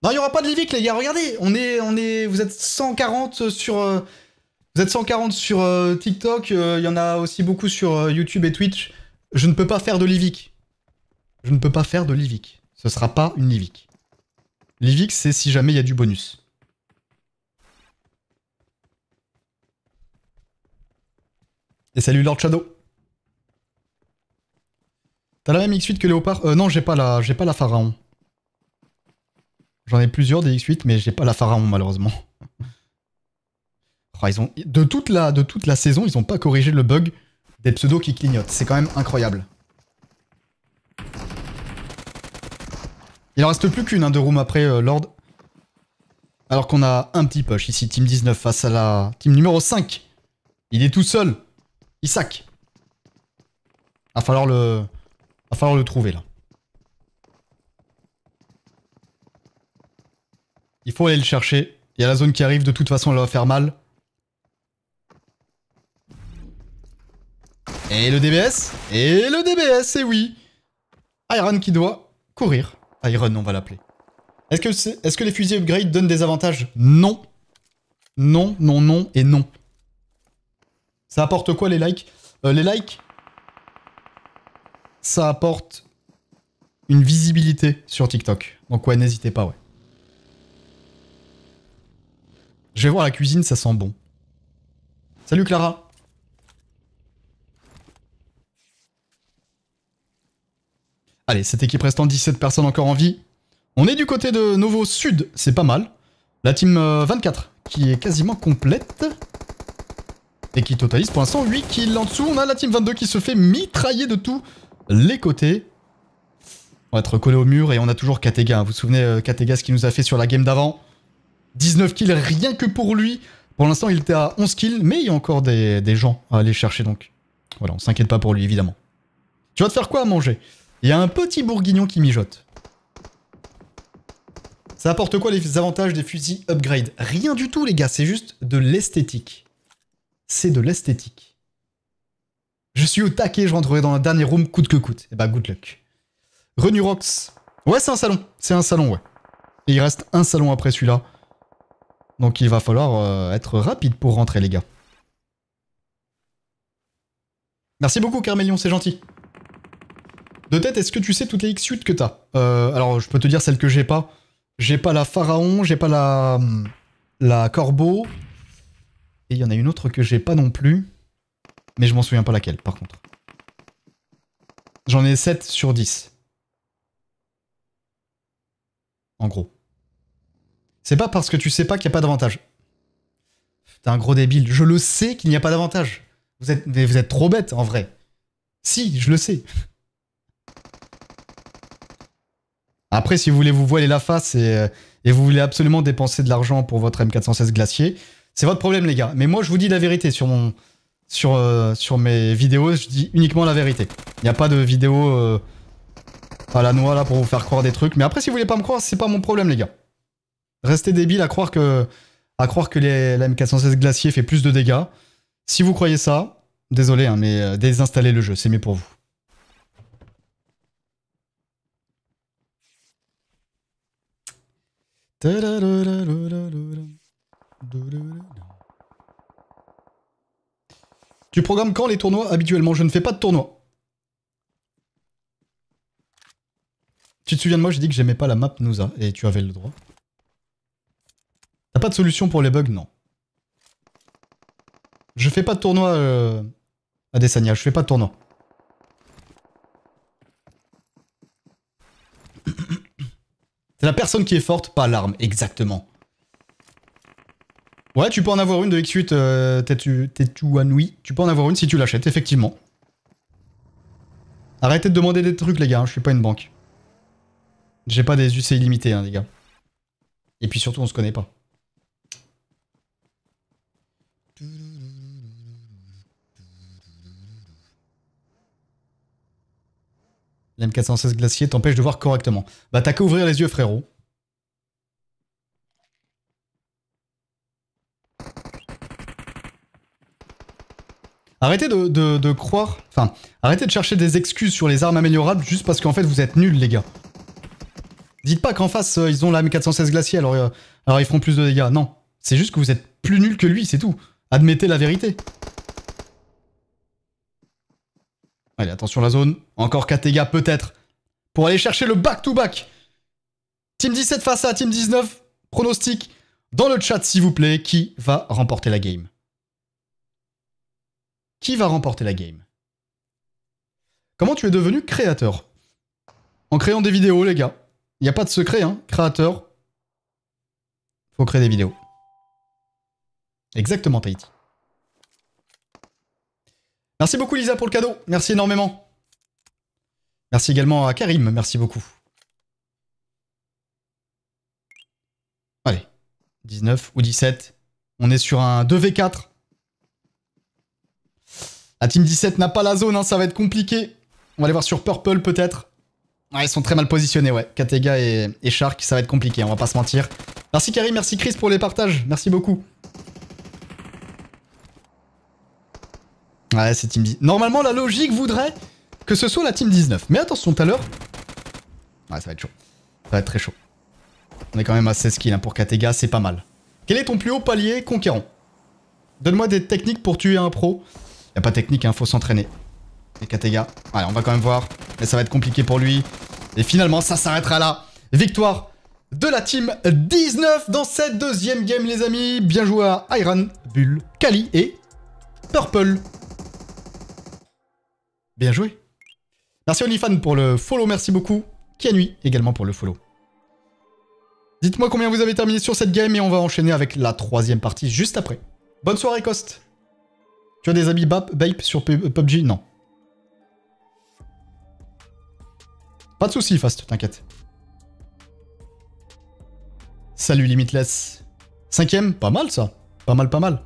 non, il n'y aura pas de Livic, les gars. Regardez, on est, on est, vous êtes 140 sur, euh, vous êtes 140 sur euh, TikTok, euh, il y en a aussi beaucoup sur euh, YouTube et Twitch. Je ne peux pas faire de Livic. Je ne peux pas faire de Livic. Ce sera pas une Livic. Livic, c'est si jamais il y a du bonus. Et salut Lord Shadow. T'as la même X8 que Léopard Non, j'ai pas la, j'ai pas la Pharaon. J'en ai plusieurs des X8, mais j'ai pas la Pharaon malheureusement de, toute la, de toute la saison, ils n'ont pas corrigé le bug des pseudos qui clignotent. C'est quand même incroyable. Il en reste plus qu'une hein, de room après euh, Lord. Alors qu'on a un petit push ici, team 19 face à la team numéro 5. Il est tout seul. Il sac. Va falloir le, va falloir le trouver là. Il faut aller le chercher. Il y a la zone qui arrive, de toute façon elle va faire mal. Et le DBS Et le DBS, et eh oui Iron qui doit courir. Iron, on va l'appeler. Est-ce que, que, les fusils upgrade donnent des avantages Non. Non, non, non et non. Ça apporte quoi les likes euh, Les likes, ça apporte une visibilité sur TikTok. Donc ouais, n'hésitez pas, ouais. Je vais voir la cuisine, ça sent bon. Salut Clara Allez, cette équipe restant 17 personnes encore en vie. On est du côté de Novo Sud, c'est pas mal. La team 24 euh, qui est quasiment complète. Et qui totalise pour l'instant 8 kills en dessous. On a la team 22 qui se fait mitrailler de tous les côtés. On va être collé au mur et on a toujours Katega. Hein. Vous vous souvenez euh, Katega ce qu'il nous a fait sur la game d'avant 19 kills rien que pour lui. Pour l'instant, il était à 11 kills, mais il y a encore des, des gens à aller chercher donc. Voilà, on s'inquiète pas pour lui évidemment. Tu vas te faire quoi à manger il y a un petit bourguignon qui mijote. Ça apporte quoi les avantages des fusils upgrade Rien du tout les gars, c'est juste de l'esthétique. C'est de l'esthétique. Je suis au taquet, je rentrerai dans la dernière room coûte que coûte. Et eh bah ben, good luck. Renurox. Ouais c'est un salon, c'est un salon ouais. Et il reste un salon après celui-là. Donc il va falloir euh, être rapide pour rentrer les gars. Merci beaucoup Carmélion, c'est gentil. De tête, est-ce que tu sais toutes les x 8 que t'as euh, Alors, je peux te dire celles que j'ai pas. J'ai pas la Pharaon, j'ai pas la, la Corbeau. Et il y en a une autre que j'ai pas non plus. Mais je m'en souviens pas laquelle, par contre. J'en ai 7 sur 10. En gros. C'est pas parce que tu sais pas qu'il n'y a pas d'avantage. T'es un gros débile. Je le sais qu'il n'y a pas d'avantage. Vous êtes, vous êtes trop bête, en vrai. Si, je le sais. Après, si vous voulez vous voiler la face et, euh, vous voulez absolument dépenser de l'argent pour votre M416 Glacier, c'est votre problème, les gars. Mais moi, je vous dis la vérité sur sur, euh, sur mes vidéos. Je dis uniquement la vérité. Il n'y a pas de vidéo euh, à la noix là pour vous faire croire des trucs. Mais après, si vous voulez pas me croire, c'est pas mon problème, les gars. Restez débile à croire que, à croire que la M416 Glacier fait plus de dégâts. Si vous croyez ça, désolé, hein, mais désinstallez le jeu, c'est mieux pour vous. Tu programmes quand les tournois Habituellement, je ne fais pas de tournoi. Tu te souviens de moi, j'ai dit que j'aimais pas la map Nusa et tu avais le droit. T'as pas de solution pour les bugs Non. Je fais pas de tournoi à Desania, je fais pas de tournoi. C'est la personne qui est forte, pas l'arme, exactement. Ouais, tu peux en avoir une de X8 tu euh, anoui. Tu peux en avoir une si tu l'achètes, effectivement. Arrêtez de demander des trucs, les gars, hein, je suis pas une banque. J'ai pas des UC illimités, hein, les gars. Et puis surtout, on se connaît pas. L'M416 glacier t'empêche de voir correctement. Bah t'as qu'à ouvrir les yeux frérot. Arrêtez de, croire, enfin, arrêtez de chercher des excuses sur les armes améliorables juste parce qu'en fait vous êtes nuls les gars. Dites pas qu'en face euh, ils ont la 416 glacier alors, euh, alors ils feront plus de dégâts, non. C'est juste que vous êtes plus nuls que lui, c'est tout. Admettez la vérité. Allez, attention la zone. Encore Katega peut-être. Pour aller chercher le back-to-back. Team 17 face à Team 19. Pronostic dans le chat, s'il vous plaît. Qui va remporter la game Qui va remporter la game Comment tu es devenu créateur En créant des vidéos, les gars. Il n'y a pas de secret, hein. Créateur. Faut créer des vidéos. Exactement, Tahiti. Merci beaucoup Lisa pour le cadeau. Merci énormément. Merci également à Karim. Merci beaucoup. Allez, 19 ou 17. On est sur un 2v4. La team 17 n'a pas la zone, hein, ça va être compliqué. On va aller voir sur Purple peut-être. Ouais, ils sont très mal positionnés, ouais. Katega et, et Shark, ça va être compliqué, on va pas se mentir. Merci Karim, merci Chris pour les partages. Merci beaucoup. Ouais, c'est Team 10. Normalement, la logique voudrait que ce soit la Team 19. Mais attention, tout à l'heure... Ouais, ça va être chaud. Ça va être très chaud. On est quand même à 16 kills hein, pour Katega, c'est pas mal. Quel est ton plus haut palier conquérant Donne-moi des techniques pour tuer un pro. Y a pas de technique, hein, faut s'entraîner. Et Katega. Allez, on va quand même voir. Mais ça va être compliqué pour lui. Et finalement, ça s'arrêtera là. Victoire de la team 19 dans cette deuxième game, les amis. Bien joué à Iron, Bull, Kali et Purple. Bien joué. Merci OnlyFan pour le follow, merci beaucoup. Kianui également pour le follow. Dites-moi combien vous avez terminé sur cette game et on va enchaîner avec la troisième partie juste après. Bonne soirée, Cost. Tu as des habits BAP, Bape sur PUBG Non. Pas de soucis, Fast, t'inquiète. Salut Limitless. Cinquième, pas mal ça. Pas mal, pas mal.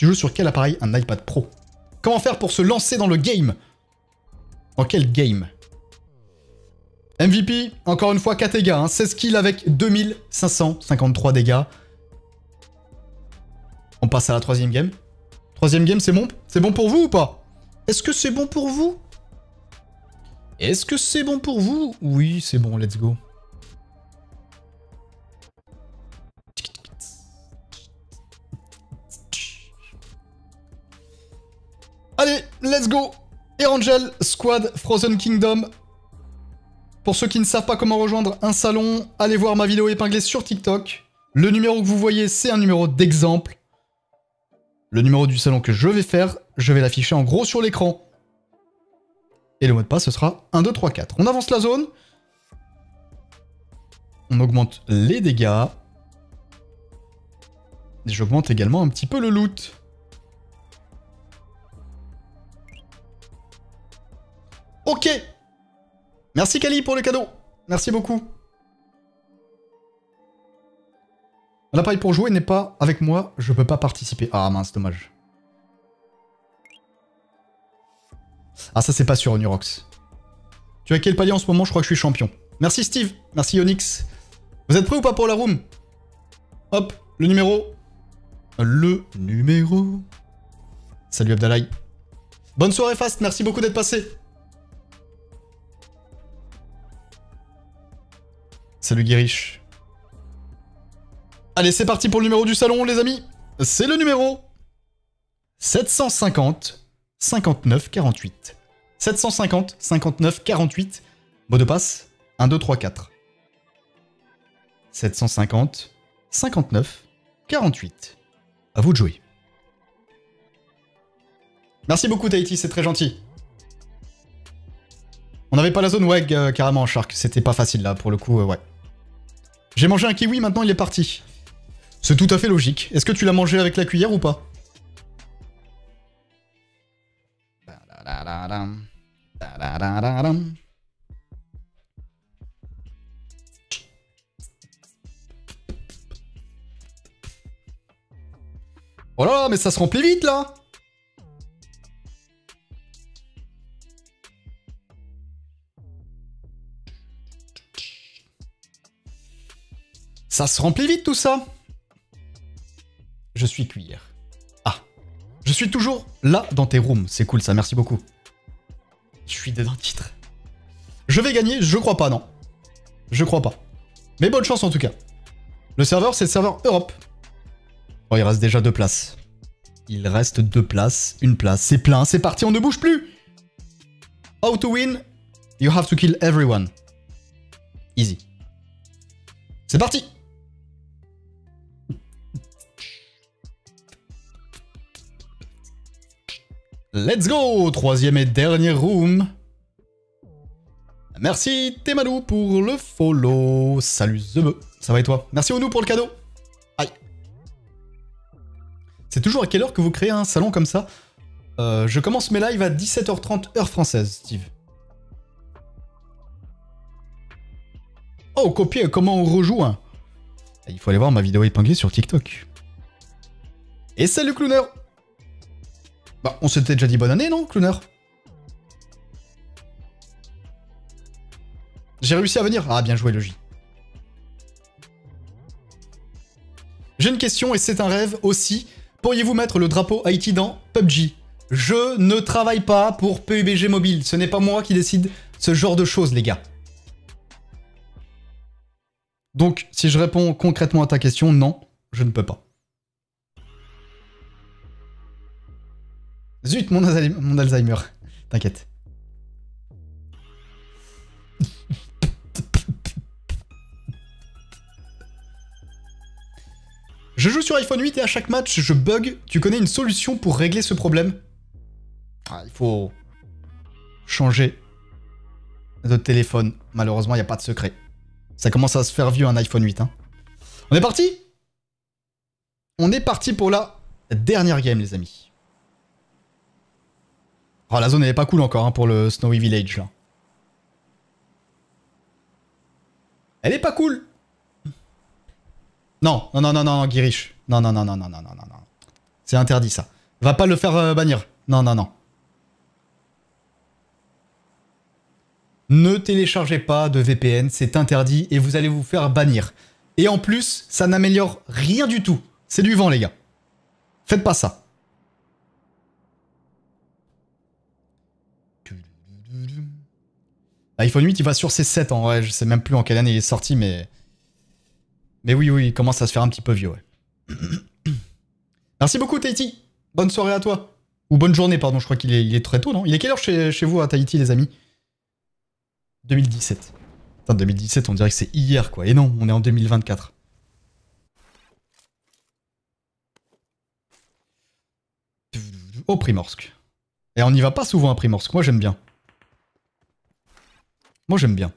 Tu joues sur quel appareil Un iPad Pro. Comment faire pour se lancer dans le game En quel game MVP, encore une fois, 4 dégâts. 16 hein. kills avec 2553 dégâts. On passe à la troisième game. Troisième game, c'est bon C'est bon pour vous ou pas Est-ce que c'est bon pour vous Est-ce que c'est bon pour vous Oui, c'est bon, let's go. Allez, let's go Erangel, Squad, Frozen Kingdom. Pour ceux qui ne savent pas comment rejoindre un salon, allez voir ma vidéo épinglée sur TikTok. Le numéro que vous voyez, c'est un numéro d'exemple. Le numéro du salon que je vais faire, je vais l'afficher en gros sur l'écran. Et le mot de passe, ce sera 1, 2, 3, 4. On avance la zone. On augmente les dégâts. Et j'augmente également un petit peu le loot. Ok. Merci Kali pour le cadeau. Merci beaucoup. La paille pour jouer n'est pas avec moi, je peux pas participer. Ah mince, dommage. Ah ça c'est pas sur Onirox. Tu as quel palier en ce moment Je crois que je suis champion. Merci Steve, merci Onyx. Vous êtes prêts ou pas pour la room Hop, le numéro. Le numéro. Salut Abdallah. Bonne soirée Fast, merci beaucoup d'être passé. Salut Guiriche. Allez, c'est parti pour le numéro du salon, les amis. C'est le numéro 750 59 48. 750 59 48. Mot de passe 1, 2, 3, 4. 750 59 48. À vous de jouer. Merci beaucoup Tahiti, c'est très gentil. On n'avait pas la zone WAG euh, carrément Shark, c'était pas facile là pour le coup, euh, ouais. J'ai mangé un kiwi, maintenant il est parti. C'est tout à fait logique. Est-ce que tu l'as mangé avec la cuillère ou pas Oh là là, mais ça se remplit vite là Ça se remplit vite tout ça Je suis cuillère. Ah. Je suis toujours là dans tes rooms. C'est cool ça, merci beaucoup. Je suis dedans titre. Je vais gagner Je crois pas, non. Je crois pas. Mais bonne chance en tout cas. Le serveur, c'est le serveur Europe. Oh, il reste déjà deux places. Il reste deux places, une place. C'est plein, c'est parti, on ne bouge plus How to win You have to kill everyone. Easy. C'est parti Let's go Troisième et dernier room. Merci Temadou pour le follow. Salut Zebe, ça va et toi Merci nous pour le cadeau. Aïe. C'est toujours à quelle heure que vous créez un salon comme ça euh, Je commence mes lives à 17h30 heure française, Steve. Oh, copier comment on rejoue hein? Il faut aller voir ma vidéo épinglée sur TikTok. Et salut Clowner bah, on s'était déjà dit bonne année, non, Clooner J'ai réussi à venir Ah, bien joué, J. J'ai une question, et c'est un rêve aussi. Pourriez-vous mettre le drapeau Haïti dans PUBG Je ne travaille pas pour PUBG Mobile. Ce n'est pas moi qui décide ce genre de choses, les gars. Donc, si je réponds concrètement à ta question, non, je ne peux pas. Zut, mon, Alzheimer. T'inquiète. Je joue sur iPhone 8 et à chaque match, je bug. Tu connais une solution pour régler ce problème ah, Il faut changer de téléphone. Malheureusement, il n'y a pas de secret. Ça commence à se faire vieux un iPhone 8. Hein. On est parti On est parti pour la dernière game, les amis. Oh, la zone, n'est pas cool encore hein, pour le Snowy Village. Elle est pas cool Non, non, non, non, non, Girish. Non, non, non, non, non, non, non, non. C'est interdit, ça. Va pas le faire euh, bannir. Non, non, non. Ne téléchargez pas de VPN, c'est interdit et vous allez vous faire bannir. Et en plus, ça n'améliore rien du tout. C'est du vent, les gars. Faites pas ça. iPhone 8, il va sur ses 7 en vrai. Je sais même plus en quelle année il est sorti, mais. Mais oui, oui, il commence à se faire un petit peu vieux, ouais. Merci beaucoup, Tahiti. Bonne soirée à toi. Ou bonne journée, pardon. Je crois qu'il est, très tôt, non Il est quelle heure chez, chez vous à Tahiti, les amis 2017. Putain, 2017, on dirait que c'est hier, quoi. Et non, on est en 2024. Au Primorsk. Et on n'y va pas souvent à Primorsk. Moi, j'aime bien. Moi, j'aime bien.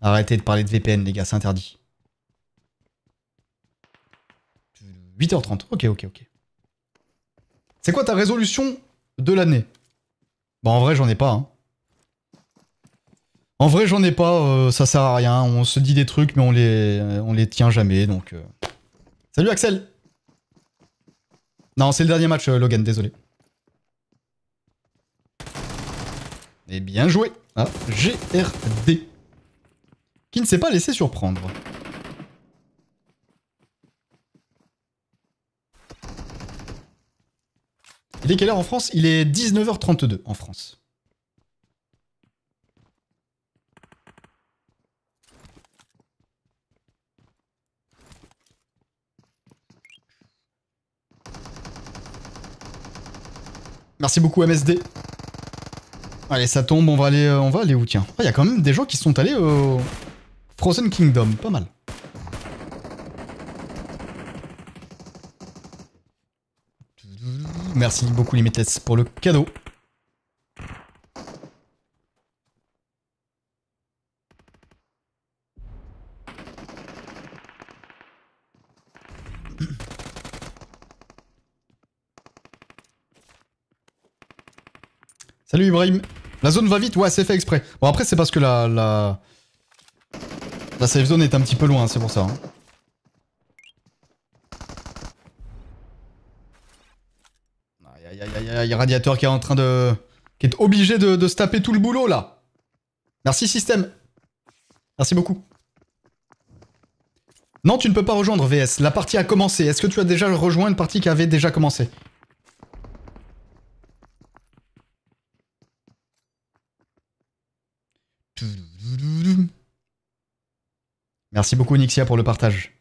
Arrêtez de parler de VPN, les gars, c'est interdit. 8h30, ok, ok, ok. C'est quoi ta résolution de l'année Bah en vrai j'en ai pas. Hein. En vrai j'en ai pas, euh, ça sert à rien, on se dit des trucs mais on les, on les tient jamais donc... Euh. Salut Axel Non c'est le dernier match euh, Logan, désolé. Et eh bien joué à GRD, qui ne s'est pas laissé surprendre. Il est quelle heure en France Il est 19h32 en France. Merci beaucoup MSD Allez, ça tombe, on va aller, euh, on va aller où tiens ah, Il y a quand même des gens qui sont allés au Frozen Kingdom, pas mal. Merci beaucoup métesses pour le cadeau. Salut Ibrahim la zone va vite, ouais, c'est fait exprès. Bon, après, c'est parce que la, la... La safe zone est un petit peu loin, hein, c'est pour ça. Hein. Aïe Aïe, aïe, aïe, aïe, radiateur qui est en train de... qui est obligé de, de se taper tout le boulot, là. Merci, système. Merci beaucoup. Non, tu ne peux pas rejoindre VS. La partie a commencé. Est-ce que tu as déjà rejoint une partie qui avait déjà commencé Merci beaucoup Nixia pour le partage.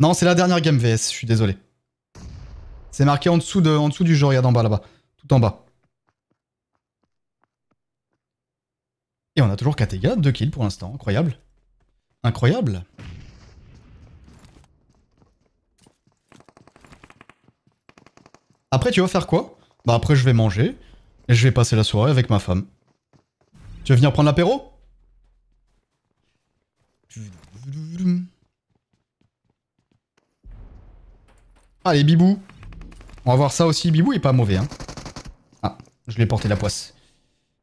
Non, c'est la dernière game VS, je suis désolé. C'est marqué en dessous, de, en dessous du jeu, regarde en bas là-bas. Tout en bas. Et on a toujours 4 dégâts, 2 kills pour l'instant, incroyable. Incroyable. Après tu vas faire quoi Bah après je vais manger, et je vais passer la soirée avec ma femme. Tu veux venir prendre l'apéro Allez, Bibou. On va voir ça aussi. Bibou est pas mauvais. Hein. Ah, je l'ai porté la poisse.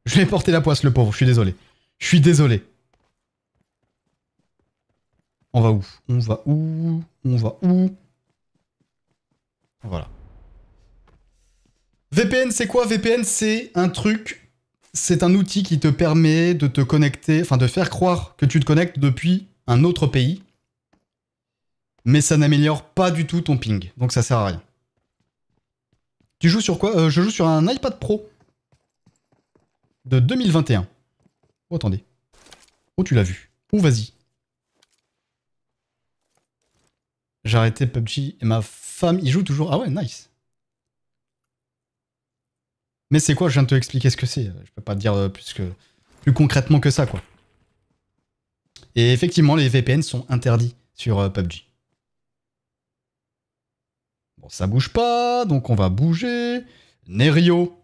Je l'ai porté la poisse, le pauvre. Je suis désolé. Je suis désolé. On va où On va où On va où Voilà. VPN, c'est quoi VPN, c'est un truc, c'est un outil qui te permet de te connecter, enfin de faire croire que tu te connectes depuis un autre pays, mais ça n'améliore pas du tout ton ping, donc ça sert à rien. Tu joues sur quoi euh, Je joue sur un iPad Pro de 2021. Oh, attendez. Oh, tu l'as vu. Oh, vas-y. J'ai arrêté PUBG et ma femme il joue toujours. Ah ouais, nice. Mais c'est quoi Je viens de te expliquer ce que c'est. Je peux pas te dire euh, plus, que, plus concrètement que ça, quoi. Et effectivement, les VPN sont interdits sur euh, PUBG. Bon, ça bouge pas, donc on va bouger. Nerio.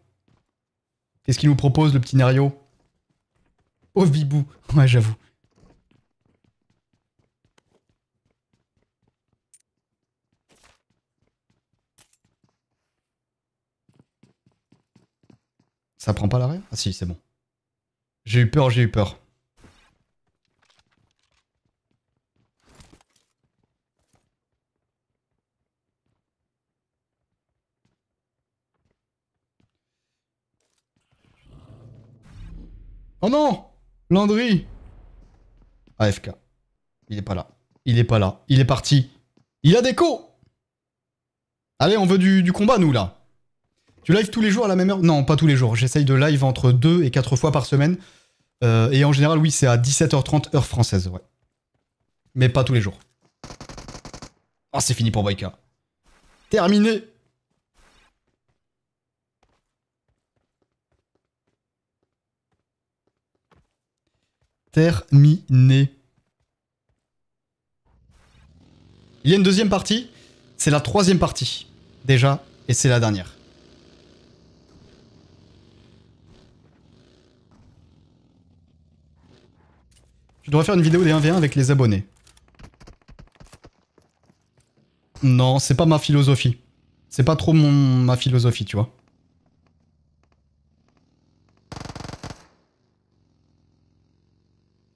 Qu'est-ce qu'il nous propose, le petit Nerio Oh, bibou, Ouais, j'avoue. Ça prend pas l'arrêt Ah si, c'est bon. J'ai eu peur, j'ai eu peur. Oh non Landry AFK. Il est pas là. Il est pas là. Il est parti. Il a des Allez, on veut du combat, nous, là. Tu live tous les jours à la même heure Non, pas tous les jours. J'essaye de live entre 2 et 4 fois par semaine. Euh, et en général, oui, c'est à 17h30 heure française, ouais. Mais pas tous les jours. Ah, oh, c'est fini pour Boyka. Terminé Terminé. Il y a une deuxième partie. C'est la troisième partie, déjà, et c'est la dernière. Je devrais faire une vidéo des 1v1 avec les abonnés. Non, c'est pas ma philosophie. C'est pas trop mon, ma philosophie, tu vois.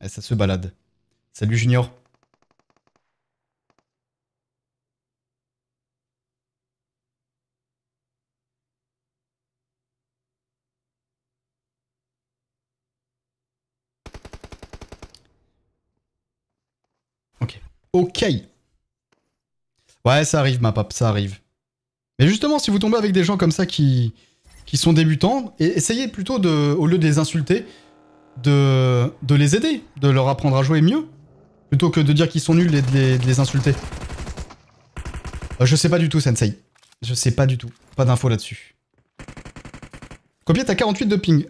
Et eh, ça se balade. Salut Junior. Ok. Ouais, ça arrive, ma pape, ça arrive. Mais justement, si vous tombez avec des gens comme ça qui, qui sont débutants, et essayez plutôt, de, au lieu de les insulter, de, de les aider, de leur apprendre à jouer mieux, plutôt que de dire qu'ils sont nuls et de les, insulter. Euh, je sais pas du tout, Sensei. Je sais pas du tout. Pas d'infos là-dessus. Combien t'as 48 de ping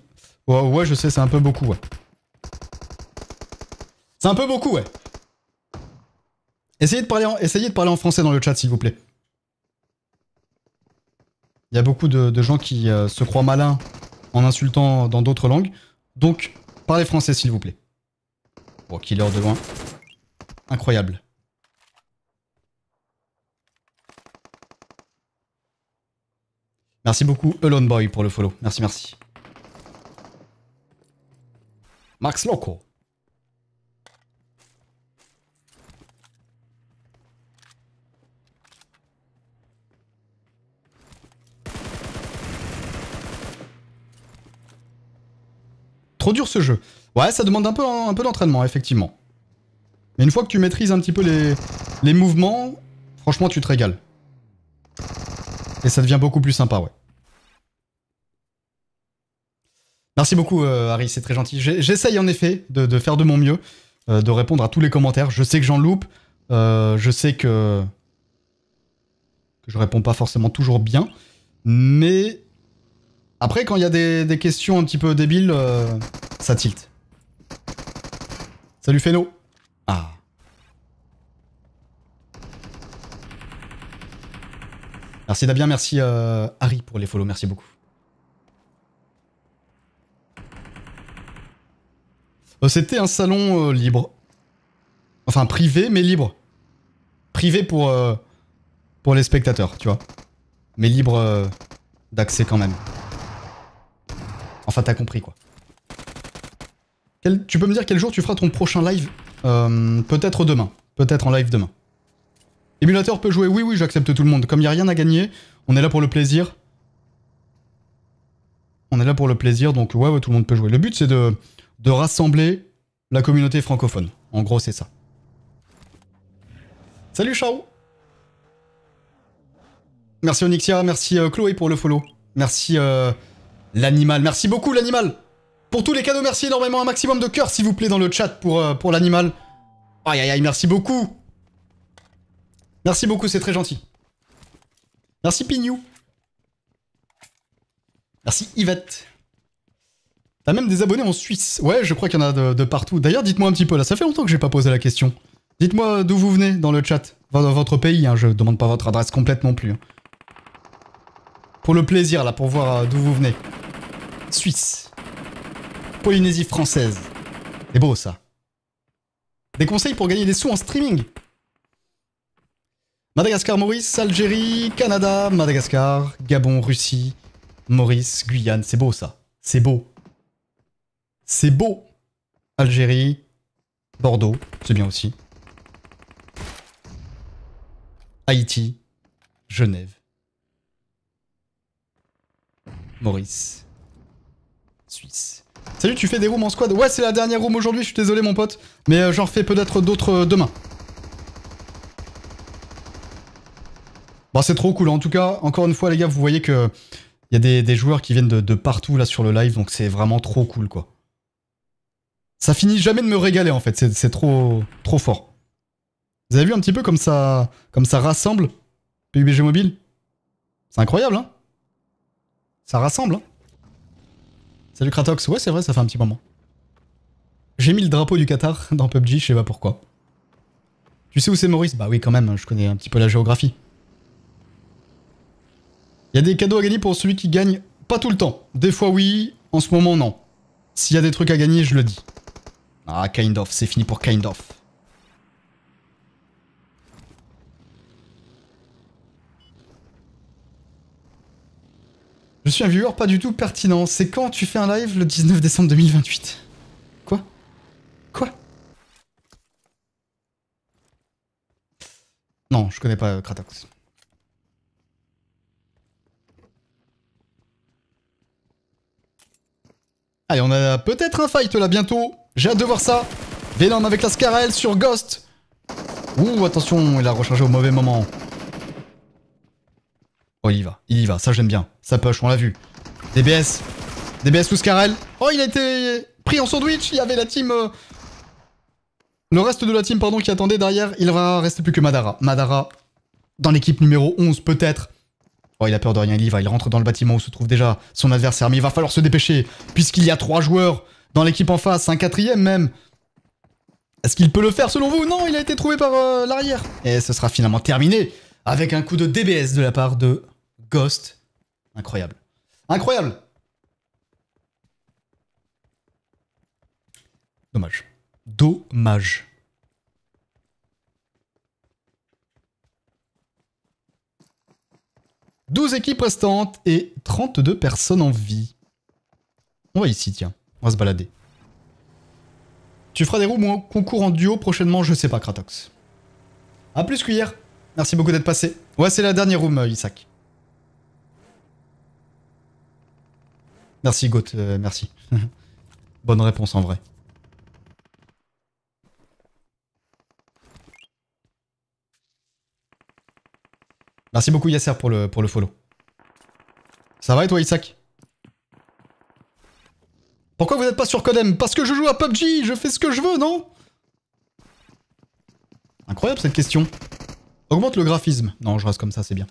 ouais, ouais, je sais, c'est un peu beaucoup, ouais. C'est un peu beaucoup, ouais. Essayez de parler en, français dans le chat, s'il vous plaît. Il y a beaucoup de, gens qui euh, se croient malins en insultant dans d'autres langues. Donc, parlez français, s'il vous plaît. Bon, killer de loin. Incroyable. Merci beaucoup, Alone Boy, pour le follow. Merci, merci. Max Loco. trop dur ce jeu. Ouais, ça demande un peu, un, peu d'entraînement, effectivement. Mais une fois que tu maîtrises un petit peu les, les mouvements, franchement, tu te régales. Et ça devient beaucoup plus sympa, ouais. Merci beaucoup, euh, Harry, c'est très gentil. J'essaye en effet de, faire de mon mieux, euh, de répondre à tous les commentaires. Je sais que j'en loupe, euh, je sais que... que je réponds pas forcément toujours bien, mais après, quand il y a des, questions un petit peu débiles, euh, ça tilte. Salut Feno. Ah. Merci Dabien, merci euh, Harry pour les follow, merci beaucoup. Euh, c'était un salon libre. Enfin privé, mais libre. Privé pour, pour les spectateurs, tu vois. Mais libre d'accès quand même. Enfin, t'as compris, quoi. Tu peux me dire quel jour tu feras ton prochain live euh, Peut-être demain. Peut-être en live demain. Émulateur peut jouer Oui, oui, j'accepte tout le monde. Comme il n'y a rien à gagner, on est là pour le plaisir. On est là pour le plaisir, donc ouais, tout le monde peut jouer. Le but, c'est de, de rassembler la communauté francophone. En gros, c'est ça. Salut, ciao Merci Onyxia, merci euh, Chloé pour le follow. Merci... Euh, l'animal. Merci beaucoup, l'animal Pour tous les cadeaux, merci énormément. Un maximum de cœur, s'il vous plaît, dans le chat pour, euh, pour l'animal. Aïe, aïe, aïe, merci beaucoup Merci beaucoup, c'est très gentil. Merci Pignou. Merci Yvette. T'as même des abonnés en Suisse. Ouais, je crois qu'il y en a de, partout. D'ailleurs, dites-moi un petit peu, là, ça fait longtemps que j'ai pas posé la question. Dites-moi d'où vous venez dans le chat. dans votre pays, je hein, je demande pas votre adresse complète non plus. Hein. Pour le plaisir, là, pour voir euh, d'où vous venez. Suisse. Polynésie française. C'est beau ça. Des conseils pour gagner des sous en streaming. Madagascar, Maurice, Algérie, Canada, Madagascar, Gabon, Russie, Maurice, Guyane. C'est beau ça. C'est beau. C'est beau. Algérie, Bordeaux, c'est bien aussi. Haïti, Genève, Maurice. Suisse. Salut, tu fais des rooms en squad Ouais, c'est la dernière room aujourd'hui, je suis désolé mon pote. Mais euh, j'en refais peut-être d'autres euh, demain. Bon, bah, c'est trop cool. En tout cas, encore une fois, les gars, vous voyez que il y a des, joueurs qui viennent de, de, partout là sur le live, donc c'est vraiment trop cool, quoi. Ça finit jamais de me régaler, en fait. C'est trop, trop fort. Vous avez vu un petit peu comme ça, comme ça rassemble PUBG Mobile C'est incroyable, hein Ça rassemble, hein Salut Kratox, ouais c'est vrai, ça fait un petit moment. J'ai mis le drapeau du Qatar dans PUBG, je sais pas pourquoi. Tu sais où c'est Maurice Bah oui quand même, hein, je connais un petit peu la géographie. Il y a des cadeaux à gagner pour celui qui gagne pas tout le temps. Des fois oui, en ce moment non. S'il y a des trucs à gagner, je le dis. Ah, kind of, c'est fini pour kind of. un viewer pas du tout pertinent. C'est quand tu fais un live le 19 décembre 2028 Quoi Quoi Non, je connais pas euh, Kratos. Allez, on a peut-être un fight là bientôt. J'ai hâte de voir ça. Venom avec la Scarel sur Ghost. Ouh, attention, il a rechargé au mauvais moment. Oh, il y va, il y va, ça j'aime bien. Ça poche, on l'a vu. DBS, DBS sous Oh, il a été pris en sandwich, il y avait la team... Euh, le reste de la team, pardon, qui attendait derrière, il va rester plus que Madara. Madara, dans l'équipe numéro 11 peut-être. Oh, il a peur de rien, il y va, il rentre dans le bâtiment où se trouve déjà son adversaire, mais il va falloir se dépêcher, puisqu'il y a trois joueurs dans l'équipe en face, un quatrième même. Est-ce qu'il peut le faire selon vous Non, il a été trouvé par euh, l'arrière. Et ce sera finalement terminé avec un coup de DBS de la part de Ghost. Incroyable. Incroyable Dommage. Dommage. « 12 équipes restantes et 32 personnes en vie. On va ici, tiens. On va se balader. Tu feras des roues ou concours en duo prochainement, je sais pas, Kratos. A plus qu'hier. Merci beaucoup d'être passé. Ouais, c'est la dernière room, euh, Isaac. Merci Goth, euh, merci. Bonne réponse en vrai. Merci beaucoup Yasser pour le, pour le follow. Ça va et toi Isaac Pourquoi vous n'êtes pas sur Codem Parce que je joue à PUBG, je fais ce que je veux, non Incroyable cette question. Augmente le graphisme. Non, je reste comme ça, c'est bien.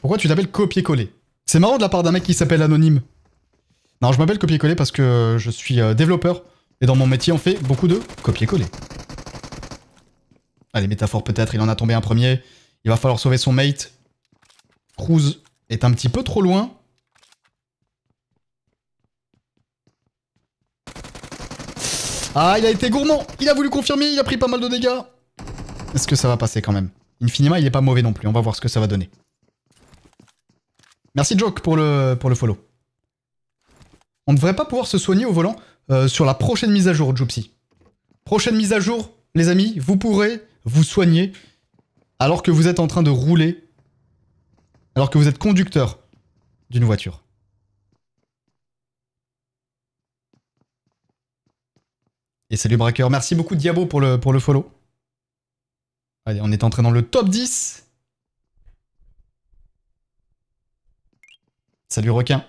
Pourquoi tu t'appelles copier-coller c'est marrant de la part d'un mec qui s'appelle Anonyme. Non, je m'appelle copier-coller parce que je suis euh, développeur. Et dans mon métier, on fait beaucoup de copier-coller. Allez, ah, métaphore peut-être, il en a tombé un premier. Il va falloir sauver son mate. Cruz est un petit peu trop loin. Ah, il a été gourmand Il a voulu confirmer, il a pris pas mal de dégâts Est-ce que ça va passer quand même Infinima, il est pas mauvais non plus, on va voir ce que ça va donner. Merci Joke pour le, pour le follow. On ne devrait pas pouvoir se soigner au volant euh, sur la prochaine mise à jour, Joupsy. Prochaine mise à jour, les amis, vous pourrez vous soigner alors que vous êtes en train de rouler, alors que vous êtes conducteur d'une voiture. Et salut Braqueur, merci beaucoup Diabo pour le, pour le follow. Allez, on est entré dans le top 10 Salut requin.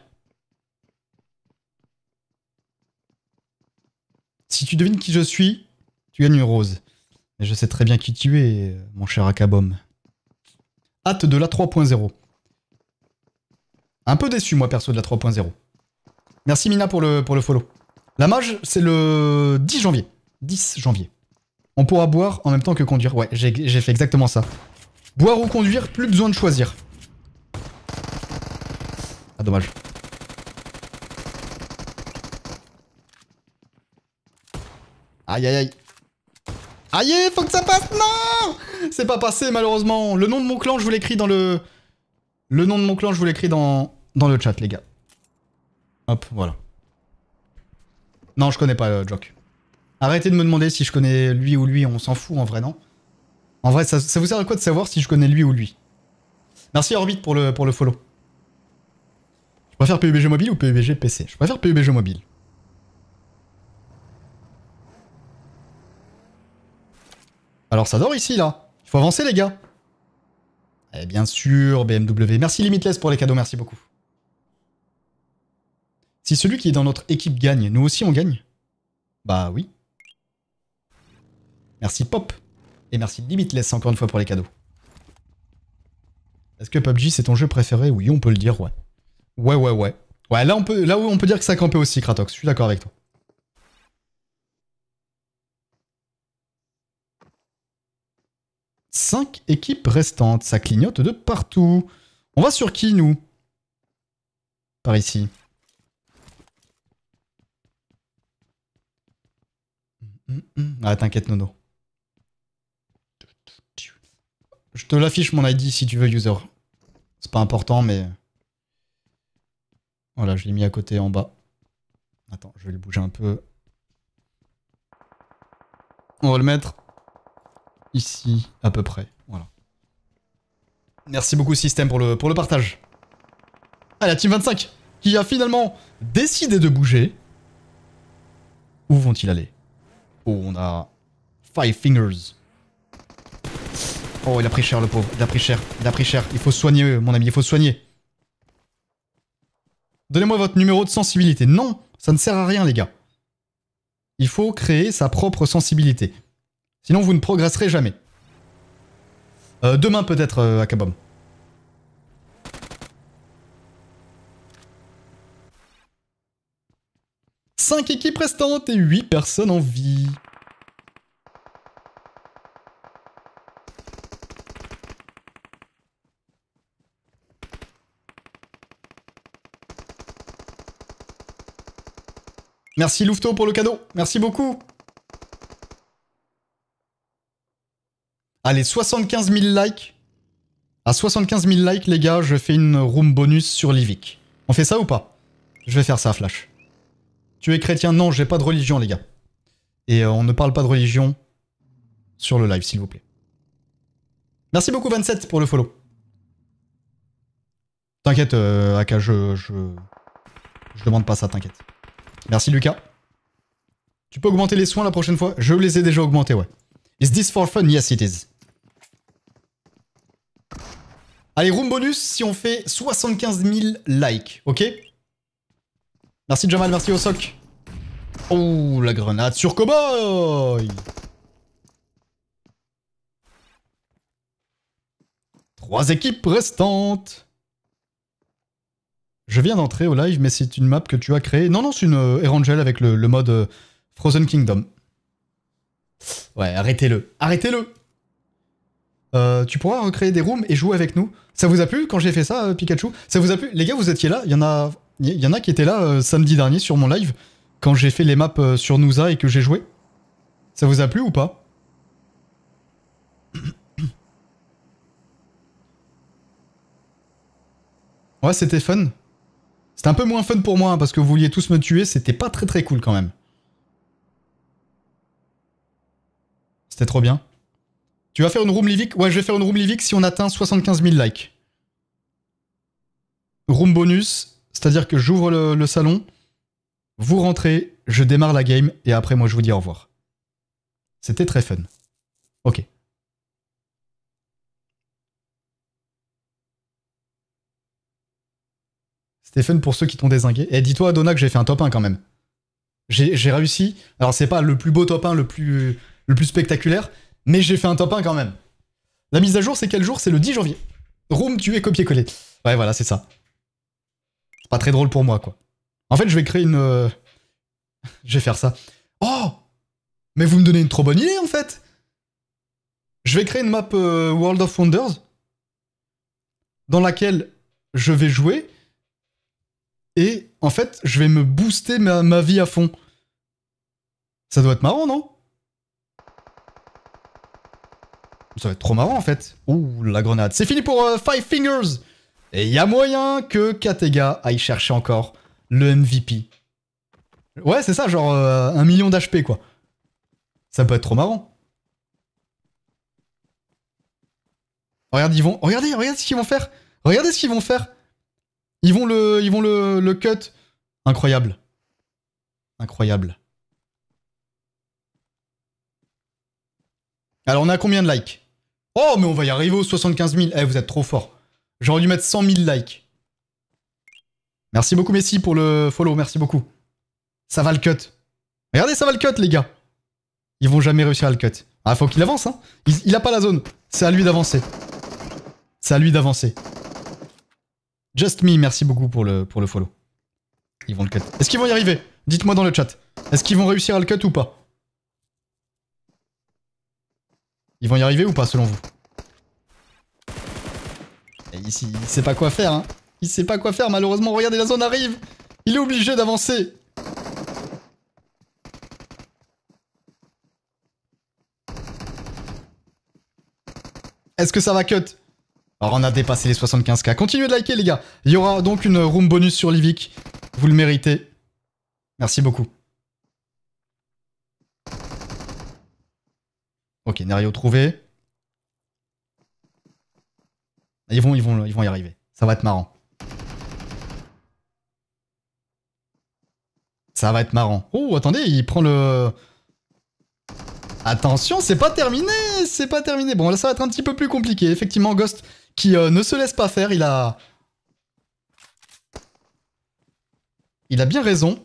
Si tu devines qui je suis, tu gagnes une rose. Mais je sais très bien qui tu es, mon cher Akabom. Hâte de la 3.0. Un peu déçu, moi, perso, de la 3.0. Merci, Mina, pour le, pour le follow. La mage, c'est le 10 janvier. 10 janvier. On pourra boire en même temps que conduire. Ouais, j'ai fait exactement ça. Boire ou conduire, plus besoin de choisir. Ah dommage. Aïe aïe aïe. Aïe, faut que ça passe Non C'est pas passé malheureusement. Le nom de mon clan, je vous l'écris dans le... Le nom de mon clan, je vous l'écris dans... dans le chat les gars. Hop, voilà. Non, je connais pas le euh, Jock. Arrêtez de me demander si je connais lui ou lui, on s'en fout en vrai, non En vrai, ça, vous sert à quoi de savoir si je connais lui ou lui Merci Orbit pour le, pour le follow. Je préfère PUBG e mobile ou PUBG e PC Je préfère PUBG e mobile. Alors ça dort ici, là. Il faut avancer, les gars. Et eh, bien sûr, BMW. Merci Limitless pour les cadeaux, merci beaucoup. Si celui qui est dans notre équipe gagne, nous aussi on gagne Bah oui. Merci Pop. Et merci Limitless encore une fois pour les cadeaux. Est-ce que PUBG c'est ton jeu préféré Oui, on peut le dire, ouais. Ouais, ouais, ouais. Ouais, là, on peut, là où on peut dire que ça campait aussi, Kratos Je suis d'accord avec toi. Cinq équipes restantes. Ça clignote de partout. On va sur qui, nous Par ici. Ah, t'inquiète, Nono. Je te l'affiche, mon ID, si tu veux, user. C'est pas important, mais... Voilà, je l'ai mis à côté en bas. Attends, je vais le bouger un peu. On va le mettre ici à peu près. Voilà. Merci beaucoup Système pour le, pour le partage. Ah, la Team 25 qui a finalement décidé de bouger. Où vont-ils aller Oh, on a Five Fingers. Oh, il a pris cher le pauvre. Il a pris cher. Il a pris cher. Il faut soigner, mon ami. Il faut soigner. Donnez-moi votre numéro de sensibilité. Non, ça ne sert à rien, les gars. Il faut créer sa propre sensibilité. Sinon, vous ne progresserez jamais. Euh, demain, peut-être, euh, 5 Cinq équipes restantes et 8 personnes en vie. Merci Louveteau pour le cadeau. Merci beaucoup. Allez, 75 000 likes. À 75 000 likes, les gars, je fais une room bonus sur Livic. On fait ça ou pas Je vais faire ça, Flash. Tu es chrétien Non, j'ai pas de religion, les gars. Et euh, on ne parle pas de religion sur le live, s'il vous plaît. Merci beaucoup, 27, pour le follow. T'inquiète, euh, Aka, je... Je demande pas ça, t'inquiète. Merci Lucas. Tu peux augmenter les soins la prochaine fois Je les ai déjà augmentés, ouais. Is this for fun Yes, it is. Allez, room bonus si on fait 75 000 likes, ok Merci Jamal, merci au Oh, la grenade sur Cowboy Trois équipes restantes je viens d'entrer au live, mais c'est une map que tu as créée. Non, non, c'est une euh, Erangel avec le, mode euh, Frozen Kingdom. Ouais, arrêtez-le. Arrêtez-le euh, Tu pourras recréer des rooms et jouer avec nous. Ça vous a plu quand j'ai fait ça, Pikachu Ça vous a plu Les gars, vous étiez là Il y en a, il y en a qui étaient là samedi dernier sur mon live, quand j'ai fait les maps sur Nusa et que j'ai joué. Ça vous a plu ou pas Ouais, c'était fun. C'était un peu moins fun pour moi, hein, parce que vous vouliez tous me tuer, c'était pas très très cool quand même. C'était trop bien. Tu vas faire une room livic Ouais, je vais faire une room livic si on atteint 75 000 likes. Room bonus, c'est-à-dire que j'ouvre le salon, vous rentrez, je démarre la game, et après moi je vous dis au revoir. C'était très fun. Ok. C'est fun pour ceux qui t'ont désingué. Et eh, dis-toi, Donna, que j'ai fait un top 1 quand même. J'ai réussi. Alors, c'est pas le plus beau top 1, le plus, le plus spectaculaire, mais j'ai fait un top 1 quand même. La mise à jour, c'est quel jour C'est le 10 janvier. Room tu es copier-coller. Ouais, voilà, c'est ça. pas très drôle pour moi, quoi. En fait, je vais créer une. Euh, je vais faire ça. Oh Mais vous me donnez une trop bonne idée, en fait Je vais créer une map euh, World of Wonders dans laquelle je vais jouer et en fait, je vais me booster ma, vie à fond. Ça doit être marrant, non Ça va être trop marrant, en fait. Ouh, la grenade. C'est fini pour euh, Five Fingers Et il y a moyen que Katega aille chercher encore le MVP. Ouais, c'est ça, genre euh, un million d'HP, quoi. Ça peut être trop marrant. Regardez, ils vont... Regardez, regardez ce qu'ils vont faire Regardez ce qu'ils vont faire ils vont le, ils vont le, le cut. Incroyable. Incroyable. Alors, on a combien de likes Oh, mais on va y arriver aux 75 000. Eh, vous êtes trop fort. J'aurais dû mettre 100 000 likes. Merci beaucoup, Messi, pour le follow. Merci beaucoup. Ça va le cut. Regardez, ça va le cut, les gars. Ils vont jamais réussir à le cut. Ah, faut qu'il avance, hein. Il, il a pas la zone. C'est à lui d'avancer. C'est à lui d'avancer. Just Me, merci beaucoup pour le, pour le follow. Ils vont le cut. Est-ce qu'ils vont y arriver Dites-moi dans le chat. Est-ce qu'ils vont réussir à le cut ou pas Ils vont y arriver ou pas selon vous ici, il sait pas quoi faire. Hein. Il sait pas quoi faire malheureusement. Regardez, la zone arrive. Il est obligé d'avancer. Est-ce que ça va cut alors on a dépassé les 75k. Continuez de liker les gars. Il y aura donc une room bonus sur Livic. Vous le méritez. Merci beaucoup. Ok, Nario trouvé. Ils vont, ils, vont, ils vont y arriver. Ça va être marrant. Ça va être marrant. Oh, attendez, il prend le... Attention, c'est pas terminé C'est pas terminé. Bon, là, ça va être un petit peu plus compliqué. Effectivement, Ghost qui euh, ne se laisse pas faire. Il a... Il a bien raison.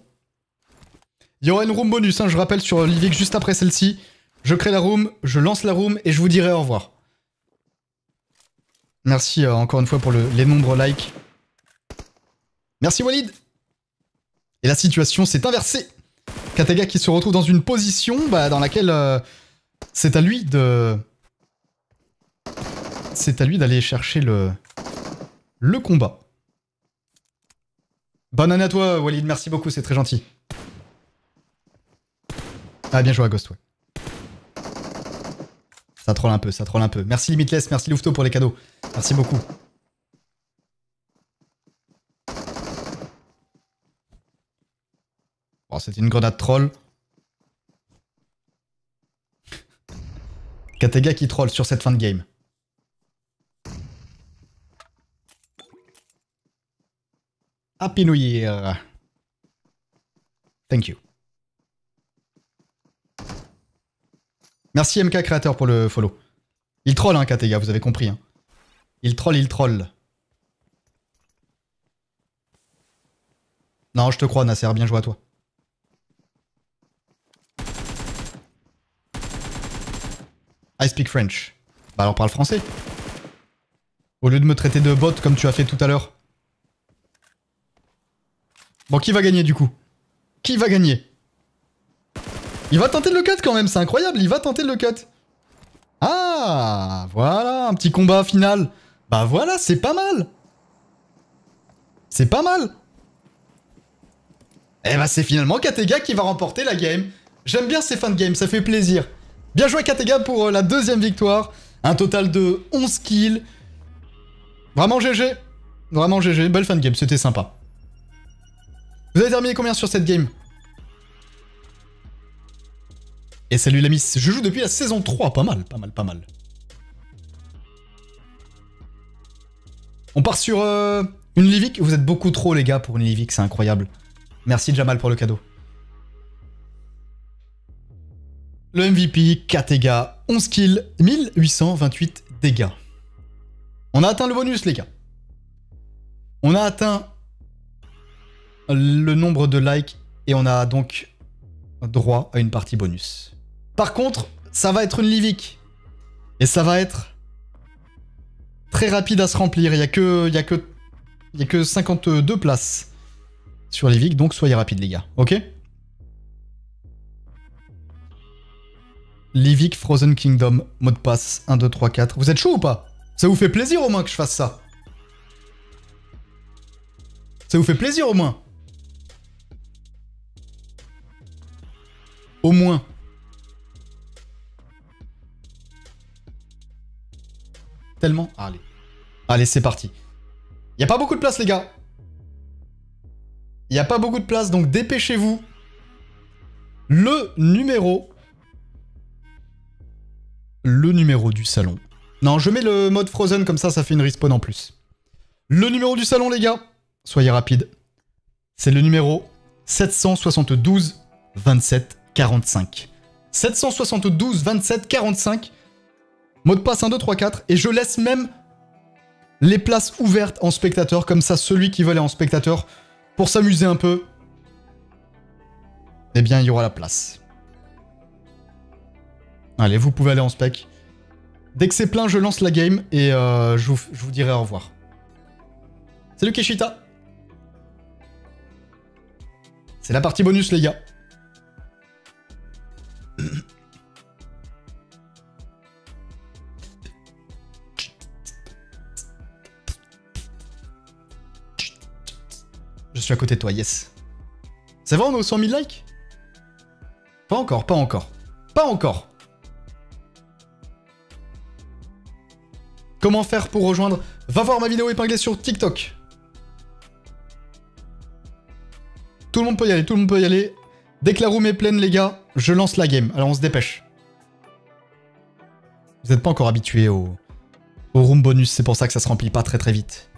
Il y aura une room bonus, hein, je rappelle, sur Livic, juste après celle-ci. Je crée la room, je lance la room et je vous dirai au revoir. Merci euh, encore une fois pour les nombreux likes. Merci Walid Et la situation s'est inversée Kataga qui se retrouve dans une position bah, dans laquelle euh, c'est à lui de c'est à lui d'aller chercher le, le combat. Bonne année à toi, Walid. Merci beaucoup, c'est très gentil. Ah, bien joué à Ghost, ouais. Ça troll un peu, ça troll un peu. Merci Limitless, merci Louveteau pour les cadeaux. Merci beaucoup. Bon, oh, c'était une grenade troll. Katega qui troll sur cette fin de game. Happy New Year. Thank you. Merci MK Créateur pour le follow. Il troll, hein, Katega, vous avez compris. Hein. Il troll, il troll. Non, je te crois, Nasser, bien joué à toi. I speak French. Bah alors parle français. Au lieu de me traiter de bot comme tu as fait tout à l'heure. Bon, qui va gagner du coup Qui va gagner Il va tenter le cut quand même, c'est incroyable, il va tenter de le cut. Ah, voilà, un petit combat final. Bah voilà, c'est pas mal. C'est pas mal. Eh bah c'est finalement Katega qui va remporter la game. J'aime bien ces fins de game, ça fait plaisir. Bien joué Katega pour euh, la deuxième victoire. Un total de 11 kills. Vraiment GG. Vraiment GG, belle fin de game, c'était sympa. Vous avez terminé combien sur cette game Et salut la miss, je joue depuis la saison 3, pas mal, pas mal, pas mal. On part sur euh, une Livic. vous êtes beaucoup trop les gars pour une Livic, c'est incroyable. Merci Jamal pour le cadeau. Le MVP, 4 dégâts, 11 kills, 1828 dégâts. On a atteint le bonus les gars. On a atteint le nombre de likes et on a donc droit à une partie bonus. Par contre, ça va être une Livic. Et ça va être très rapide à se remplir. Il n'y a, que, y a, que, a que 52 places sur Livic, donc soyez rapides les gars, ok Livic Frozen Kingdom, mot de passe 1, 2, 3, 4. Vous êtes chaud ou pas Ça vous fait plaisir au moins que je fasse ça Ça vous fait plaisir au moins Au moins. Tellement. Allez. Allez, c'est parti. Il a pas beaucoup de place, les gars. Il a pas beaucoup de place, donc dépêchez-vous. Le numéro. Le numéro du salon. Non, je mets le mode Frozen, comme ça, ça fait une respawn en plus. Le numéro du salon, les gars. Soyez rapide. C'est le numéro 772 27 45. 772 27 45. Mot de passe 1, 2, 3, 4. Et je laisse même les places ouvertes en spectateur. Comme ça, celui qui veut aller en spectateur, pour s'amuser un peu, eh bien, il y aura la place. Allez, vous pouvez aller en spec. Dès que c'est plein, je lance la game et euh, je, vous, je, vous, dirai au revoir. Salut Keshita C'est la partie bonus, les gars je suis à côté de toi, yes. C'est vrai, on est aux 100 000 likes Pas encore, pas encore. Pas encore Comment faire pour rejoindre Va voir ma vidéo épinglée sur TikTok. Tout le monde peut y aller, tout le monde peut y aller. Dès que la room est pleine, les gars, je lance la game. Alors on se dépêche. Vous n'êtes pas encore habitué au, room bonus, c'est pour ça que ça se remplit pas très très vite.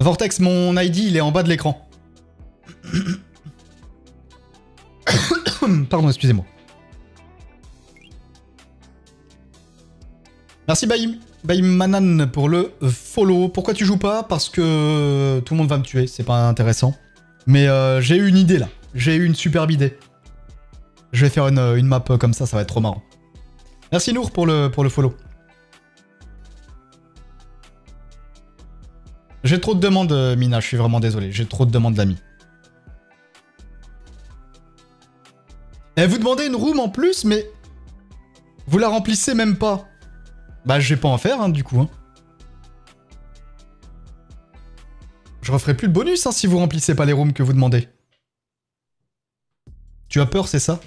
Vortex, mon ID, il est en bas de l'écran. Pardon, excusez-moi. Merci Bahim manan pour le follow. Pourquoi tu joues pas Parce que tout le monde va me tuer, c'est pas intéressant. Mais euh, j'ai eu une idée là. J'ai eu une superbe idée. Je vais faire euh, une, map comme ça, ça va être trop marrant. Merci Nour pour le, pour le follow. J'ai trop de demandes, euh, Mina, je suis vraiment désolé. J'ai trop de demandes d'amis. Et eh, vous demandez une room en plus, mais vous la remplissez même pas. Bah, je vais pas en faire, hein, du coup. Hein. Je referai plus de bonus hein, si vous remplissez pas les rooms que vous demandez. Tu as peur, c'est ça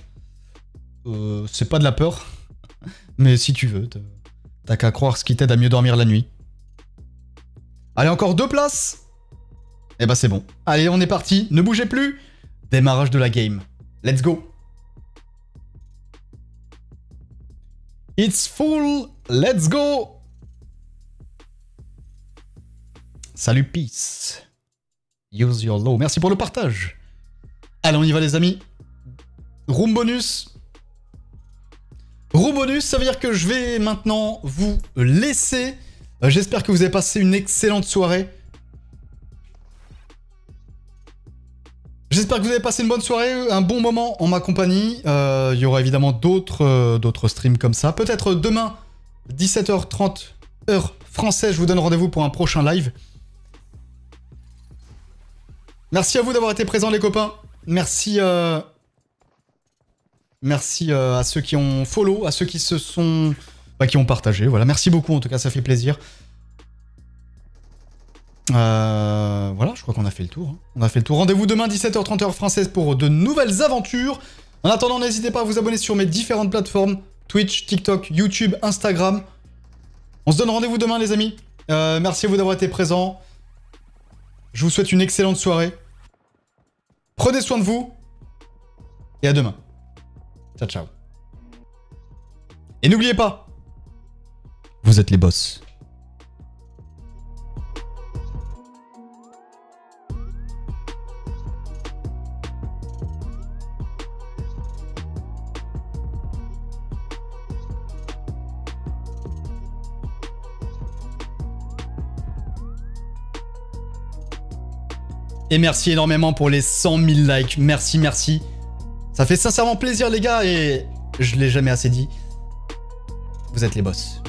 euh, C'est pas de la peur. Mais si tu veux, t'as qu'à croire ce qui t'aide à mieux dormir la nuit. Allez, encore deux places Eh bah c'est bon. Allez, on est parti, ne bougez plus Démarrage de la game. Let's go It's full. Let's go. Salut, peace. Use your low. Merci pour le partage. Allez, on y va, les amis. Room bonus. Room bonus, ça veut dire que je vais maintenant vous laisser. Euh, j'espère que vous avez passé une excellente soirée. J'espère que vous avez passé une bonne soirée, un bon moment en ma compagnie. Euh, il y aura évidemment euh, d'autres streams comme ça. Peut-être demain, 17h30, heure française, je vous donne rendez-vous pour un prochain live. Merci à vous d'avoir été présents les copains. Merci, euh, Merci à ceux qui ont follow, à ceux qui se sont... Bah, qui ont partagé. Voilà, merci beaucoup en tout cas, ça fait plaisir. Euh, voilà, je crois qu'on a fait le tour. Hein. On a fait le tour. Rendez-vous demain 17h30 heure française pour de nouvelles aventures. En attendant, n'hésitez pas à vous abonner sur mes différentes plateformes Twitch, TikTok, YouTube, Instagram. On se donne rendez-vous demain, les amis. Euh, merci à vous d'avoir été présents. Je vous souhaite une excellente soirée. Prenez soin de vous. Et à demain. Ciao, ciao. Et n'oubliez pas, vous êtes les boss. Et merci énormément pour les 100 000 likes. Merci, merci. Ça fait sincèrement plaisir, les gars, et je l'ai jamais assez dit. Vous êtes les boss.